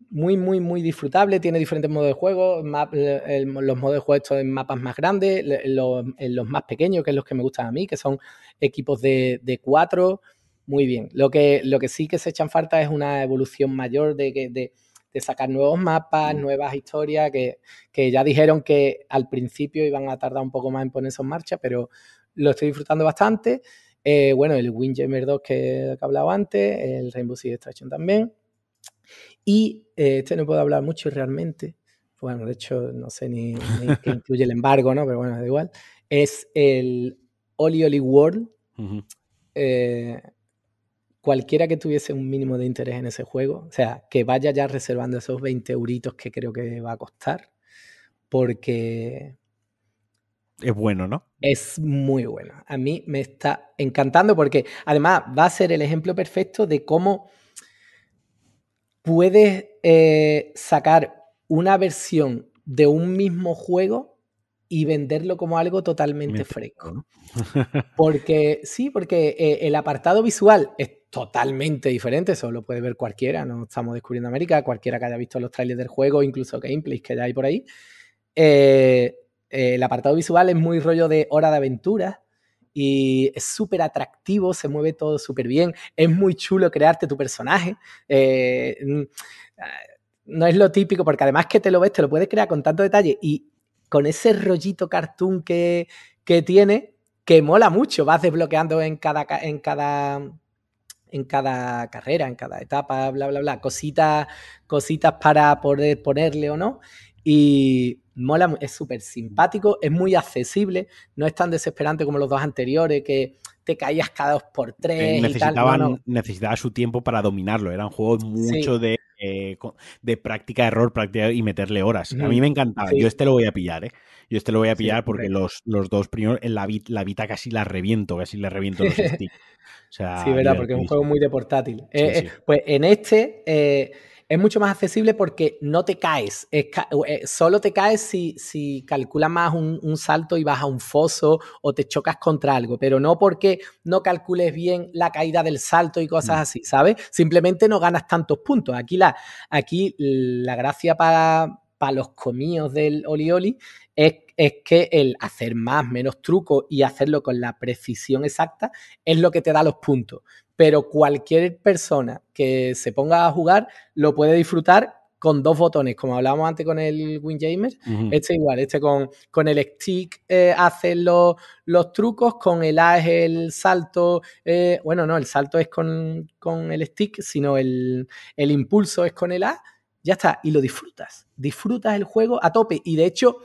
muy, muy, muy disfrutable. Tiene diferentes modos de juego, eh, los modos de juego estos en mapas más grandes, los, más pequeños, que es los que me gustan a mí, que son equipos de, cuatro. Muy bien. Lo que, lo que sí que se echan falta es una evolución mayor de, sacar nuevos mapas, mm. nuevas historias, que, ya dijeron que al principio iban a tardar un poco más en ponerse en marcha, pero lo estoy disfrutando bastante. Eh, bueno, el Windjammer 2 que, he hablado antes, el Rainbow Six Extraction también. Y eh, este no puedo hablar mucho realmente, bueno, de hecho no sé ni, qué incluye el embargo, ¿no? Pero bueno, da igual. Es el Oli Oli World. Eh, cualquiera que tuviese un mínimo de interés en ese juego, o sea, que vaya ya reservando esos 20 euritos que creo que va a costar, porque... Es bueno, ¿no? Es muy bueno. A mí me está encantando porque además va a ser el ejemplo perfecto de cómo puedes eh, sacar una versión de un mismo juego y venderlo como algo totalmente fresco. porque sí, porque eh, el apartado visual es totalmente diferente, eso lo puede ver cualquiera, no estamos descubriendo América, cualquiera que haya visto los trailers del juego, incluso gameplays que hay por ahí. Eh, el apartado visual es muy rollo de hora de aventuras, y es súper atractivo, se mueve todo súper bien, es muy chulo crearte tu personaje. Eh, ah, no es lo típico, porque además que te lo ves, te lo puedes crear con tanto detalle y con ese rollito cartoon que, que tiene, que mola mucho, vas desbloqueando en cada, en cada en cada carrera, en cada etapa, bla, bla, bla, cositas, cositas para poder ponerle o no. Y, mola, es súper simpático, es muy accesible, no es tan desesperante como los dos anteriores que te caías cada dos por tres. y tal. Necesitaba su tiempo para dominarlo, Era un juego mucho de, eh, de práctica, error, práctica y meterle horas. A mí me encantaba, yo este lo voy a pillar, ¿eh? Yo este lo voy a pillar porque los, dos primeros, en la, vita, casi la reviento, casi le reviento los sticks. sí, verdad, porque es un juego muy de portátil. Eh, eh, pues en este es mucho más accesible porque no te caes. Eh, solo te caes si, calculas más un, salto y vas a un foso o te chocas contra algo, pero no porque no calcules bien la caída del salto y cosas mm. así, ¿sabes? Simplemente no ganas tantos puntos. Aquí la, aquí la gracia para, los comíos del Olioli es, es que el hacer más, menos truco y hacerlo con la precisión exacta es lo que te da los puntos pero cualquier persona que se ponga a jugar lo puede disfrutar con dos botones, como hablábamos antes con el Win este igual, este con, el stick eh, hace los, trucos, con el A es el salto, eh, bueno, no, el salto es con, el stick, sino el, el, impulso es con el A, ya está, y lo disfrutas, disfrutas el juego a tope, y de hecho,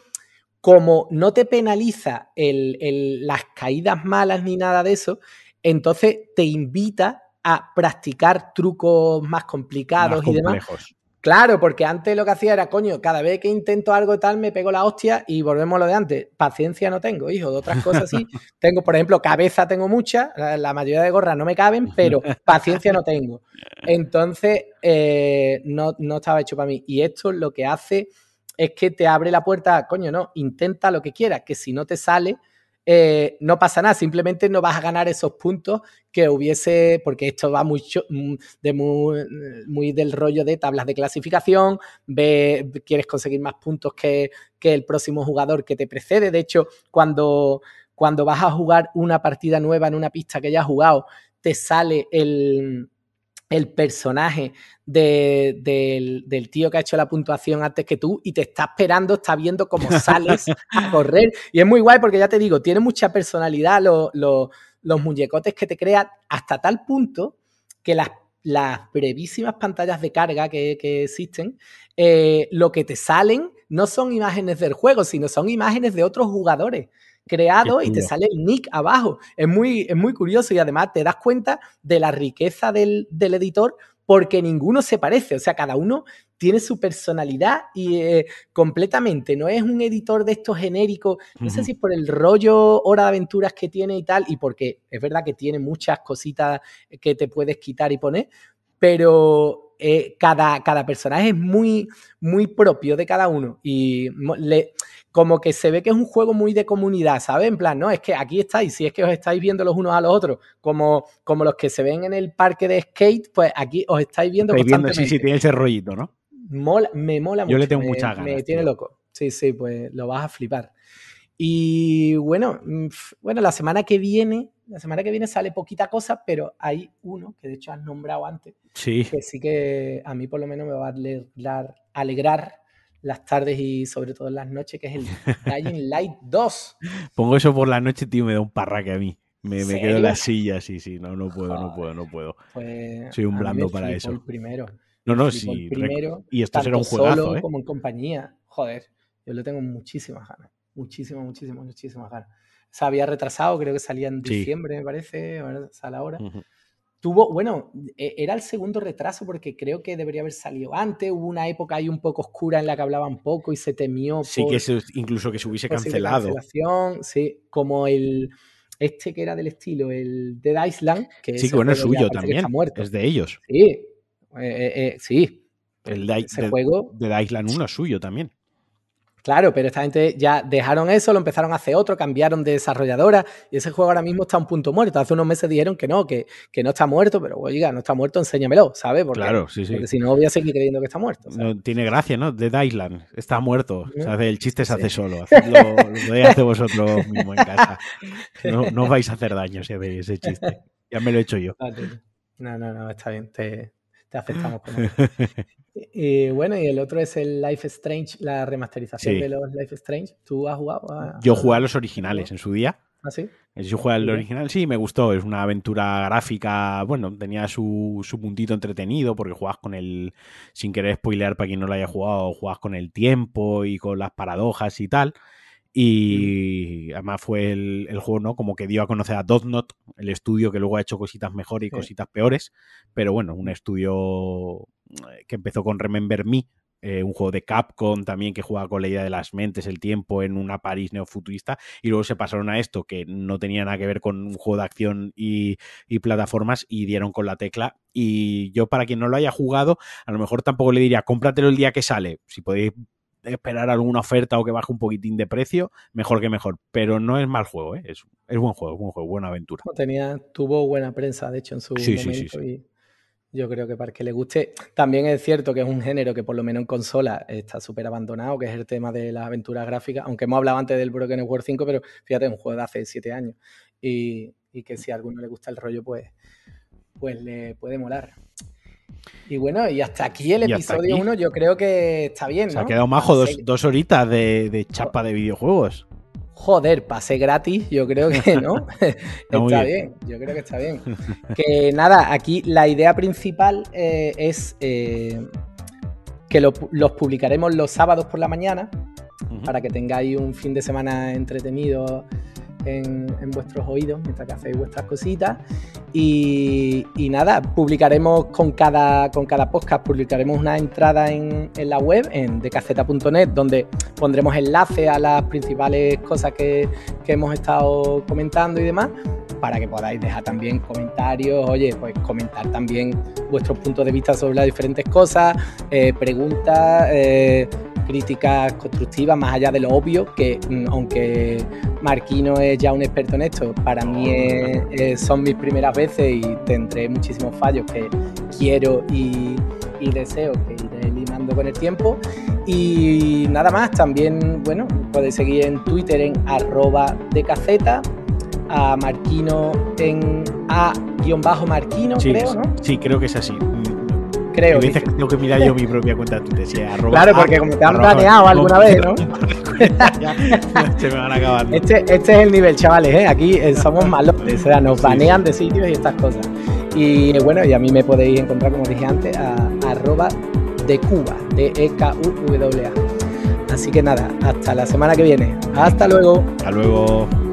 como no te penaliza las caídas malas ni nada de eso, entonces te invita a practicar trucos más complicados y demás. Claro, porque antes lo que hacía era, coño, cada vez que intento algo tal, me pego la hostia y volvemos a lo de antes. Paciencia no tengo, hijo, de otras cosas sí. tengo, por ejemplo, cabeza tengo mucha, la mayoría de gorras no me caben, pero paciencia no tengo. Entonces, eh, no, no estaba hecho para mí. Y esto lo que hace es que te abre la puerta, coño, no, intenta lo que quieras, que si no te sale, eh, no pasa nada, simplemente no vas a ganar esos puntos que hubiese, porque esto va mucho mm, de eh, muy, del rollo de tablas de clasificación, ve, quieres conseguir más puntos que, el próximo jugador que te precede. De hecho, cuando, cuando vas a jugar una partida nueva en una pista que ya has jugado, te sale el, el personaje del, tío que ha hecho la puntuación antes que tú y te está esperando, está viendo cómo sales a correr. Y es muy guay porque ya te digo, tiene mucha personalidad los muñecotes que te crean hasta tal punto que las, las brevísimas pantallas de carga que, existen, eh, lo que te salen no son imágenes del juego, sino son imágenes de otros jugadores creado y te sale el nick abajo. Es muy, muy curioso y además te das cuenta de la riqueza del, editor porque ninguno se parece, o sea, cada uno tiene su personalidad y eh, completamente, no es un editor de estos genéricos, no sé si por el rollo hora de aventuras que tiene y tal, y porque es verdad que tiene muchas cositas que te puedes quitar y poner, pero eh, cada, cada personaje es muy, muy propio de cada uno y como que se ve que es un juego muy de comunidad, ¿sabes? En plan, no, es que aquí estáis, si es que os estáis viendo los unos a los otros, como, como los que se ven en el parque de skate, pues aquí os estáis viendo constantemente. sí, sí, tiene ese rollito, ¿no? me mola mucho. le tengo me, Me tiene loco. Sí, sí, pues lo vas a flipar. Y bueno, mm, bueno, la semana que viene la semana que viene sale poquita cosa, pero hay uno que de hecho has nombrado antes. Sí. Que sí que a mí por lo menos me va a alegrar, las tardes y sobre todo las noches, que es el Dying Light 2. Pongo eso por la noche, tío, me da un parraque a mí. Me, me quedo en la silla, sí, sí, no, no puedo, no puedo, no puedo. Pues, Soy un blando para eso. El primero. No, no, sí. Primero, y esto será un juegazo, solo ¿eh? como en compañía. Joder, yo lo tengo muchísimas ganas. Muchísimas, muchísimas, muchísimas ganas se había retrasado, creo que salía en diciembre, me parece, a la hora. Tuvo, bueno, e, era el segundo retraso porque creo que debería haber salido antes. Hubo una época ahí un poco oscura en la que hablaban poco y se temió. Sí, que incluso que se hubiese cancelado. sí, como el este que era del estilo, el Dead Island. Que sí, bueno, es suyo también. Es de ellos. Sí, eh, eh, eh, sí. El de, de, Island 1 es suyo también. Claro, pero esta gente ya dejaron eso, lo empezaron a hacer otro, cambiaron de desarrolladora y ese juego ahora mismo está a un punto muerto. Hace unos meses dijeron que no, que, no está muerto, pero oiga, no está muerto, enséñamelo, ¿sabes? Porque, claro, sí, Porque si no, voy a seguir creyendo que está muerto. No, tiene gracia, ¿no? De Island está muerto. o sea, el chiste se hace solo. lo podéis hacer vosotros mismo en casa. No, os vais a hacer daño si veis ese chiste. Ya me lo he hecho yo. Ah, no, no, no, está bien te aceptamos y eh, eh, bueno, y el otro es el Life Strange, la remasterización de los Life Strange. ¿Tú has jugado? Yo jugué a los originales en su día. ¿Ah, sí? Eh, yo jugué el original, sí, me gustó. Es una aventura gráfica. Bueno, tenía su, su, puntito entretenido porque jugabas con el. Sin querer spoilear para quien no lo haya jugado, jugabas con el tiempo y con las paradojas y tal. Y además fue el, juego, ¿no? Como que dio a conocer a Dotnot, el estudio que luego ha hecho cositas mejores y cositas peores. Pero bueno, un estudio eh, que empezó con Remember Me, eh, un juego de Capcom también que jugaba con la idea de las mentes, el tiempo en una París neofuturista. Y luego se pasaron a esto, que no tenía nada que ver con un juego de acción y, y plataformas, y dieron con la tecla y yo para quien no lo haya jugado, a lo mejor tampoco le diría, cómpratelo el día que sale. Si podéis esperar alguna oferta o que baje un poquitín de precio, mejor que mejor. Pero no es mal juego, ¿eh? es, buen juego, es buen juego, buena aventura. Tenía, tuvo buena prensa, de hecho, en su momento. y yo creo que para que le guste, también es cierto que es un género que por lo menos en consola está súper abandonado, que es el tema de las aventuras gráficas, aunque hemos hablado antes del Broken World 5, pero fíjate, es un juego de hace 7 años. Y, que si a alguno le gusta el rollo, pues, pues le puede molar. Y bueno, y hasta aquí el episodio 1 yo creo que está bien. Se ha quedado majo dos, horitas de, chapa de videojuegos joder, pasé gratis, yo creo que no. está bien. yo creo que está bien. que nada, aquí la idea principal eh, es eh, que los publicaremos los sábados por la mañana para que tengáis un fin de semana entretenido en, vuestros oídos mientras que hacéis vuestras cositas. Y, nada, publicaremos con cada, con cada podcast, publicaremos una entrada en, en la web, en decaceta.net, donde pondremos enlace a las principales cosas que, hemos estado comentando y demás para que podáis dejar también comentarios, oye, pues comentar también vuestros puntos de vista sobre las diferentes cosas, eh, preguntas, eh, críticas constructivas, más allá de lo obvio, que mm, aunque Marquino es ya un experto en esto, para mí son mis primeras veces y tendré muchísimos fallos que quiero y, deseo que iré eliminando con el tiempo. Y nada más, también, bueno, podéis seguir en Twitter en arroba de caceta, a Marquino en a-marquino, sí, creo, Sí, creo que es así. Creo. Que... Tengo que mirar yo mi propia cuenta claro, porque como te han baneado alguna vez, ¿no? se me van a acabar. Este, es el nivel, chavales, ¿eh? Aquí eh, somos malos. O sea, nos banean de sitios y estas cosas. Y bueno, y a mí me podéis encontrar, como dije antes, a arroba de Cuba, de e k u w a Así que nada, hasta la semana que viene. Hasta luego. Hasta luego.